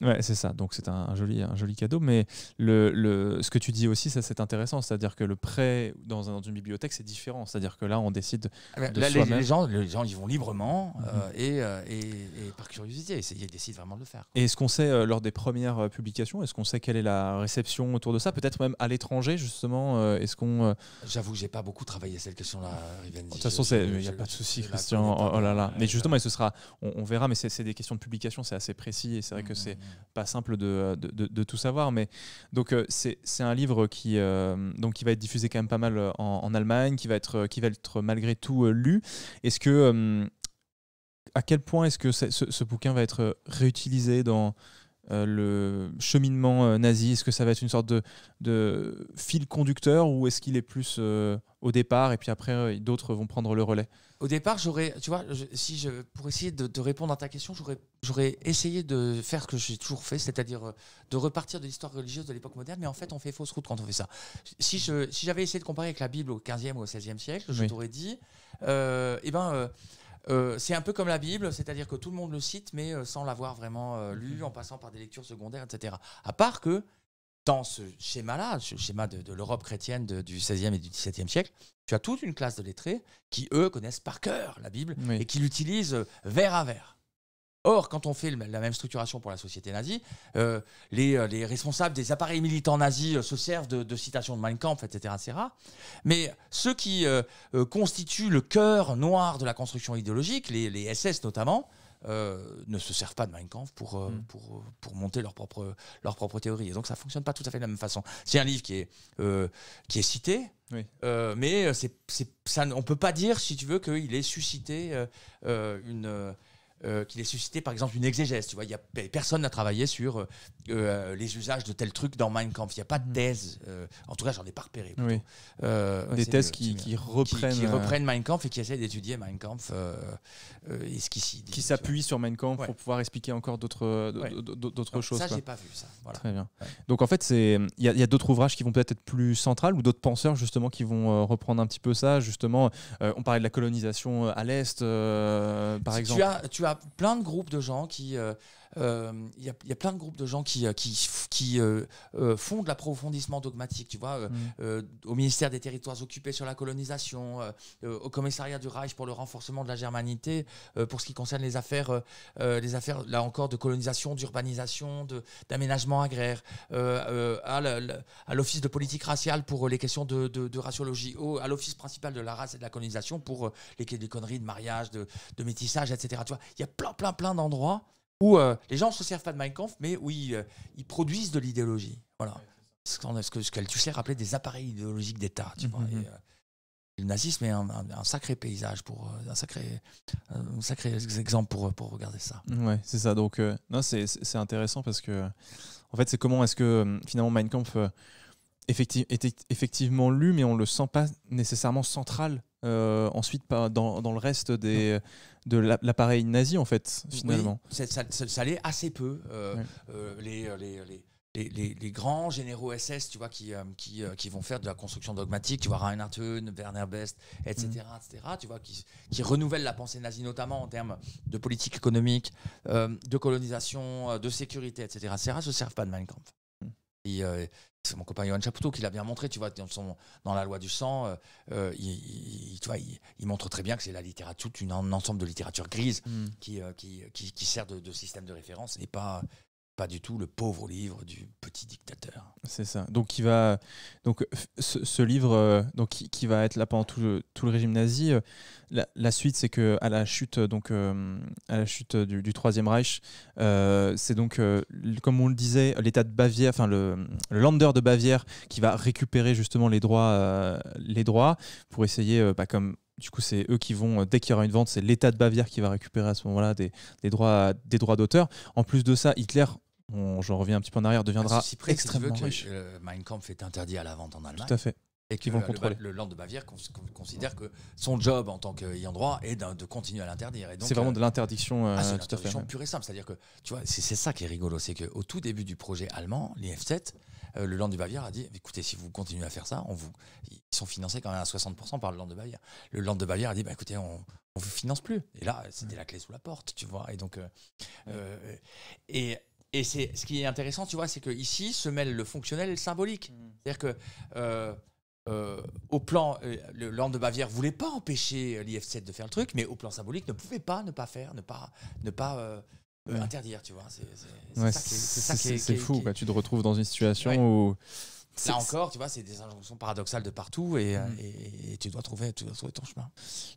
Ouais, c'est ça. Donc c'est un, joli, un joli cadeau. Mais le, le ce que tu dis aussi, ça c'est intéressant. C'est-à-dire que le prêt dans, un, dans une bibliothèque, c'est différent. C'est-à-dire que là, on décide. Ah ben, de là, les, gens, les gens, ils vont librement mhm. euh, et, euh, et, et, par curiosité, ils décident vraiment de le faire. Et est-ce qu'on sait, euh, lors des premières publications, est-ce qu'on sait quelle est la réception autour de ça Peut-être même à l'étranger, justement. est-ce qu'on. J'avoue, j'ai pas beaucoup travaillé cette question-là, De toute façon, il n'y a pas de souci, Christian. Oh, oh, là là. Mais justement, et ce sera, on, verra, mais c'est des questions de publication, c'est assez précis et c'est vrai que mmh, c'est mmh, pas simple de, de, tout savoir. Mais donc euh, c'est un livre qui euh, donc qui va être diffusé quand même pas mal euh, en, Allemagne, qui va être qui va être malgré tout lu. Est-ce que à quel point est-ce que ce, ce, bouquin va être réutilisé dans euh, le cheminement euh, nazi Est-ce que ça va être une sorte de, de fil conducteur ou est-ce qu'il est plus euh, au départ et puis après d'autres vont prendre le relais Au départ, j'aurais, tu vois, si je, pour essayer de, répondre à ta question, j'aurais, j'aurais essayé de faire ce que j'ai toujours fait, c'est-à-dire de repartir de l'histoire religieuse de l'époque moderne, mais en fait, on fait fausse route quand on fait ça. Si, je, si j'avais essayé de comparer avec la Bible au 15e ou au 16e siècle, je t'aurais dit, eh ben euh, c'est un peu comme la Bible, c'est-à-dire que tout le monde le cite, mais euh, sans l'avoir vraiment euh, lu, mhm. en passant par des lectures secondaires, etc. À part que, dans ce schéma-là, ce schéma de, l'Europe chrétienne du XVIe et du XVIIe siècle, tu as toute une classe de lettrés qui, eux, connaissent par cœur la Bible et qui l'utilisent vers à vers. Or, quand on fait la même structuration pour la société nazie, euh, euh, les, responsables des appareils militants nazis euh, se servent de, citations de Mein Kampf, etc., etc. Mais ceux qui constituent le cœur noir de la construction idéologique, les, SS notamment, ne se servent pas de Mein Kampf pour, mm. pour, pour, monter leur propre, leur propre théorie. Et donc ça ne fonctionne pas tout à fait de la même façon. C'est un livre qui est, qui est cité, mais c'est, ça, on ne peut pas dire, si tu veux, qu'il ait suscité une, euh, qu'il ait suscité par exemple une exégèse. Tu vois, y a, personne n'a travaillé sur euh, euh, les usages de tel truc dans Mein Kampf. Il n'y a pas de mhm. thèse. en tout cas, j'en ai pas repéré. Des thèses qui, reprennent, qui, reprennent Mein Kampf et qui essaient d'étudier Mein Kampf et ce qui s'y s'appuie sur Mein Kampf pour pouvoir expliquer encore d'autres d'autres choses. Ça, j'ai pas vu ça. Très bien. Donc en fait, il y a, d'autres ouvrages qui vont peut-être être plus centrales ou d'autres penseurs justement qui vont reprendre un petit peu ça. Justement, on parlait de la colonisation à l'Est, par exemple. tu as plein de groupes de gens qui, euh, euh, il y, a plein de groupes de gens qui, euh, qui, euh, font de l'approfondissement dogmatique, tu vois, mm. au ministère des territoires occupés sur la colonisation, au commissariat du Reich pour le renforcement de la germanité, pour ce qui concerne les affaires, les affaires, là encore, de colonisation, d'urbanisation, d'aménagement agraire, à l'Office de politique raciale pour les questions de, raciologie, au, à l'Office principal de la race et de la colonisation pour les, conneries de mariage, de, de métissage, etc. Tu vois, il y a plein, plein, plein d'endroits où euh, les gens ne se servent pas de Mein Kampf, mais où euh, ils, produisent de l'idéologie. Voilà. Ce qu'elle ce que sais, appelait des appareils idéologiques d'État. Tu mhm, mhm. Euh, le nazisme est un, sacré paysage, pour, un, sacré, sacré exemple pour, pour regarder ça. Ouais, c'est ça. Donc, non, c'est intéressant parce que, en fait, c'est comment est-ce que finalement Mein Kampf était effectivement lu, mais on le sent pas nécessairement central euh, ensuite dans, dans, le reste des, de l'appareil nazi en fait finalement. Oui, ça, l'est assez peu. Euh, euh, les, les, les, les, grands généraux SS, tu vois, qui, qui, qui, vont faire de la construction dogmatique, tu vois, Reinhard Werner Best, etc., mm. etc., tu vois, qui, qui renouvellent la pensée nazie, notamment en termes de politique économique, de colonisation, de sécurité, etc., etc., se servent pas de Mein euh, c'est mon copain Johan Chapoutot qui l'a bien montré, tu vois, dans, dans La loi du sang, euh, euh, il, montre très bien que c'est la littérature, une, un ensemble de littérature grise hmm. qui, sert de, de, système de référence et pas, pas du tout le pauvre livre du petit dictateur. C'est ça. Donc qui va donc ce, livre euh, donc qui, va être là pendant tout le, régime nazi. Euh, la, suite c'est que à la chute donc euh, à la chute du, troisième Reich, c'est donc comme on le disait l'État de Bavière, enfin le, le, Lander de Bavière qui va récupérer justement les droits les droits pour essayer pas bah, comme du coup, c'est eux qui vont, dès qu'il y aura une vente, c'est l'État de Bavière qui va récupérer à ce moment-là des, des droits des droits d'auteur. En plus de ça, Hitler j'en reviens un petit peu en arrière, deviendra extrêmement si tu veux, riche. Que, Mein Kampf est interdit à la vente en Allemagne. Tout à fait et qui vont contrôler. Le, Land de Bavière considère que son job en tant qu'ayant droit est de continuer à l'interdire. C'est vraiment euh, de l'interdiction euh, ah, pure et simple. C'est-à-dire que, tu vois, c'est ça qui est rigolo, c'est qu'au tout début du projet allemand, l'IF7, euh, le Land de Bavière a dit écoutez, si vous continuez à faire ça, on vous... ils sont financés quand même à 60% par le Land de Bavière. Le Land de Bavière a dit bah, écoutez, on ne vous finance plus. Et là, c'était la clé sous la porte, tu vois. Et donc, et et c'est ce qui est intéressant, tu vois, c'est que ici se mêle le fonctionnel et le symbolique. Mm. C'est-à-dire que euh, euh, au plan, euh, le land de Bavière voulait pas empêcher l'IF7 de faire le truc, mais au plan symbolique ne pouvait pas ne pas faire, ne pas, ne pas interdire, tu vois. C'est ça qui est, C'est fou, tu te retrouves dans une situation où. Là encore, tu vois, c'est des injonctions paradoxales de partout mm. et, et, tu, dois trouver, tu dois trouver ton chemin.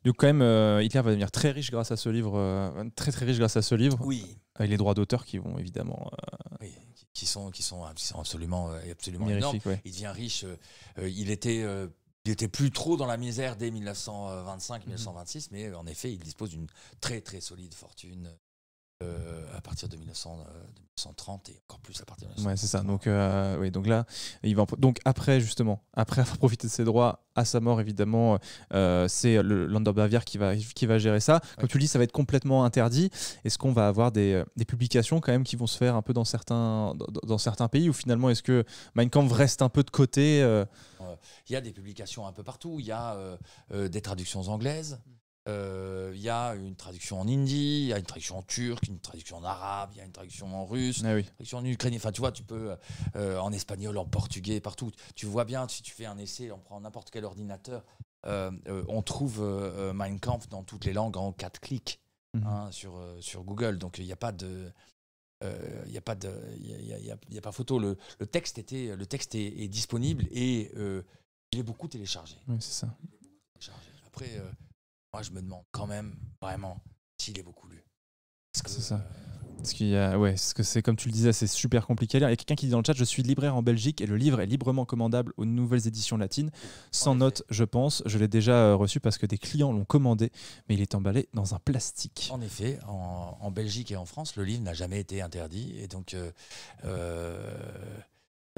Donc, quand même, Hitler va devenir très riche grâce à ce livre. très, très riche grâce à ce livre. Oui. Et les droits d'auteur qui vont évidemment. Euh, oui, qui sont, qui sont, absolument, euh, énormes. Il devient riche. Euh, il était. il était plus trop dans la misère dès 1925-1926, mais en effet, il dispose d'une très très solide fortune euh, à partir de 1930 euh, et encore plus à partir de 1930. Ouais, c'est ça. Donc, euh, donc là, il va donc après justement, après avoir profité de ses droits à sa mort, évidemment, c'est le qui va qui va gérer ça. Comme tu le dis, ça va être complètement interdit. Est-ce qu'on va avoir des, des, publications quand même qui vont se faire un peu dans certains dans, dans certains pays ou finalement est-ce que Mein Kampf reste un peu de côté Il y a des publications un peu partout. Il y a des traductions anglaises. Mm. Euh, il y a une traduction en hindi, il y a une traduction en turc, une traduction en arabe, il y a une traduction en russe, eh une traduction en ukrainien. Enfin, tu vois, tu peux euh, en espagnol, en portugais, partout. Tu vois bien, si tu fais un essai, on prend n'importe quel ordinateur, euh, on trouve Mein Kampf dans toutes les langues en 4 clics mhm. hein, sur, sur Google. Donc, il n'y a pas de. Il n'y a pas de, il a, a, pas photo. Le, texte était, le texte est, est disponible et il est beaucoup téléchargé. Oui, c'est ça. Après, moi, je me demande quand même vraiment s'il est beaucoup lu. Euh, c'est -ce ça. Parce qu'il ouais, que c'est comme tu le disais, c'est super compliqué à lire. Il y a quelqu'un qui dit dans le chat Je suis libraire en Belgique et le livre est librement commandable aux nouvelles éditions latines. Sans note, je pense. Je l'ai déjà euh, reçu parce que des clients l'ont commandé, mais il est emballé dans un plastique. En effet, en, Belgique et en France, le livre n'a jamais été interdit. Et donc, euh,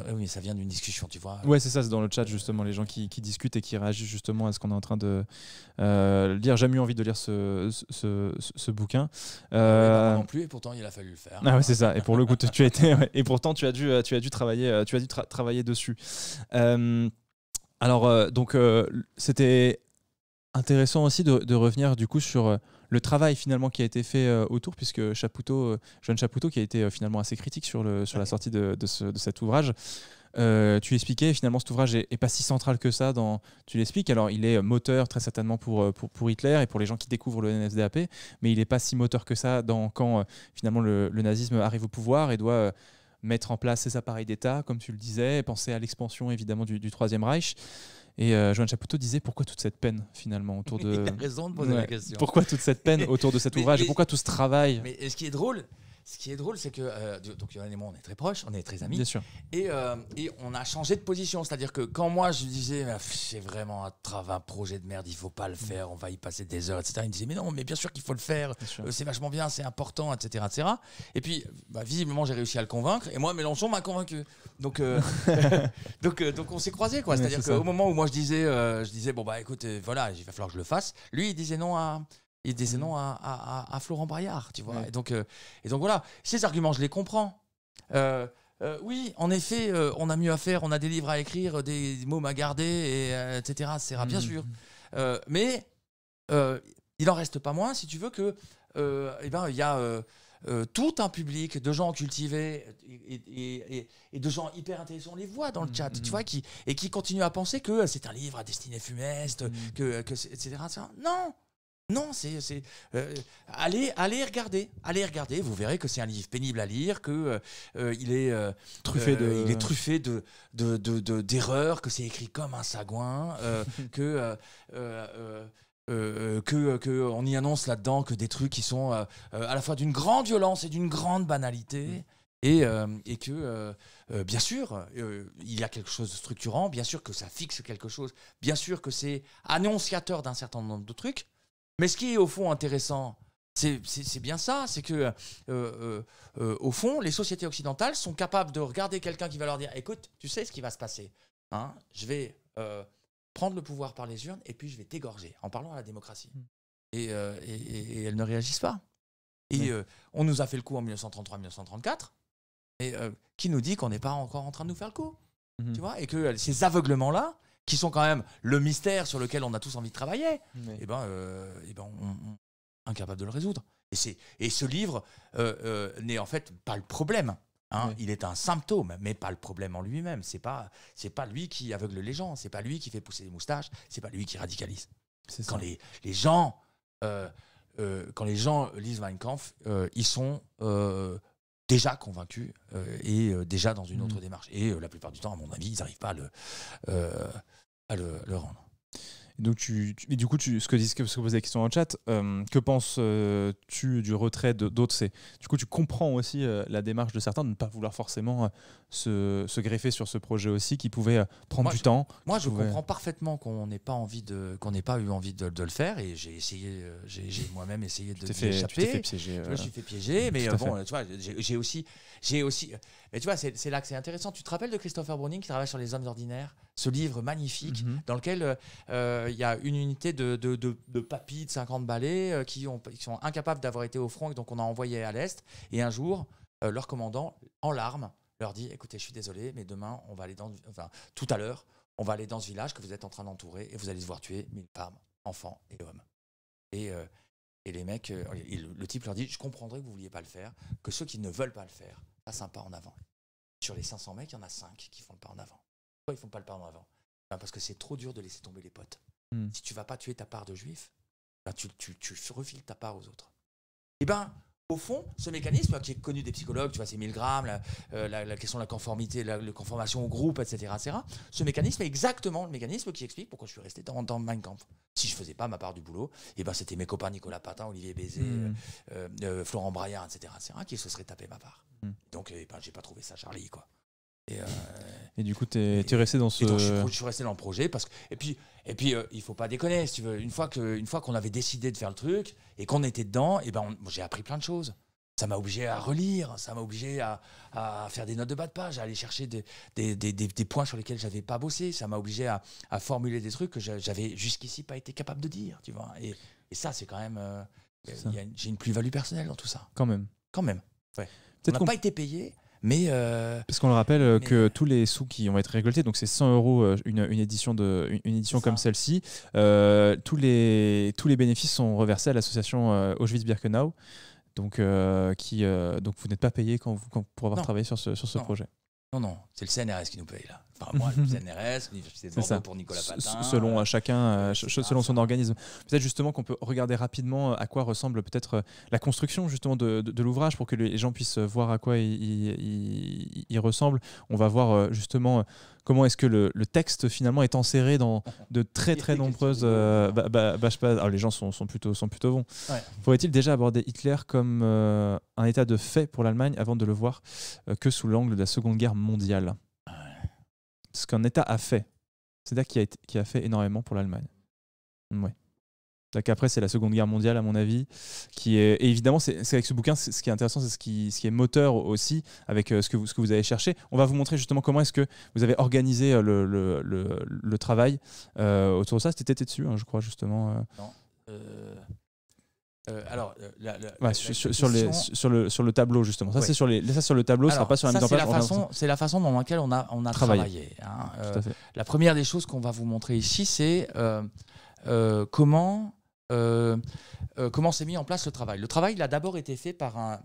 ah oui, mais ça vient d'une discussion, tu vois. Ouais, c'est ça, c'est dans le chat, justement, les gens qui, discutent et qui réagissent justement à ce qu'on est en train de euh, lire. J'ai jamais eu envie de lire ce, bouquin. Ah euh... Non, non plus, et pourtant, il a fallu le faire. Ah ouais, c'est ça. Et pour le coup, tu as été. Et pourtant, tu as dû, tu as dû travailler, euh, tu as dû travailler dessus. Euh, alors, donc, c'était intéressant aussi de, de, revenir, du coup, sur le travail finalement qui a été fait euh, autour, puisque Jean euh, jeune Chapoutot, qui a été euh, finalement assez critique sur, le, sur la sortie de, cet ouvrage, tu expliquais finalement cet ouvrage est, pas si central que ça dans tu l'expliques alors il est moteur très certainement pour, pour, Hitler et pour les gens qui découvrent le NSDAP mais il n'est pas si moteur que ça dans quand finalement le, nazisme arrive au pouvoir et doit mettre en place ses appareils d'État comme tu le disais penser à l'expansion évidemment du, du, troisième Reich et euh, Joanne Chapoutot disait pourquoi toute cette peine finalement autour (laughs) de. Pourquoi toute cette peine (laughs) autour de cet ouvrage et pourquoi tout ce travail Mais ce qui est drôle, ce qui est drôle, c'est que euh, donc Yolande et moi, on est très proches, on est très amis. Bien sûr. Et, euh, et on a changé de position. C'est-à-dire que quand moi, je disais, ah, c'est vraiment un, travail, un projet de merde, il faut pas le mm. faire, on va y passer des heures, etc. Il me disait, mais non, mais bien sûr qu'il faut le faire, euh, c'est vachement bien, c'est important, etc. etc. Et puis, bah, visiblement, j'ai réussi à le convaincre. Et moi, Mélenchon m'a convaincu. Donc, (laughs) donc, donc, on s'est croisés, quoi. C'est-à-dire qu'au moment où moi, je disais, je disais, bon, bah écoute, voilà, il va falloir que je le fasse, lui, il disait non à il disait mhm. non à, à, à Florent Braillard, tu vois. Et, donc, euh, et donc voilà, ces arguments, je les comprends. Euh, euh, oui, en effet, on a mieux à faire, on a des livres à écrire, des mots à garder, et, etc. C'est bien mhm. sûr. mais il en reste pas moins, si tu veux, que eh ben, il y a tout un public de gens cultivés et, et, de gens hyper intéressants. On les voit dans le chat, tu mhm. vois, qui, et qui continuent à penser que c'est un livre à destinée Fumeste, que, que etc. Non! Non, c'est euh, allez allez regarder, allez regarder, vous verrez que c'est un livre pénible à lire, que euh, euh, il est truffé de il est truffé de d'erreurs, que c'est écrit comme un sagouin, (laughs) que que, on y annonce là-dedans que des trucs qui sont à la fois d'une grande violence et d'une grande banalité. Et, et, que, bien sûr, il y a quelque chose de structurant, bien sûr que ça fixe quelque chose, bien sûr que c'est annonciateur d'un certain nombre de trucs, mais ce qui est au fond intéressant, c'est bien ça, c'est que, euh, euh, euh, au fond, les sociétés occidentales sont capables de regarder quelqu'un qui va leur dire Écoute, tu sais ce qui va se passer. Hein, je vais prendre le pouvoir par les urnes et puis je vais t'égorger, en parlant à la démocratie. Mm. Et, elles ne réagissent pas. Et on nous a fait le coup en 1933-1934, et qui nous dit qu'on n'est pas encore en train de nous faire le coup mm-hmm. Tu vois Et que ces aveuglements-là, qui sont quand même le mystère sur lequel on a tous envie de travailler, Eh et ben, euh, eh ben on, incapable de le résoudre. Et, et ce livre euh, euh, n'est en fait pas le problème. Hein. Il est un symptôme, mais pas le problème en lui-même. C'est pas c'est pas lui qui aveugle les gens, c'est pas lui qui fait pousser les moustaches, c'est pas lui qui radicalise. Quand les, les gens quand les gens lisent Mein ils sont déjà convaincus euh, et euh, déjà dans une autre mm. démarche. Et euh, la plupart du temps, à mon avis, ils n'arrivent pas à le, le, le rendre. Donc tu, et du coup, tu, ce que disent, ce que question en chat, euh, que penses-tu euh, du retrait d'autres C'est du coup, tu comprends aussi euh, la démarche de certains de ne pas vouloir forcément se, greffer sur ce projet aussi, qui pouvait prendre du temps. Moi, je comprends parfaitement qu'on n'ait pas envie de, qu'on n'ait pas eu envie de, le faire, et j'ai essayé, j'ai moi-même essayé de fait, échapper. Tu fait piéger. Je me suis fait piéger, mais bon, tu vois, j'ai aussi, j'ai aussi, et tu vois, c'est là que c'est intéressant. Tu te rappelles de Christopher Browning qui travaille sur les hommes ordinaires Ce livre magnifique mhm. dans lequel euh, euh, il y a une unité de, de, de, 50 balais euh, qui, sont incapables d'avoir été au front et donc on a envoyé à l'Est. Et un jour, leur commandant, en larmes, leur dit écoutez, je suis désolé, mais demain, on va aller dans. Enfin, tout à l'heure, on va aller dans ce village que vous êtes en train d'entourer et vous allez se voir tuer mille femmes, enfants et hommes. Et. et les mecs, le type leur dit, je comprendrais que vous ne vouliez pas le faire, que ceux qui ne veulent pas le faire passe un pas en avant. Sur les 500 mecs, il y en a 5 qui font le pas en avant. Pourquoi ils font pas le pas en avant ben, Parce que c'est trop dur de laisser tomber les potes. Hmm. Si tu vas pas tuer ta part de juif, ben, tu, tu, tu refiles ta part aux autres. Eh ben, au fond, ce mécanisme qui est connu des psychologues, tu vois, c'est 1000 grammes, euh, la, question de la conformité, la, conformation au groupe, etc., etc., Ce mécanisme est exactement le mécanisme qui explique pourquoi je suis resté dans, dans Mein Si je faisais pas ma part du boulot, et eh ben c'était mes copains Nicolas Patin, Olivier Bézé, mmh. euh, euh, Florent Braillard, etc., qui se seraient tapés ma part. Mmh. Donc, eh ben, je n'ai pas trouvé ça Charlie, quoi. Et, euh, et du coup, tu es, resté dans ce. je, suis resté dans le projet. Parce que, et puis, et puis euh, il faut pas déconner. tu veux, une fois qu'on avait décidé de faire le truc et qu'on était dedans, et ben j'ai appris plein de choses. Ça m'a obligé à relire, ça m'a obligé à, à, faire des notes de bas de page, à aller chercher des, des, des, des points sur lesquels j'avais pas bossé. Ça m'a obligé à, à, formuler des trucs que j'avais jusqu'ici pas été capable de dire. Tu vois et, ça, c'est quand même. Euh, j'ai une plus-value personnelle dans tout ça. Quand même. Quand même. Ouais. On n'a pas été payé, mais euh, parce qu'on le rappelle euh, que euh, tous les sous qui vont être récoltés, donc c'est 100 euros une, édition comme celle-ci, tous les bénéfices sont reversés à l'association Auschwitz-Birkenau. Donc, qui, donc vous n'êtes pas payé pour avoir travaillé sur ce, projet. Non, non, c'est le CNRS qui nous paye là. Enfin, moi, le (laughs) de pour Nicolas Patin. selon chacun, euh, euh, selon son organisme. Peut-être justement qu'on peut regarder rapidement euh, à quoi ressemble peut-être la construction justement de, l'ouvrage pour que les gens puissent voir à quoi il, ressemble. On va voir justement comment est-ce que le, texte finalement est enserré dans de très très (laughs) nombreuses Alors les gens sont, sont, plutôt, sont plutôt bons. faudrait Pourrait-il déjà aborder Hitler comme un état de fait pour l'Allemagne avant de le voir que sous l'angle de la Seconde Guerre mondiale ce qu'un État a fait. C'est-à-dire qui a, fait énormément pour l'Allemagne. Ouais. Après, c'est la Seconde Guerre mondiale, à mon avis. Qui est... Et évidemment, c'est avec ce bouquin, ce qui est intéressant, c'est ce qui, est moteur aussi, avec euh, ce, que vous, avez cherché. On va vous montrer justement comment est-ce que vous avez organisé euh, le, travail euh, autour de ça. C'était dessus, hein, je crois, justement. Non. Euh, alors, euh, sur, les, sur, le, sur le tableau, justement. Ça, c'est sur, les, ça, sur le tableau, alors, sera pas sur la même Façon, c'est la façon dans laquelle on a, on a travaillé. Hein. Euh, la première des choses qu'on va vous montrer ici, c'est comment comment s'est mis en place le travail. Le travail, il a d'abord été fait par un,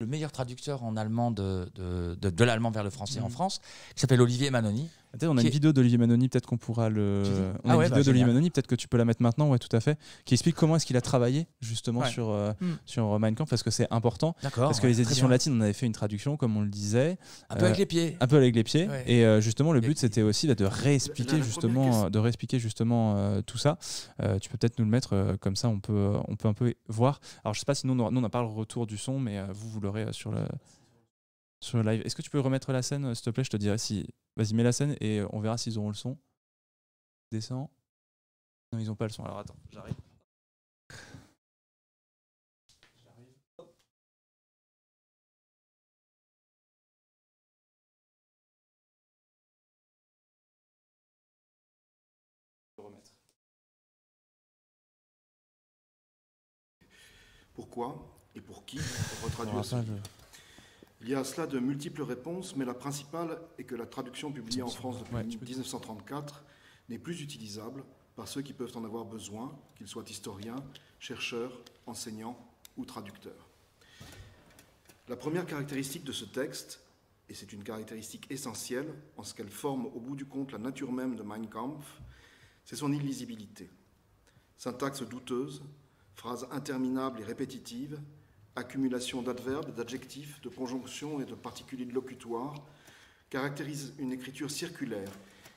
le meilleur traducteur en allemand de, de, de, l'allemand vers le français en mmh. France, qui s'appelle Olivier Manoni, on a une vidéo d'Olivier Manoni, peut-être qu'on pourra le. On une ah vidéo bah, d'Olivier Manoni, peut-être que tu peux la mettre maintenant, ouais, tout à fait, qui explique comment est-ce qu'il a travaillé justement sur sur, euh, Camp hmm. parce que c'est important. Parce que les éditions latines, on avait fait une traduction, comme on le disait. Un peu avec euh, les pieds. Un peu avec les pieds. Et euh, justement, le but, c'était aussi bah, de réexpliquer justement, de réexpliquer justement tout ça. Euh, tu peux peut-être nous le mettre, comme ça, on peut, on peut un peu voir. Alors, je sais pas si nous, on, n'a pas le retour du son, mais vous, vous l'aurez sur le sur live. Est-ce que tu peux remettre la scène, euh, s'il te plaît Je te dirai si. Vas-y, mets la scène et euh, on verra s'ils auront le son. Descends. Non, ils n'ont pas le son. Alors attends, j'arrive. Pourquoi et pour qui retraduire il y a à cela de multiples réponses, mais la principale est que la traduction publiée en France depuis 1934 n'est plus utilisable par ceux qui peuvent en avoir besoin, qu'ils soient historiens, chercheurs, enseignants ou traducteurs. La première caractéristique de ce texte, et c'est une caractéristique essentielle en ce qu'elle forme au bout du compte la nature même de Mein Kampf, c'est son illisibilité. Syntaxe douteuse, phrases interminables et répétitives, accumulation d'adverbes, d'adjectifs, de conjonctions et de de locutoires, caractérise une écriture circulaire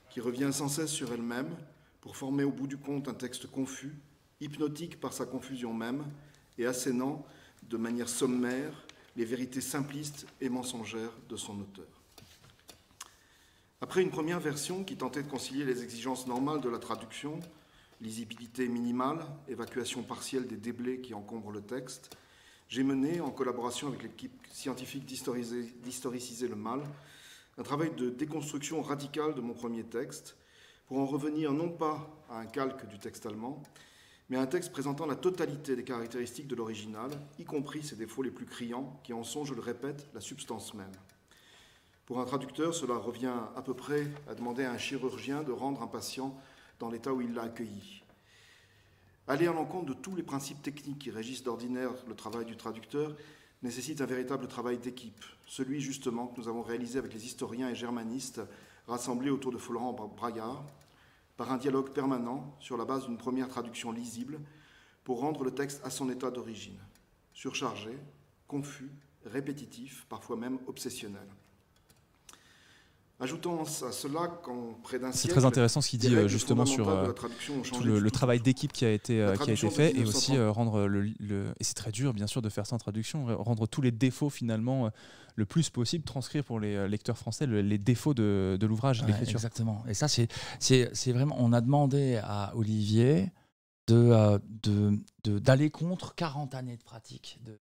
qui revient sans cesse sur elle-même pour former au bout du compte un texte confus, hypnotique par sa confusion même et assénant de manière sommaire les vérités simplistes et mensongères de son auteur. Après une première version qui tentait de concilier les exigences normales de la traduction, lisibilité minimale, évacuation partielle des déblais qui encombrent le texte, j'ai mené, en collaboration avec l'équipe scientifique d'Historiciser le mal, un travail de déconstruction radicale de mon premier texte, pour en revenir non pas à un calque du texte allemand, mais à un texte présentant la totalité des caractéristiques de l'original, y compris ses défauts les plus criants, qui en sont, je le répète, la substance même. Pour un traducteur, cela revient à peu près à demander à un chirurgien de rendre un patient dans l'état où il l'a accueilli. Aller à l'encontre de tous les principes techniques qui régissent d'ordinaire le travail du traducteur nécessite un véritable travail d'équipe, celui justement que nous avons réalisé avec les historiens et germanistes rassemblés autour de Florent Braillard, par un dialogue permanent sur la base d'une première traduction lisible pour rendre le texte à son état d'origine, surchargé, confus, répétitif, parfois même obsessionnel. Ajoutons à cela qu'en près d'un C'est très intéressant ce qu'il dit euh, justement sur euh, tout le, travail d'équipe qui a été, euh, qui a été fait et aussi rendre le, et c'est très dur bien sûr de faire ça en traduction, rendre tous les défauts finalement le plus possible, transcrire pour les lecteurs français les défauts de, de l'ouvrage, l'écriture. Exactement. Et ça c'est vraiment on a demandé à Olivier de d'aller de, contre 40 années de pratique de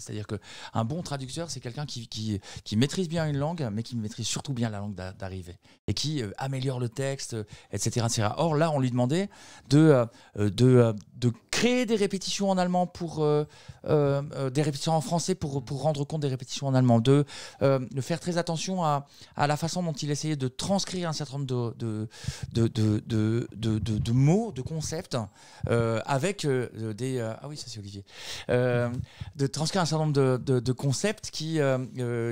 c'est-à-dire qu'un bon traducteur, c'est quelqu'un qui, qui, maîtrise bien une langue, mais qui maîtrise surtout bien la langue d'arrivée et qui euh, améliore le texte, euh, etc., Or, là, on lui demandait de, euh, de, de créer des répétitions en allemand pour des répétitions en français pour, pour rendre compte des répétitions en allemand, de, de faire très attention à, à, la façon dont il essayait de transcrire un certain nombre de, de, de, de mots, de concepts avec des. ah oui, ça c'est Olivier. de transcrire un certain nombre de, concepts qui,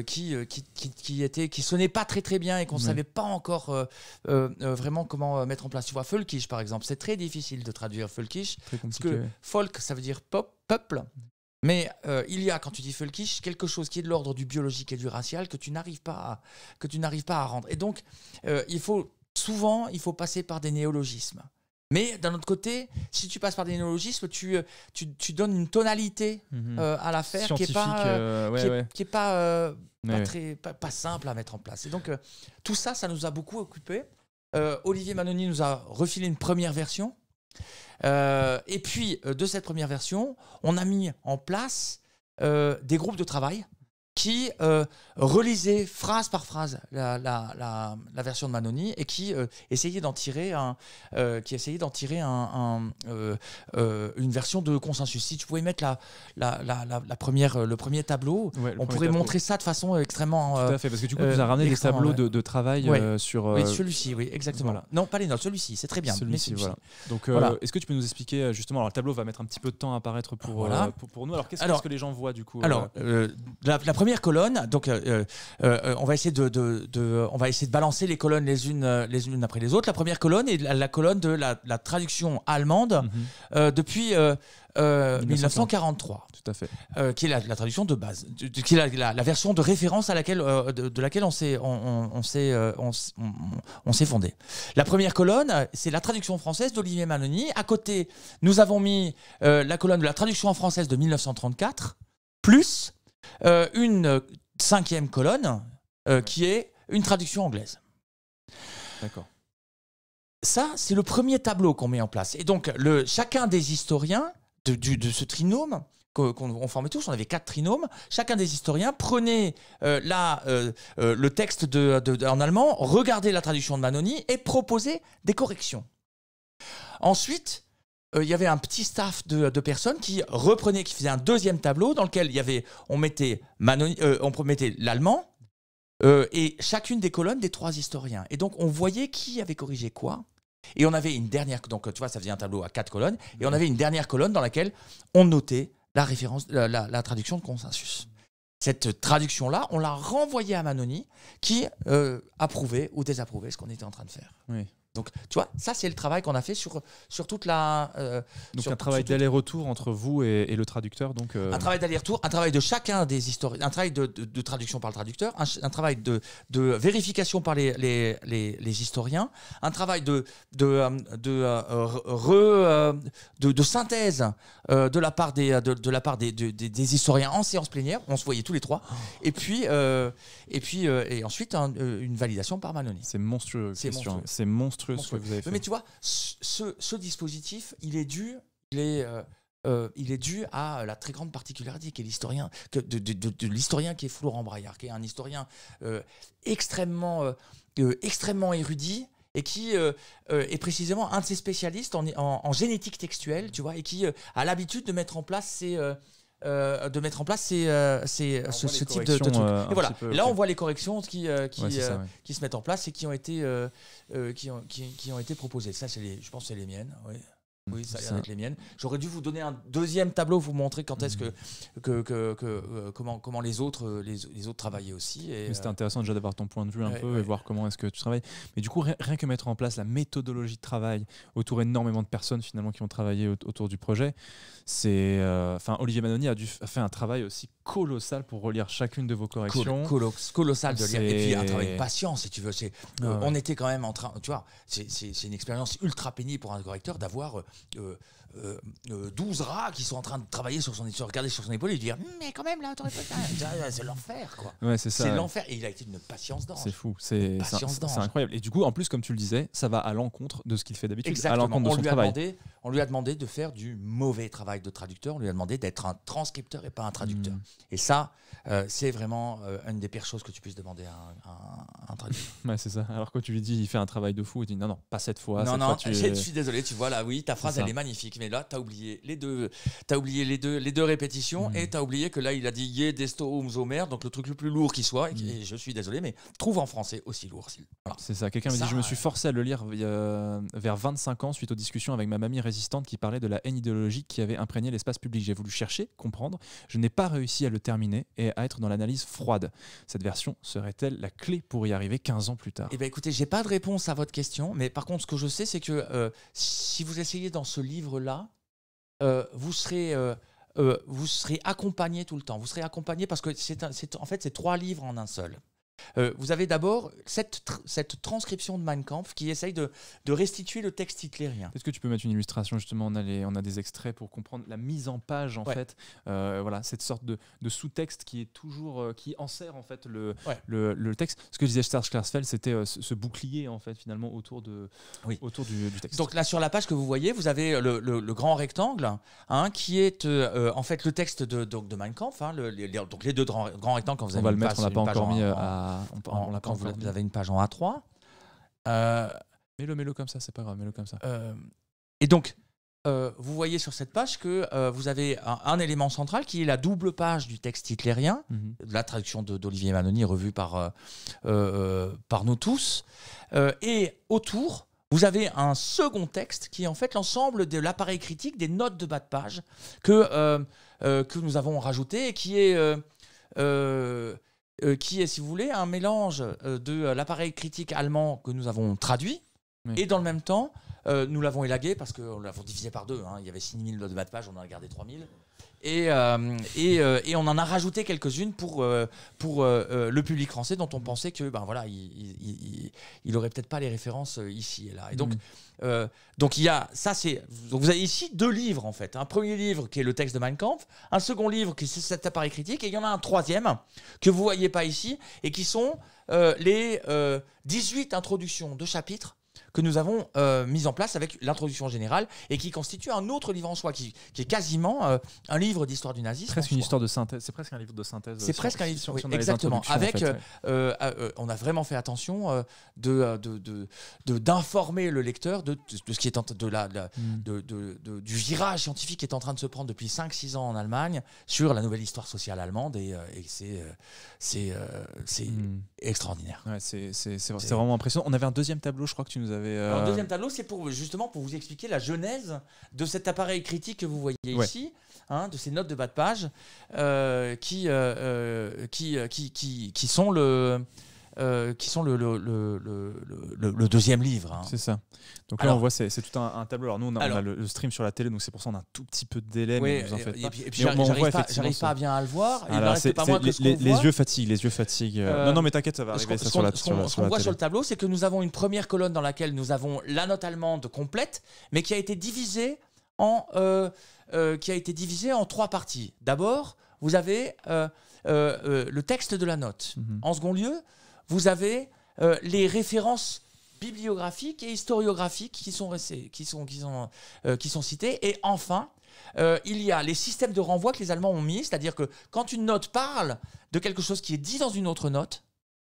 qui, qui, qui, qui sonnaient pas très très bien et qu'on ne savait pas encore vraiment comment mettre en place. Tu vois, Folkish par exemple, c'est très difficile de traduire Folkish parce que folk ça veut dire peuple. Mais il y a, quand tu dis folkish, quelque chose qui est de l'ordre du biologique et du racial que tu n'arrives pas, à, que tu n'arrives pas à rendre. Et donc, il faut souvent, il faut passer par des néologismes. Mais d'un autre côté, si tu passes par des néologismes, tu, euh, tu, donnes une tonalité mhm. euh, à l'affaire qui n'est pas, euh, qui, est, pas, pas, très, simple à mettre en place. Et donc, tout ça, ça nous a beaucoup occupé. Olivier Manoni nous a refilé une première version. et puis, de cette première version, on a mis en place des groupes de travail qui euh, relisait phrase par phrase la, la, la, version de Manoni et qui euh, essayait d'en tirer un, euh, qui essayait d'en tirer un, euh, une version de consensus. Si tu pouvais mettre la, la, première, le premier tableau, on pourrait montrer ça de façon extrêmement. Tout à fait, parce que du coup, tu nous as ramené des tableaux de, de, travail sur. Oui, celui-ci, oui, exactement. Non, pas les notes, celui-ci, c'est très bien. Celui-ci, voilà. Donc, est-ce que tu peux nous expliquer justement Alors, le tableau va mettre un petit peu de temps à apparaître pour, voilà. pour, pour, nous. Alors, qu'est-ce que les gens voient du coup Alors, la première première colonne, donc euh, euh, euh, on, va essayer de, on va essayer de balancer les colonnes les unes, les unes après les autres. La première colonne est la, colonne de la, traduction allemande mhm. depuis 1943. Tout à fait. qui est la, traduction de base, qui est la, version de référence à laquelle, de, laquelle on s'est on, s'est on, fondé. La première colonne, c'est la traduction française d'Olivier Manoni. À côté, nous avons mis la colonne de la traduction française de 1934, plus euh, une euh, cinquième colonne euh, qui est une traduction anglaise. D'accord. Ça, c'est le premier tableau qu'on met en place. Et donc, chacun des historiens de, ce trinôme qu'on formait tous, on avait quatre trinômes. Chacun des historiens prenait le texte de, en allemand, regardait la traduction de Manoni et proposait des corrections. Ensuite, euh, il y avait un petit staff de, personnes qui reprenaient, qui faisaient un deuxième tableau dans lequel euh, on mettait, l'allemand, euh, et chacune des colonnes des trois historiens. Et donc, on voyait qui avait corrigé quoi. Et on avait une dernière. Donc, tu vois, ça faisait un tableau à quatre colonnes. Et on avait une dernière colonne dans laquelle on notait la, traduction de consensus. Cette traduction-là, on l'a renvoyait à Manoni, qui approuvait ou désapprouvait ce qu'on était en train de faire. Oui. Donc, tu vois, ça, c'est le travail qu'on a fait sur, sur toute la. Euh, donc, un travail d'aller-retour entre vous et, le traducteur. Donc, euh, Un travail d'aller-retour, un travail de chacun des historiens, un travail de, de, traduction par le traducteur, un, travail de, de, vérification par les, les, les, historiens, un travail de, de, euh, re, de, synthèse de la part, des, de, la part des, des, historiens en séance plénière. On se voyait tous les trois. Et puis, et, puis et ensuite, une validation par Maloney. C'est monstrueux. C'est monstrueux. Mais tu vois, ce, dispositif, il est dû, il est, euh, euh, il est dû à la très grande particularité l'historien, de, de, l'historien qui est Florent Braillard, qui est un historien euh, extrêmement, extrêmement érudit et qui est précisément un de ses spécialistes en, génétique textuelle, tu vois, et qui a l'habitude de mettre en place ces, euh, de mettre en place c'est euh, ce, type de, de euh, et voilà. là, on voit les corrections qui, qui, qui, se mettent en place et qui ont été, qui ont, qui, ont été proposées. Ça, les, je pense que c'est les miennes. Oui. Mmh, oui, ça vient les miennes. J'aurais dû vous donner un deuxième tableau, vous montrer quand est-ce que, mmh. que, que, euh, comment, comment les autres, euh, les, autres travaillaient aussi. C'était euh, intéressant déjà d'avoir ton point de vue un peu et voir comment est-ce que tu travailles. Mais du coup, rien, que mettre en place la méthodologie de travail autour énormément de personnes finalement qui ont travaillé autour du projet, c'est. Enfin, Olivier Manoni a, dû, fait un travail aussi colossal pour relire chacune de vos corrections. colossal de lire. Et puis un travail de patience, si tu veux. c'est On était quand même en train. Tu vois, c'est une expérience ultra pénible pour un correcteur d'avoir 就。12 euh, euh, rats qui sont en train de travailler sur son se regarder sur son épaule et dire mais quand même là t'aurais pas c'est l'enfer quoi c'est l'enfer et il a été une patience d'ange c'est fou c'est incroyable et du coup en plus comme tu le disais ça va à l'encontre de ce qu'il fait d'habitude à l'encontre de on son lui a travail demandé, on lui a demandé de faire du mauvais travail de traducteur on lui a demandé d'être un transcripteur et pas un traducteur mm. et ça euh, c'est vraiment une des pires choses que tu puisses demander à un, traducteur (laughs) ouais, c'est ça alors quand tu lui dis il fait un travail de fou il dit non non pas cette fois non non (laughs) je suis désolé tu vois là oui ta phrase elle est magnifique mais là, t'as oublié les deux, as oublié les deux, les deux répétitions, mm. et et as oublié que là, il a dit Yé, Desto, Homer, donc le truc le plus lourd qui soit. Mm. Et, je suis désolé, mais trouve en français aussi lourd. C'est ça. Quelqu'un me dit Je me suis forcé à le lire euh, vers 25 ans suite aux discussions avec ma mamie résistante qui parlait de la haine idéologique qui avait imprégné l'espace public. J'ai voulu chercher, comprendre. Je n'ai pas réussi à le terminer et à être dans l'analyse froide. Cette version serait-elle la clé pour y arriver 15 ans plus tard Eh bien, écoutez, j'ai pas de réponse à votre question, mais par contre, ce que je sais, c'est que euh, si vous essayez dans ce livre-là, euh, euh, euh, vous serez. accompagné tout le temps. Vous serez accompagné parce que c'est en fait c'est trois livres en un seul. Euh, vous avez d'abord cette, cette, transcription de Mein Kampf qui essaye de, restituer le texte hitlérien. Est-ce que tu peux mettre une illustration justement on a, on a des extraits pour comprendre la mise en page en fait. Euh, voilà, cette sorte de, sous-texte qui est toujours euh, qui enserre en fait le, le, texte. Ce que disait Star c'était ce, bouclier en fait finalement autour, de, autour du, texte. Donc là sur la page que vous voyez, vous avez le, grand rectangle hein, qui est en fait le texte de, de Mein Kampf, hein, donc les deux grands, rectangles quand vous on va le mettre, on n'a pas encore mis à quand vous, avez une page en A3. Euh, mets-le, comme ça, c'est pas grave, mets-le comme ça. Euh, et donc, euh, vous voyez sur cette page que euh, vous avez un, élément central qui est la double page du texte hitlérien, mhm. la traduction d'Olivier Manoni revue par, par nous tous. et autour, vous avez un second texte qui est en fait l'ensemble de l'appareil critique des notes de bas de page que, que nous avons rajouté et qui est euh, qui est, si vous voulez, un mélange euh, de euh, l'appareil critique allemand que nous avons traduit, et dans le même temps, nous l'avons élagué parce que nous l'avons divisé par deux. Hein. Il y avait 6000 notes de bas de page, on en a gardé 3000. Euh, euh, et, on en a rajouté quelques-unes pour, euh, pour le public français dont on pensait que ben voilà il, aurait peut-être pas les références ici et là. Et donc mm. donc il y a ça c'est vous avez ici deux livres en fait un premier livre qui est le texte de Mein Kampf un second livre qui est cet appareil critique et il y en a un troisième que vous voyez pas ici et qui sont les 18 introductions de chapitres que nous avons euh, mis en place avec l'introduction générale et qui constitue un autre livre en soi, qui, est quasiment euh, un livre d'histoire du nazisme. Presque une histoire de synthèse. C'est presque un livre de synthèse. C'est euh, presque un livre. Sur, oui, exactement. Avec, on a vraiment fait attention de, d'informer le lecteur de, ce qui est en, de la, mm. du virage scientifique qui est en train de se prendre depuis 5-6 ans en Allemagne sur la nouvelle histoire sociale allemande et, mm. c'est, c'est, c'est extraordinaire. c'est, c'est vraiment impressionnant. On avait un deuxième tableau, je crois que tu nous as euh, deuxième tableau, c'est pour justement pour vous expliquer la genèse de cet appareil critique que vous voyez ici, hein, de ces notes de bas de page, euh, euh, qui, qui, qui, sont le euh, qui sont le, le, le, le deuxième livre. Hein. C'est ça. Donc là, on voit, c'est tout un, tableau. Alors nous, on a, le, stream sur la télé, donc c'est pour ça qu'on a un tout petit peu de délai. mais en faites et, pas. et puis, j'arrive pas, pas, bien à le voir. les, yeux fatiguent, les yeux fatiguent. Euh, non, non, mais t'inquiète, ça va arriver. Ce qu'on voit sur le tableau, c'est que nous avons une première colonne dans laquelle nous avons la note allemande complète, mais qui a été divisée en euh, qui a été divisée en trois parties. D'abord, vous avez le texte de la note. Mhm. En second lieu, vous avez euh, les références bibliographiques et historiographiques qui sont, qui qui sont, euh, qui sont citées. Et enfin, euh, il y a les systèmes de renvoi que les Allemands ont mis, c'est-à-dire que quand une note parle de quelque chose qui est dit dans une autre note,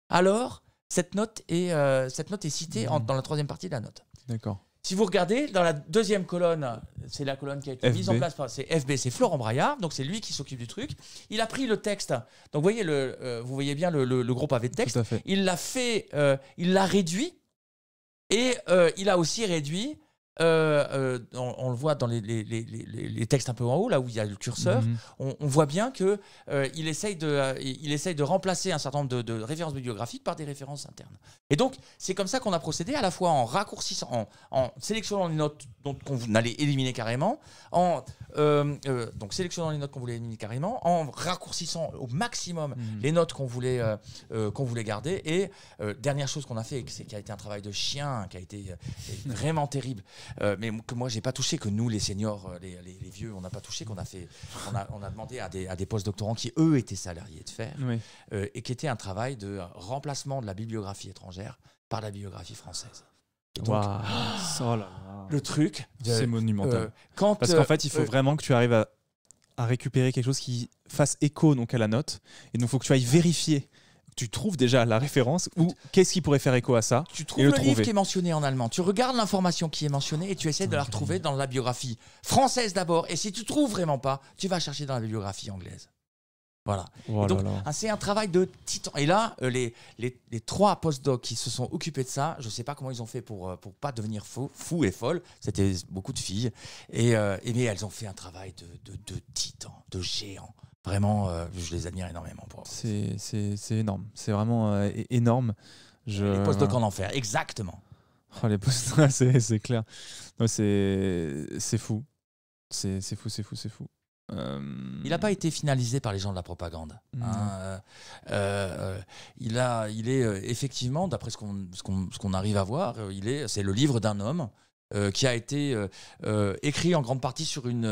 alors cette note est, cette note est citée mhm. dans la troisième partie de la note. D'accord. Si vous regardez, dans la deuxième colonne, c'est la colonne qui a été mise en place c'est FB, c'est Florent Braillard, donc c'est lui qui s'occupe du truc. Il a pris le texte, donc vous voyez, le, euh, vous voyez bien le, le, gros pavé de texte, il l'a fait, euh, il l'a réduit, et euh, il a aussi réduit euh, euh, on, le voit dans les, textes un peu en haut, là où il y a le curseur, mhm. on, voit bien qu'il euh, essaye, de, il essaye de remplacer un certain nombre de, références bibliographiques par des références internes. Et donc, c'est comme ça qu'on a procédé à la fois en raccourcissant, en, sélectionnant les notes qu'on allait éliminer carrément, en donc sélectionnant les notes qu'on voulait éliminer carrément, en raccourcissant au maximum mhm. les notes qu'on voulait, qu'on voulait garder. Et dernière chose qu'on a fait, c'est qui a été un travail de chien, qui a été vraiment terrible. Euh, mais que moi j'ai pas touché, que nous les seniors, euh, les, les, vieux, on n'a pas touché, qu'on a fait, on a, on a demandé à des, à des post-doctorants qui eux étaient salariés de faire, euh, et qui étaient un travail de remplacement de la bibliographie étrangère par la bibliographie française. Oh, oh le truc, c'est monumental. Parce qu'en fait, il faut vraiment que tu arrives à à récupérer quelque chose qui fasse écho donc à la note. Et donc, il faut que tu ailles vérifier tu trouves déjà la référence ou qu'est-ce qui pourrait faire écho à ça Tu trouves le, livre qui est mentionné en allemand, tu regardes l'information qui est mentionnée et tu essaies de la retrouver dans la biographie française d'abord. Et si tu trouves vraiment pas, tu vas chercher dans la biographie anglaise. Voilà. Oh donc, ah, c'est un travail de titan. Et là, euh, les, trois post trois postdocs qui se sont occupés de ça, je ne sais pas comment ils ont fait pour ne euh, pas devenir fous fou et folle. C'était beaucoup de filles. Euh, et, mais elles ont fait un travail de, de titan, de géant. Vraiment, euh, je les admire énormément pour C'est énorme. C'est vraiment euh, énorme. Je... Les de en enfer, exactement. Oh, les postes, (laughs) c'est clair. C'est fou. C'est fou, c'est fou, c'est euh, fou. Il n'a pas été finalisé par les gens de la propagande. Hein, il, a, il est effectivement, d'après ce qu'on ce qu'on arrive à voir, c'est le livre d'un homme euh, qui a été euh, euh, écrit en grande partie sur une,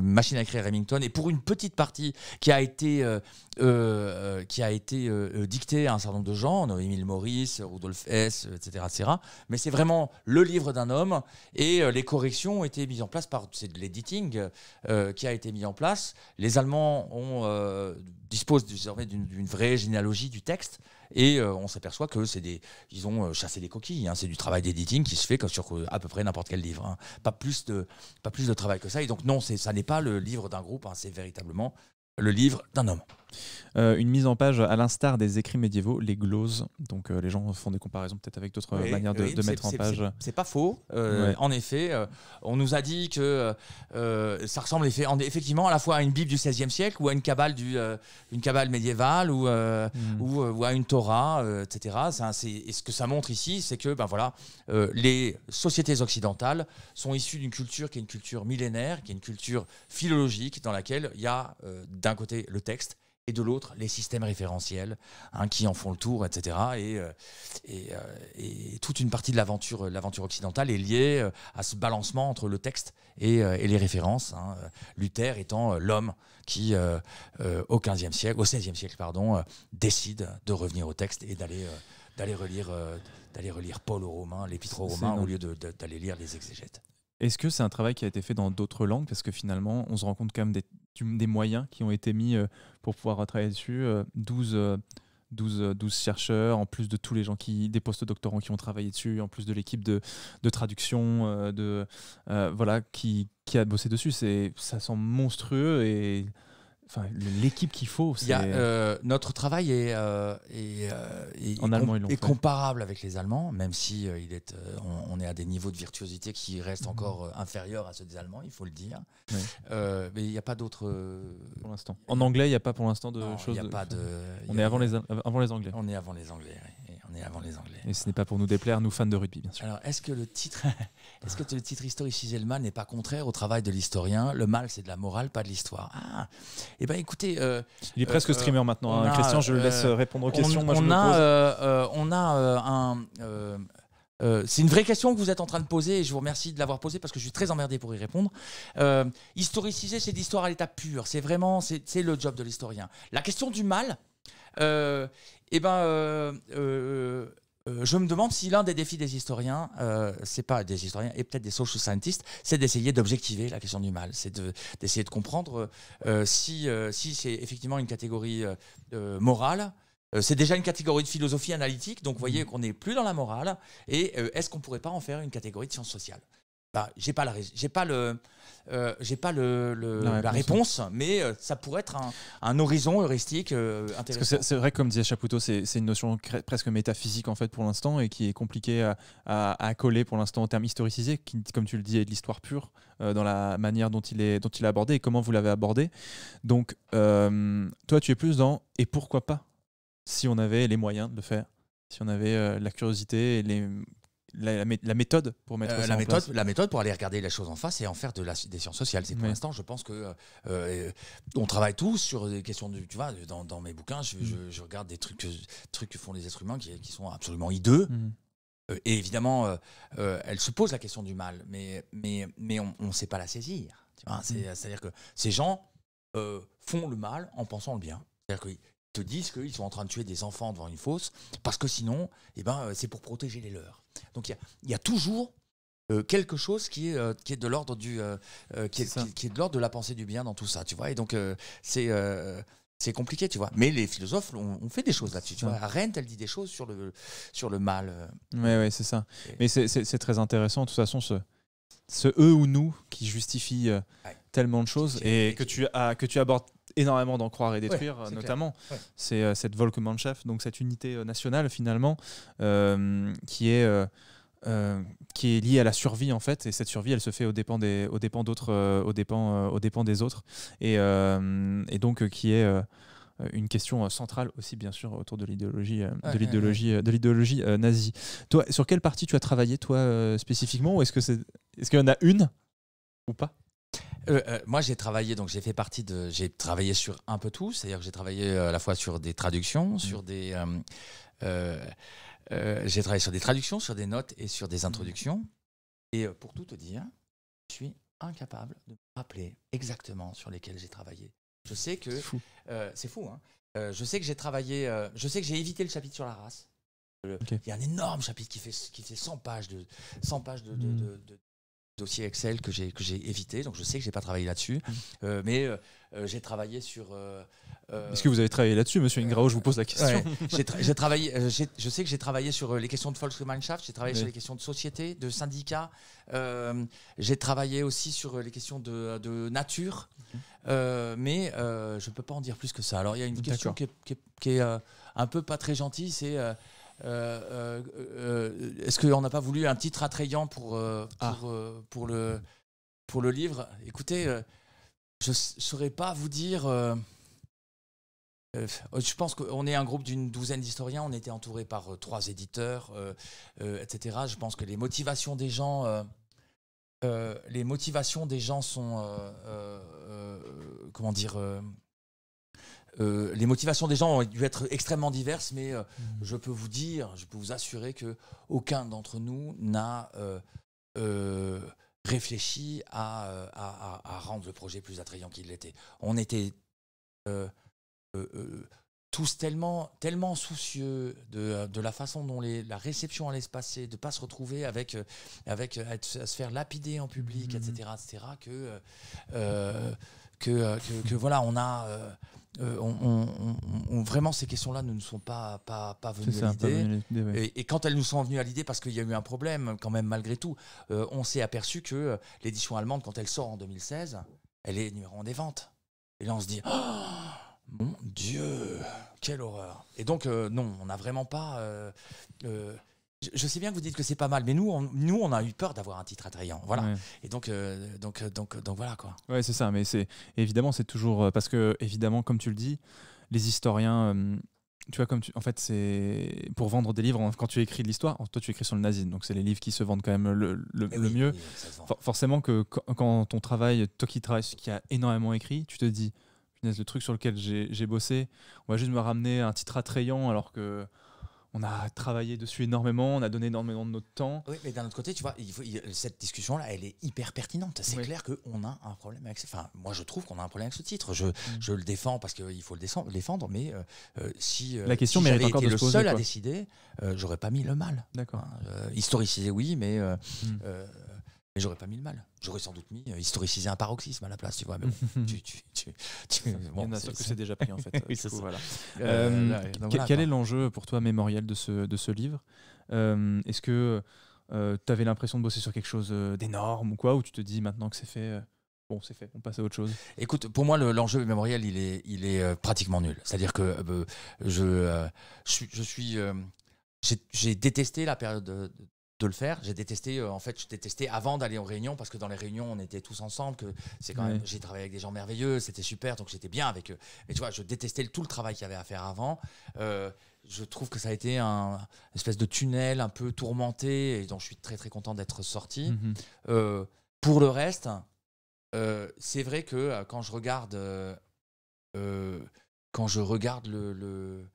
machine à écrire Remington et pour une petite partie qui a été, qui a été dictée à un certain nombre de gens, Émile Maurice, Rudolf Hess, etc. etc. mais c'est vraiment le livre d'un homme et les corrections ont été mises en place par de l'editing qui a été mis en place. Les Allemands ont, disposent désormais d'une vraie généalogie du texte. Et euh, on s'aperçoit que c'est des, ils ont euh, chassé des coquilles. Hein. c'est du travail d'éditing qui se fait sur euh, à peu près n'importe quel livre. Hein. Pas plus de, pas plus de travail que ça. Et donc non, ça n'est pas le livre d'un groupe. Hein. c'est véritablement le livre d'un homme. Euh, une mise en page à l'instar des écrits médiévaux, les gloses. Donc euh, les gens font des comparaisons peut-être avec d'autres euh, manières de, mettre en page. C'est pas faux. En effet, on nous a dit que ça ressemble effectivement à la fois à une Bible du XVIe siècle ou à une cabale, du, une cabale médiévale ou, mm. ou, à une Torah, etc. et ce que ça montre ici, c'est que ben, voilà, les sociétés occidentales sont issues d'une culture qui est une culture millénaire, qui est une culture philologique dans laquelle il y a d'un côté le texte et de l'autre les systèmes référentiels hein, qui en font le tour, etc. Et, euh, euh, et, toute une partie de l'aventure, euh, l'aventure occidentale est liée à ce balancement entre le texte et, les références. Hein, Luther étant l'homme qui, au 15e siècle, au 16e siècle, pardon, décide de revenir au texte et d'aller d'aller relire, d'aller relire Paul aux Romains, l'Épître aux Romains, au lieu d'aller lire les exégètes. Est-ce que c'est un travail qui a été fait dans d'autres langues Parce que finalement, on se rend compte quand même des, des moyens qui ont été mis euh, pour pouvoir travailler dessus. 12, 12, 12, chercheurs, en plus de tous les gens qui, des doctorants qui ont travaillé dessus, en plus de l'équipe de, traduction, euh, de, euh, voilà, qui, qui, a bossé dessus. Ça semble monstrueux et Enfin, l'équipe qu'il faut. c'est... Euh, notre travail est, euh, euh, en est comparable avec les Allemands, même si il est, on, est à des niveaux de virtuosité qui restent mhm. encore inférieurs à ceux des Allemands, il faut le dire. mais il n'y a pas d'autres. Pour l'instant. En anglais, il n'y a pas pour l'instant de choses. De... de... On est avant les, avant les Anglais. On est avant les Anglais. Et on est avant les Anglais. Et ce n'est pas pour nous déplaire, nous fans de rugby, bien sûr. Alors, est-ce que le titre, est-ce que le titre le mal » n'est pas contraire au travail de l'historien Le mal, c'est de la morale, pas de l'histoire. Ah, eh bien écoutez. Euh, Il est presque euh, streamer maintenant, hein. Christian, je le laisse euh, répondre aux questions. On, a, un. c'est une vraie question que vous êtes en train de poser et je vous remercie de l'avoir posée parce que je suis très emmerdé pour y répondre. historiciser, c'est l'histoire à l'état pur. C'est vraiment, c'est le job de l'historien. La question du mal, eh ben, euh, je me demande si l'un des défis des historiens, euh, c'est pas des historiens et peut-être des social scientists, c'est d'essayer d'objectiver la question du mal, c'est d'essayer de, comprendre euh, si, si c'est effectivement une catégorie morale. C'est déjà une catégorie de philosophie analytique, donc vous voyez mm. qu'on n'est plus dans la morale. Et est-ce qu'on ne pourrait pas en faire une catégorie de sciences sociales bah, j'ai pas la j'ai pas le euh, j'ai pas la, réponse, mais euh, ça pourrait être un, horizon heuristique euh, intéressant. C'est vrai, que comme disait Chapoutot, c'est une notion presque métaphysique en fait pour l'instant et qui est compliquée à, coller pour l'instant en termes historicisés, qui, comme tu le dis, est de l'histoire pure dans la manière dont il est dont il est abordé et comment vous l'avez abordé. Donc, toi, tu es plus dans et pourquoi pas si on avait les moyens de le faire, si on avait la curiosité et les la, méthode pour mettre euh, ça la en place. La méthode pour aller regarder les choses en face et en faire de la, des sciences sociales. C'est pour l'instant, je pense que euh, euh, on travaille tous sur des questions de, tu vois, dans, dans mes bouquins, je, je, mm. regarde des trucs, que, trucs que font les êtres humains qui, qui sont absolument hideux. Mm. et évidemment, elle se pose la question du mal, mais, mais, mais on ne sait pas la saisir. Mm. C'est-à-dire que ces gens font le mal en pensant le bien. C'est-à-dire que te disent qu'ils sont en train de tuer des enfants devant une fosse, parce que sinon, eh ben, euh, c'est pour protéger les leurs. Donc il y, y a, toujours euh, quelque chose qui est, euh, qui est de l'ordre du qui, est, de l'ordre de la pensée du bien dans tout ça, tu vois. Et donc c'est c'est compliqué, tu vois. Mais les philosophes ont, fait des choses là-dessus. Tu elle dit des choses sur le, sur le mal. Oui, c'est ça. Mais c'est très intéressant, de toute façon, ce, ce eux ou nous qui justifie tellement de choses et, que, tu, que tu abordes énormément d'en Croire et Détruire, euh, notamment. C'est euh, cette Volkmannschaft, donc cette unité euh, nationale finalement, qui est. qui est liée à la survie en fait et cette survie elle se fait au dépend des au dépend d'autres au dépend des autres et, et donc qui est une question centrale aussi bien sûr autour de l'idéologie de l'idéologie de l'idéologie nazie. Toi sur quelle partie tu as travaillé toi spécifiquement ou est-ce que c'est est-ce qu'il y en a une ou pas euh, euh, moi, j'ai travaillé, donc j'ai fait partie de. J'ai travaillé sur un peu tout, c'est-à-dire que j'ai travaillé euh, à la fois sur des traductions, mm. sur des. j'ai travaillé sur des traductions, sur des notes et sur des mm. introductions. Et pour tout te dire, je suis incapable de me rappeler exactement sur lesquels j'ai travaillé. Je sais que. C'est fou. c'est fou, hein. je sais que j'ai travaillé, je sais que j'ai évité le chapitre sur la race. Il y a un énorme chapitre qui fait, qui fait 100 pages de 100 pages de mm dossier Excel que j'ai que j'ai évité, donc je sais que j'ai pas travaillé là-dessus, mmh. euh, mais euh, euh, j'ai travaillé sur. Est-ce que vous avez travaillé là-dessus, Monsieur Ingrao Je vous pose la question. (laughs) j'ai travaillé, je sais que j'ai travaillé sur les questions de Volksgemeinschaft, j'ai travaillé sur les questions de société, de syndicats, j'ai travaillé aussi sur les questions de, nature, mmh. mais je peux pas en dire plus que ça. Alors il y a une question qui est, qui est un peu pas très gentille, c'est euh, euh, euh, est-ce qu'on n'a pas voulu un titre attrayant pour, ah. pour, le, pour le livre Écoutez, je ne saurais pas vous dire. Oh, je pense qu'on est un groupe d'une douzaine d'historiens, on était entouré par trois éditeurs, etc. Je pense que les motivations des gens, les motivations des gens sont, comment dire, euh, les motivations des gens ont dû être extrêmement diverses, mais euh, je peux vous dire, je peux vous assurer que aucun d'entre nous n'a euh, réfléchi à, rendre le projet plus attrayant qu'il l'était. On était tous tellement, tellement soucieux de, la façon dont la réception allait se passer, de ne pas se retrouver avec, avec à, se faire lapider en public, etc., etc., que, voilà, on a euh, on, vraiment ces questions-là ne nous sont pas, pas, venues à l'idée. Et, quand elles nous sont venues à l'idée, parce qu'il y a eu un problème quand même malgré tout, euh, on s'est aperçu que l'édition allemande, quand elle sort en 2016, elle est numéro un des ventes. Et là on se dit, oh, mon Dieu, quelle horreur. Et donc euh, non, on n'a vraiment pas... Je sais bien que vous dites que c'est pas mal, mais nous, on, nous, on a eu peur d'avoir un titre attrayant, voilà. Et donc, euh, donc, euh, donc, donc, voilà quoi. Ouais, c'est ça. Mais c'est évidemment, c'est toujours euh, parce que évidemment, comme tu le dis, les historiens, tu vois, comme en fait, c'est pour vendre des livres. Quand tu écris de l'histoire, toi, tu écris sur le nazisme, donc c'est les livres qui se vendent quand même le, mieux. forcément que quand on travaille, toi qui travailles, qui a énormément écrit, tu te dis, le truc sur lequel j'ai bossé, on va juste me ramener un titre attrayant alors que on a travaillé dessus énormément, on a donné énormément de notre temps. Oui, mais d'un autre côté, tu vois, cette discussion-là, elle est hyper pertinente. C'est clair qu'on a un problème avec ce Enfin, moi, je trouve qu'on a un problème avec ce titre. Je, mm. le défends parce qu'il faut le défendre, mais euh, euh, si, euh, La question si j'avais été le seul à décider, j'aurais pas mis le mal. D'accord. Hein, oui, mais mm. Mais j'aurais pas mis le mal. J'aurais sans doute mis euh, un paroxysme à la place, tu vois. Mais (laughs) Il y a sûr que c'est déjà pris en fait. (laughs) Euh, oui, voilà. quel est l'enjeu pour toi mémoriel de ce, de ce livre euh, Est-ce que euh, tu avais l'impression de bosser sur quelque chose d'énorme ou quoi Ou tu te dis maintenant que c'est fait Bon, c'est fait, on passe à autre chose. Écoute, pour moi, l'enjeu mémoriel, il est, il est pratiquement nul. C'est-à-dire que je, suis. Je suis j'ai détesté la période de, de le faire. J'ai détesté, euh, en fait, je détestais avant d'aller aux réunions parce que dans les réunions, on était tous ensemble. Que c'est quand même, j'ai travaillé avec des gens merveilleux, c'était super, donc j'étais bien avec eux. Mais tu vois, je détestais tout le travail qu'il y avait à faire avant. Euh, je trouve que ça a été un espèce de tunnel un peu tourmenté et dont je suis très très content d'être sorti. Mhm. Euh, pour le reste, c'est vrai que quand je regarde, quand je regarde le, le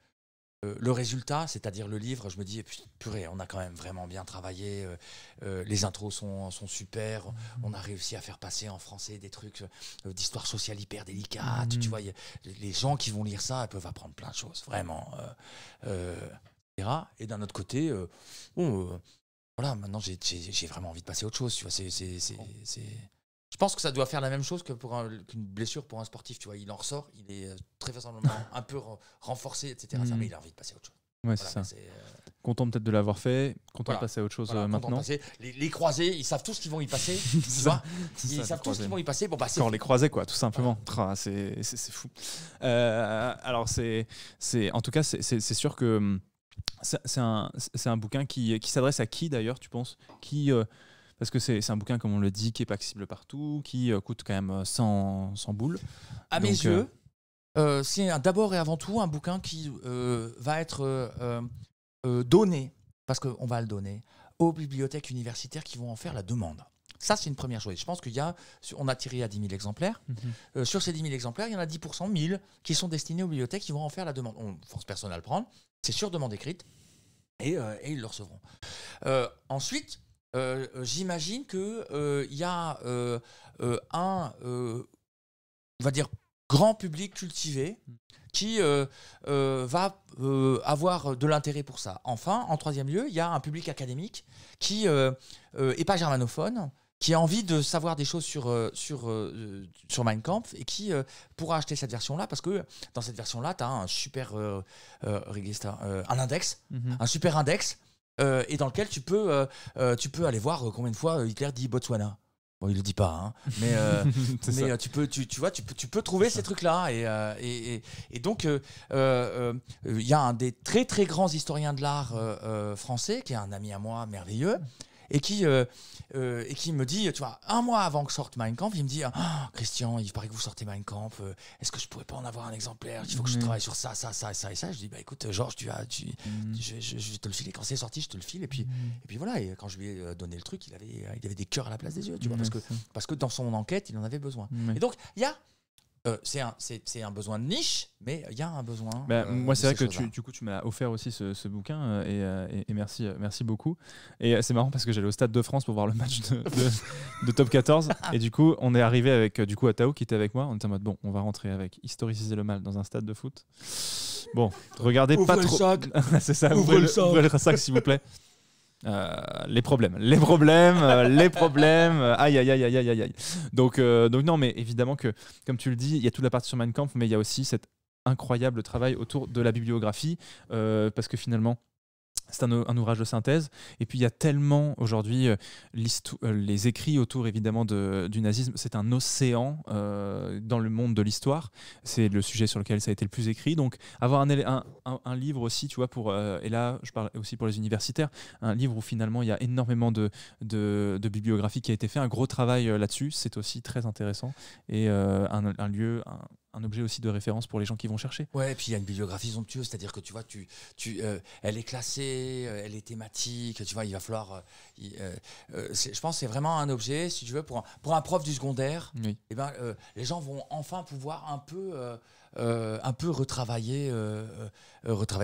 euh, le résultat, c'est-à-dire le livre, je me dis, purée, on a quand même vraiment bien travaillé, euh, euh, les intros sont, super, on a réussi à faire passer en français des trucs d'histoire sociale hyper délicate, tu mhm. vois, les gens qui vont lire ça, peuvent apprendre plein de choses, vraiment. et d'un autre côté, voilà, maintenant j'ai vraiment envie de passer à autre chose, tu c'est... Je pense que ça doit faire la même chose que pour qu'une blessure pour un sportif. Tu vois, il en ressort, il est euh, très facilement (laughs) un peu renforcé, etc. Mais mm. il a envie de passer à autre chose. c'est ça. Euh, content peut-être de l'avoir fait, content de passer à autre chose euh, maintenant. Les, croisés, ils savent tous qu'ils vont y passer. (laughs) ils savent tous qu'ils vont y passer. Bon, bah, c'est les croisés, quoi, tout simplement. c'est, fou. alors, c'est, en tout cas, c'est sûr que hum, c'est un, un, bouquin qui, qui, s'adresse à qui d'ailleurs, tu penses Qui parce que c'est un bouquin, comme on le dit, qui est pas accessible partout, qui euh, coûte quand même 100, euh, boules. À mes euh, yeux, c'est d'abord et avant tout un bouquin qui va être donné, parce qu'on va le donner, aux bibliothèques universitaires qui vont en faire la demande. Ça, c'est une première chose. Je pense qu'il y a, on a tiré à 10 000 exemplaires. Mhm. sur ces 10 000 exemplaires, il y en a 10 1000 qui sont destinés aux bibliothèques qui vont en faire la demande. On force personne à le prendre. C'est sur demande écrite et, ils le recevront. ensuite, euh, euh, j'imagine que il euh, y a un, va dire, grand public cultivé qui va avoir de l'intérêt pour ça. Enfin, en troisième lieu, il y a un public académique qui n'est pas germanophone, qui a envie de savoir des choses sur, sur, sur Mein Kampf et qui pourra acheter cette version-là parce que dans cette version-là, tu as un super euh, un index, mhm. un super index euh, et dans lequel tu peux, euh, euh, tu peux aller voir combien de fois Hitler dit Botswana. Bon, il le dit pas, hein, mais, (laughs) mais tu peux, tu, tu vois, tu peux, tu peux trouver ces trucs-là. Et, et, et, donc, il y a un des très très grands historiens de l'art français qui est un ami à moi merveilleux, et qui, euh, euh, et qui me dit, tu vois, un mois avant que sorte Mein Kampf, il me dit ah, Christian, il paraît que vous sortez Mein Kampf, euh, est-ce que je pourrais pas en avoir un exemplaire Il faut que je mhm. travaille sur ça, ça, ça ça. Et ça. Je dis Bah écoute, Georges, tu as, tu, mhm. je, te le filer. Quand c'est sorti, je te le file. Et puis, mhm. et puis voilà, et quand je lui ai donné le truc, il avait, il avait des cœurs à la place des yeux, tu vois, parce, que, parce que dans son enquête, il en avait besoin. Et donc, il y a euh, c'est un, un, besoin de niche, mais il y a un besoin. Bah, euh, moi, c'est vrai que tu, du coup, tu m'as offert aussi ce, ce bouquin euh, et, merci, merci beaucoup. Et c'est marrant parce que j'allais au Stade de France pour voir le match de, de, Top 14. (laughs) et du coup, on est arrivé avec du coup, Atao qui était avec moi. On était en mode bon, on va rentrer avec Historiciser le mal dans un stade de foot. Bon, regardez pas trop. (laughs) c'est ça, ouvrez, ouvrez le sac, s'il vous plaît. (laughs) Euh, les problèmes, les problèmes, euh, les problèmes, aïe, aïe, aïe, aïe, aïe, aïe. Donc, euh, donc non, mais évidemment que, comme tu le dis, il y a toute la partie sur Mein Kampf, mais il y a aussi cet incroyable travail autour de la bibliographie, parce que finalement, c'est un, ouvrage de synthèse. Et puis il y a tellement aujourd'hui euh, euh, les écrits autour évidemment du nazisme. C'est un océan euh, dans le monde de l'histoire. C'est le sujet sur lequel ça a été le plus écrit. Donc avoir un, un, livre aussi, tu vois, pour et là je parle aussi pour les universitaires, un livre où finalement il y a énormément de, de, de bibliographie qui a été fait, un gros travail là-dessus. C'est aussi très intéressant et un, lieu un objet aussi de référence pour les gens qui vont chercher. Ouais, et puis il y a une bibliographie somptueuse, c'est-à-dire que tu vois, tu, tu, euh, elle est classée, euh, elle est thématique, tu vois, il va falloir. Euh, je pense que c'est vraiment un objet, si tu veux, pour un, pour un prof du secondaire, oui. Eh ben, les gens vont enfin pouvoir un peu. Euh, un peu retravailler, euh,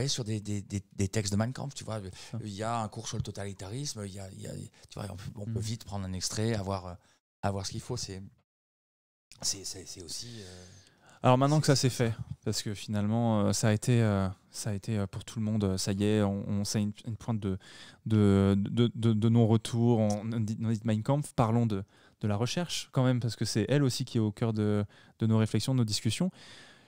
sur des, des, des, textes de Mein Kampf. Tu vois, il y a un cours sur le totalitarisme. Il y a, y a, tu vois, on, peut, mm. vite prendre un extrait, avoir, avoir ce qu'il faut. C'est, c'est, aussi. Alors maintenant que ça s'est fait, parce que finalement, euh, ça a été, euh, ça a été euh, pour tout le monde, ça y est, on, sait une, pointe de, de, non-retour. On, dit Mein Kampf, parlons de, la recherche quand même, parce que c'est elle aussi qui est au cœur de, nos réflexions, de nos discussions.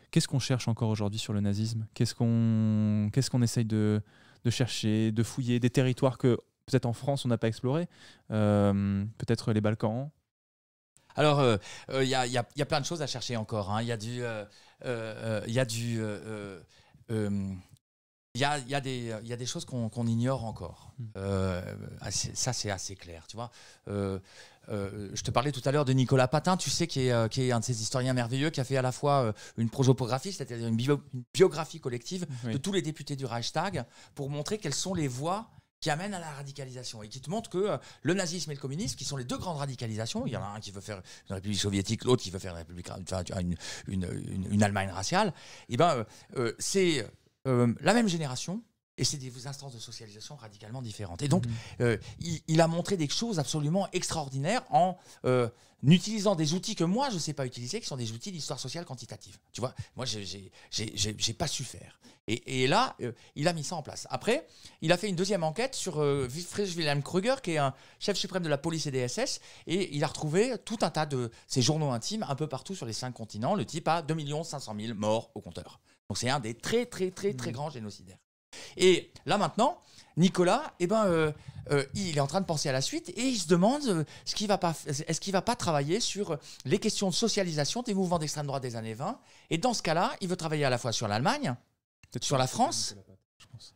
Qu'est-ce qu'on cherche encore aujourd'hui sur le nazisme Qu'est-ce qu'on qu'est-ce qu'on essaye de, chercher, de fouiller, des territoires que peut-être en France on n'a pas explorés, peut-être les Balkans, alors, il euh, euh, y, a, plein de choses à chercher encore. Il y a des choses qu'on ignore encore. Hmm. Euh, ça, c'est assez clair, tu vois. je te parlais tout à l'heure de Nicolas Patin, tu sais, qui est, un de ces historiens merveilleux, qui a fait à la fois une prosopographie, c'est-à-dire une, biographie collective de tous les députés du Reichstag, pour montrer quelles sont les voies qui amène à la radicalisation et qui te montre que euh, le nazisme et le communisme, qui sont les deux grandes radicalisations, il y en a un qui veut faire une république soviétique, l'autre qui veut faire une, république, une, une, Allemagne raciale, et eh ben, euh, euh, c'est la même génération, et c'est des instances de socialisation radicalement différentes. Et donc, mm-hmm. euh, il, a montré des choses absolument extraordinaires en euh, utilisant des outils que moi, je ne sais pas utiliser, qui sont des outils d'histoire sociale quantitative. Tu vois, moi, je n'ai pas su faire. Et, et là, euh, il a mis ça en place. Après, il a fait une deuxième enquête sur Friedrich Wilhelm Kruger, qui est un chef suprême de la police et des SS, et il a retrouvé tout un tas de ses journaux intimes un peu partout sur les cinq continents. Le type a 2 500 000 morts au compteur. Donc c'est un des très, très, très, très mm-hmm. grands génocidaires. Et là maintenant, Nicolas, eh ben, euh, euh, il est en train de penser à la suite et il se demande est euh, ce qu'il va pas, est-ce qu'il va pas travailler sur les questions de socialisation des mouvements d'extrême droite des années 20. Et dans ce cas-là, il veut travailler à la fois sur l'Allemagne, sur la France.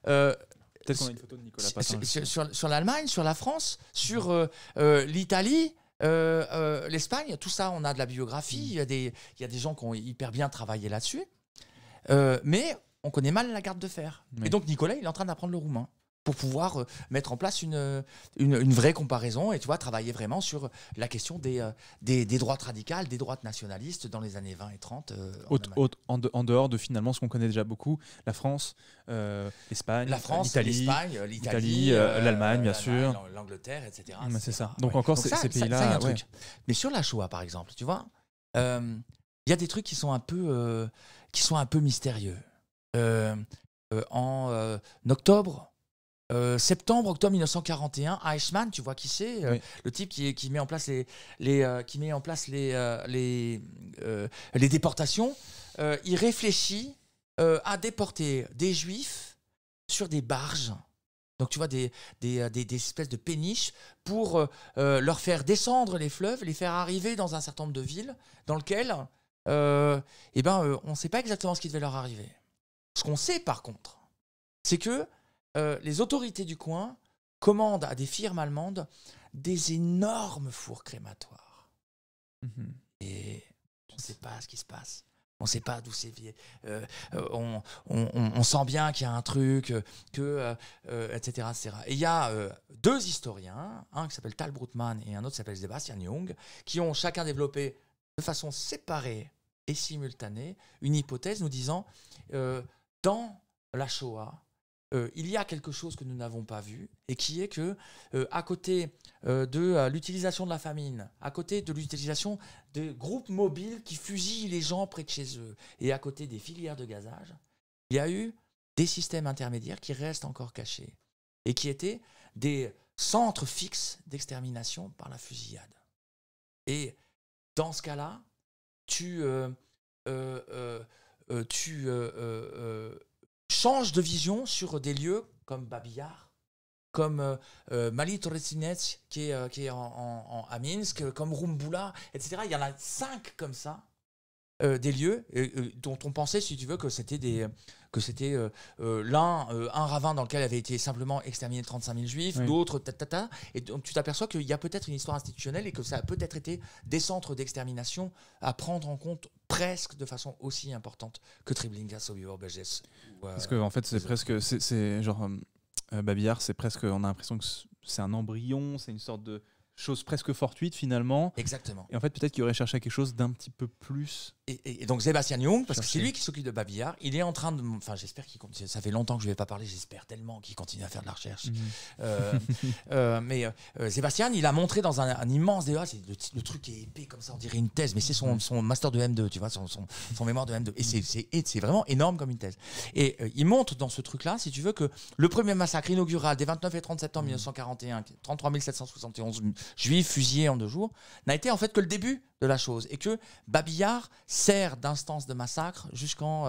une photo de Nicolas Sur, l'Allemagne, sur la France, mhm. sur l'Italie. L'Espagne, tout ça, on a de la biographie, mhm. il y, des, il y a des gens qui ont hyper bien travaillé là-dessus. mais on connaît mal la garde de fer. Et donc Nicolas, il est en train d'apprendre le roumain pour pouvoir euh, mettre en place une, une, vraie comparaison et tu vois, travailler vraiment sur la question des, euh, des, des droites radicales, des droites nationalistes dans les années 20 et 30. Euh, en, dehors de finalement ce qu'on connaît déjà beaucoup, la France, l'Espagne, la l'Italie, l'Italie, l'Allemagne, bien sûr, l'Angleterre, etc. c'est ça. Donc encore ces pays-là. Mais sur la Shoah, par exemple, tu vois, il y a des trucs qui sont un peu, qui sont un peu mystérieux. Euh, euh, en euh, octobre, septembre, octobre 1941, Eichmann, tu vois qui c'est Le type qui, qui, met en place les, les qui met en place les, les, les déportations. il réfléchit à déporter des juifs sur des barges. Donc tu vois des, des, espèces de péniches pour leur faire descendre les fleuves, les faire arriver dans un certain nombre de villes dans lesquelles eh ben, on ne sait pas exactement ce qui devait leur arriver. Ce qu'on sait par contre, c'est que euh, les autorités du coin commandent à des firmes allemandes des énormes fours crématoires. Mhm. Et on ne sait pas ce qui se passe. On ne sait pas d'où c'est euh, euh on, sent bien qu'il y a un truc, euh, que, etc., etc. Et il y a deux historiens, un qui s'appelle Tal Brutman et un autre qui s'appelle Sebastian Jung, qui ont chacun développé de façon séparée et simultanée une hypothèse nous disant dans la Shoah, euh, il y a quelque chose que nous n'avons pas vu et qui est que euh, à côté euh, de l'utilisation de la famine, à côté de l'utilisation de groupes mobiles qui fusillent les gens près de chez eux et à côté des filières de gazage, il y a eu des systèmes intermédiaires qui restent encore cachés et qui étaient des centres fixes d'extermination par la fusillade. Et dans ce cas-là, tu euh, tu euh, euh, changes de vision sur des lieux comme Babillard, comme Mali Toretsinets, qui est, en, en, à Minsk, comme Rumboula, etc. Il y en a cinq comme ça, des lieux dont on pensait, si tu veux, que c'était des, que c'était euh, euh, l'un, euh, un ravin dans lequel avaient été simplement exterminés 35 000 juifs, d'autres l'autre, tatata. Et donc tu t'aperçois qu'il y a peut-être une histoire institutionnelle et que ça a peut-être été des centres d'extermination à prendre en compte presque de façon aussi importante que Treblinka, Sobibor, Beges. Parce que en fait, c'est presque. C'est genre. Babillard, c'est presque. On a l'impression que c'est un embryon, c'est une sorte de chose presque fortuite finalement. Exactement. Et en fait, peut-être qu'il aurait cherché à quelque chose d'un petit peu plus. Et, donc Sébastien Young, parce que c'est lui qui s'occupe de Babillard, il est en train de. Enfin, j'espère qu'il continue. Ça fait longtemps que je ne vais pas parler, j'espère tellement qu'il continue à faire de la recherche. Mhm. Euh, euh, (laughs) mais euh, euh, Sébastien, il a montré dans un, immense débat, le, truc est épais comme ça, on dirait une thèse, mais c'est son, mhm. son, master de M2, tu vois, son, son, mémoire de M2. Et c'est vraiment énorme comme une thèse. Et il montre dans ce truc-là, si tu veux, que le premier massacre inaugural des 29 et 30 septembre 1941, 33 771 juifs fusillés en deux jours, n'a été en fait que le début de la chose et que Babillard sert d'instance de massacre jusqu'en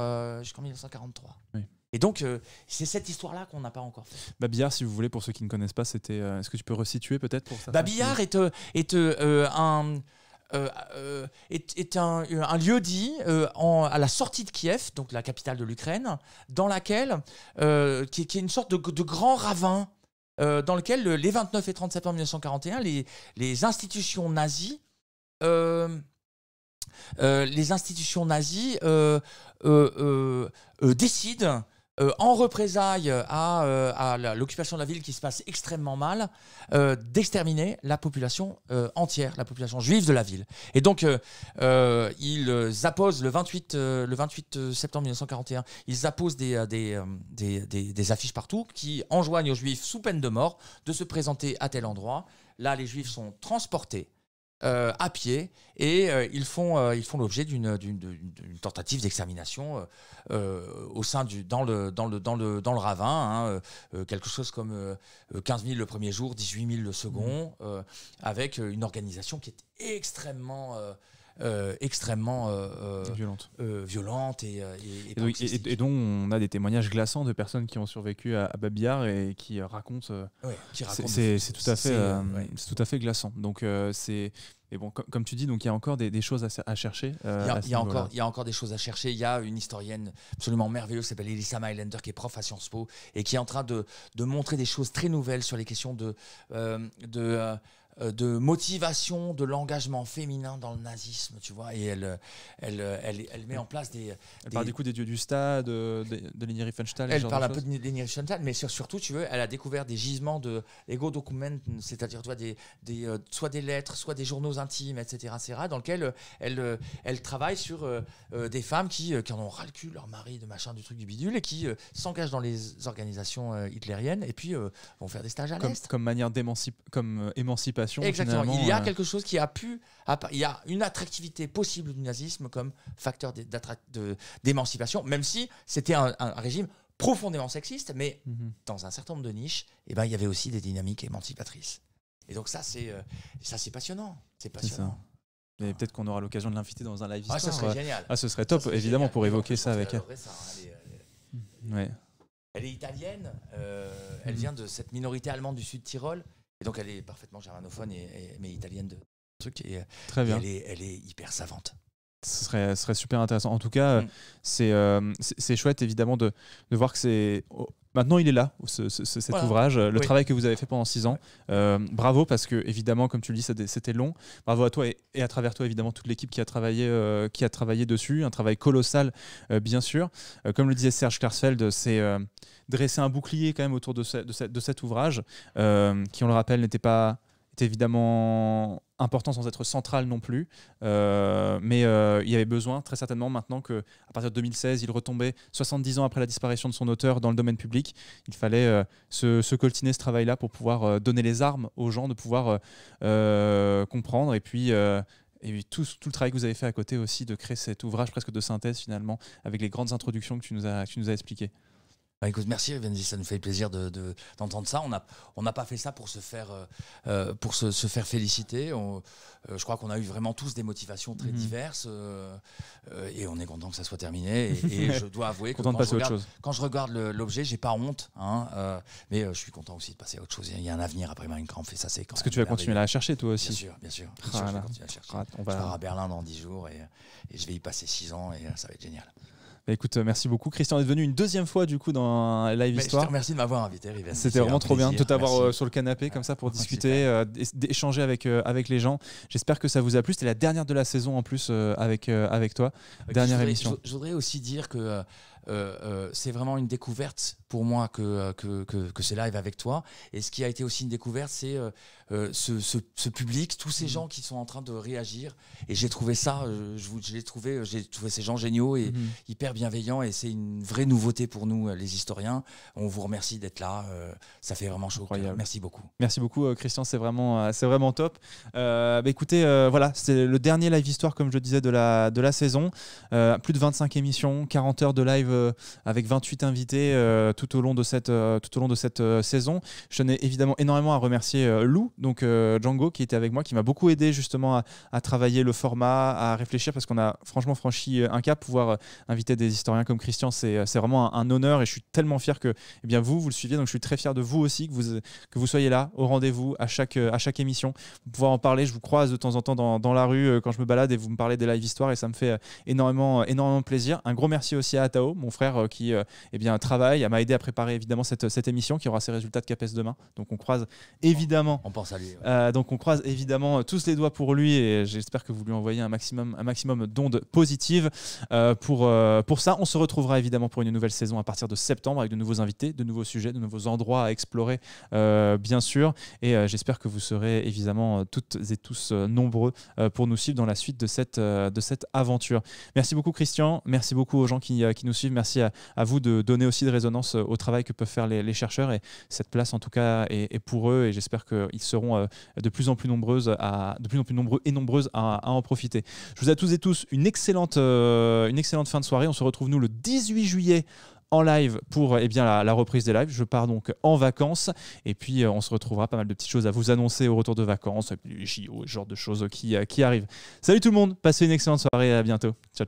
1943. Euh, et donc, euh, c'est cette histoire-là qu'on n'a pas encore fait. Babillard, si vous voulez, pour ceux qui ne connaissent pas, c'était. Euh, est-ce que tu peux resituer peut-être pour ça Babillard est, un. est, un, lieu dit à la sortie de Kiev, donc la capitale de l'Ukraine, dans laquelle qui, est une sorte de grand ravin euh, dans lequel les 29 et 30 septembre 1941, les, les institutions nazies, euh, euh, les institutions nazies décident euh, en représailles à, euh, l'occupation de la ville qui se passe extrêmement mal, euh, d'exterminer la population entière, la population juive de la ville. Et donc, ils apposent le 28, le septembre 1941, ils apposent des affiches partout qui enjoignent aux juifs, sous peine de mort, de se présenter à tel endroit. Là, les juifs sont transportés euh, à pied et euh, ils font euh, ils font l'objet d'une tentative d'extermination au sein du dans le dans le dans le dans le ravin hein, quelque chose comme 15 000 le premier jour 18 000 le second mmh. avec une organisation qui est extrêmement euh, extrêmement euh, euh, violente, violente et, et, et, donc, dont on a des témoignages glaçants de personnes qui ont survécu à, Babillard et qui racontent. racontent c'est tout à fait, c'est tout à fait glaçant. Donc c'est bon, comme tu dis, donc il y a encore des, choses à, chercher. il, y a, encore, il y a encore des choses à chercher. Il y a une historienne absolument merveilleuse qui s'appelle Elissa Mylender, qui est prof à Sciences Po et qui est en train de, de montrer des choses très nouvelles sur les questions de, de, euh, de motivation de l'engagement féminin dans le nazisme, tu vois. Et elle, euh, elle, euh, elle, elle met en place des. Elle parle du coup des dieux du stade, de, de Leni Riefenstahl. Elle parle un peu de Leni Riefenstahl, mais surtout, tu veux, elle a découvert des gisements de ego document, c'est-à-dire des, des, soit des lettres, soit des journaux intimes, etc., etc., dans lequel elle, elle, travaille sur des femmes qui, qui en ont ras le cul, leur mari, de machin, du truc, du bidule, et qui s'engagent dans les organisations hitlériennes et puis vont faire des stages à l'Est. Comme, comme manière d'émancipation. Comme, Exactement. Il y a euh, quelque chose qui a pu. Il y a une attractivité possible du nazisme comme facteur d'émancipation, même si c'était un, régime profondément sexiste, mais mhm. dans un certain nombre de niches, et eh ben, il y avait aussi des dynamiques émancipatrices. Et donc ça, c'est euh, ça, c'est passionnant. C'est passionnant. Mais peut-être qu'on aura l'occasion de l'inviter dans un live. Ah, ça serait génial. Ah, ce serait top, évidemment, pour évoquer ça avec elle. Hein, elle, est, ouais. elle est italienne. Euh, elle mhm. vient de cette minorité allemande du Sud Tyrol et donc elle est parfaitement germanophone, et, mais italienne de truc. Et, euh, Très bien. Et elle est hyper savante ce serait, super intéressant. En tout cas, euh, mm. euh, c'est chouette évidemment de, voir que c'est. Oh, maintenant, il est là, cet ouvrage, euh, le travail que vous avez fait pendant six ans. bravo, parce que évidemment, comme tu le dis, c'était long. Bravo à toi et, à travers toi, évidemment, toute l'équipe qui, a travaillé, qui a travaillé dessus. Un travail colossal, bien sûr. comme le disait Serge Klarsfeld, c'est dresser un bouclier quand même autour de, cet ouvrage, qui, on le rappelle, n'était pas évidemment important sans être central non plus. Euh, mais euh, il y avait besoin, très certainement, maintenant que à partir de 2016, il retombait 70 ans après la disparition de son auteur dans le domaine public. Il fallait euh, se, coltiner ce travail-là pour pouvoir donner les armes aux gens, de pouvoir comprendre et puis. Et tout, tout, le travail que vous avez fait à côté aussi de créer cet ouvrage presque de synthèse finalement, avec les grandes introductions que tu nous as, que tu nous as expliquées. Bah, merci ça nous fait plaisir d'entendre de, ça. On n'a on pas fait ça pour se faire, euh, euh, pour se, faire féliciter. Euh, je crois qu'on a eu vraiment tous des motivations très mhm. diverses et on est content que ça soit terminé. Et, (laughs) je dois avouer que quand, de je regarde, chose. quand, je regarde, l'objet, j'ai pas honte, hein, mais je suis content aussi de passer à autre chose. Il y a un avenir après Minecraft fait ça c'est Parce que tu vas continuer à la chercher toi aussi. Bien sûr, bien sûr. je à ah, on va... à Berlin dans 10 jours et, et je vais y passer 6 ans et ça va être génial. Bah, écoute, euh, merci beaucoup. Christian est venu une deuxième fois du coup dans Live bah, Histoire. Merci de m'avoir invité, Riven. C'était vraiment trop bien de t'avoir euh, sur le canapé comme ça pour ah, discuter, euh, d'échanger avec, avec les gens. J'espère que ça vous a plu. C'était la dernière de la saison en plus avec, avec toi. Bah, dernière émission. Je, voudrais aussi dire que c'est vraiment une découverte pour moi que, que, que, que, avec toi. Et ce qui a été aussi une découverte, c'est euh, ce, public, tous ces mm. gens qui sont en train de réagir. Et j'ai trouvé ça, euh, euh, j'ai trouvé, trouvé ces gens géniaux et mm-hmm. hyper bienveillants. Et c'est une vraie nouveauté pour nous, les historiens. On vous remercie d'être là. ça fait vraiment chaud. Merci beaucoup. Merci beaucoup, Christian. C'est vraiment, c'est vraiment top. Bah, écoutez, voilà, c'est le dernier live histoire, comme je disais, de la, de la saison. plus de 25 émissions, 40 heures de live avec 28 invités tout au long de cette, tout au long de cette saison. Je tenais évidemment énormément à remercier Lou donc euh, Django qui était avec moi, qui m'a beaucoup aidé justement à, travailler le format, à réfléchir, parce qu'on a franchement franchi euh, un cap. Pouvoir euh, inviter des historiens comme Christian, c'est vraiment un, honneur et je suis tellement fier que eh bien, vous, vous le suiviez. Donc je suis très fier de vous aussi, que vous, que vous soyez là, au rendez-vous, à chaque, à chaque émission. pouvoir en parler, je vous croise de temps en temps dans, dans, la rue quand je me balade et vous me parlez des live histoires et ça me fait énormément, énormément plaisir. Un gros merci aussi à Atao, mon frère qui eh bien, travaille, m'a aidé à préparer évidemment cette, cette émission qui aura ses résultats de CAPES demain. Donc on croise évidemment. Euh, donc on croise évidemment euh, tous les doigts pour lui et j'espère que vous lui envoyez un maximum, un maximum d'ondes positives. Euh, pour, pour ça, on se retrouvera évidemment pour une nouvelle saison à partir de septembre avec de nouveaux invités, de nouveaux sujets, de nouveaux endroits à explorer, bien sûr. Et j'espère que vous serez évidemment toutes et tous nombreux pour nous suivre dans la suite de cette, de cette aventure. Merci beaucoup Christian, merci beaucoup aux gens qui, nous suivent, merci à, vous de donner aussi de résonance au travail que peuvent faire les, chercheurs et cette place en tout cas est, est pour eux et j'espère qu'ils seront euh, de plus en plus nombreuses à, de plus en plus nombreux et nombreuses à, en profiter. Je vous à tous et tous une excellente, euh, une excellente fin de soirée. On se retrouve nous le 18 juillet en live pour et eh bien, la, reprise des lives. Je pars donc en vacances et puis euh, on se retrouvera pas mal de petites choses à vous annoncer au retour de vacances, puis les JO, ce genre de choses qui, qui arrivent. Salut tout le monde, passez une excellente soirée et à bientôt. ciao.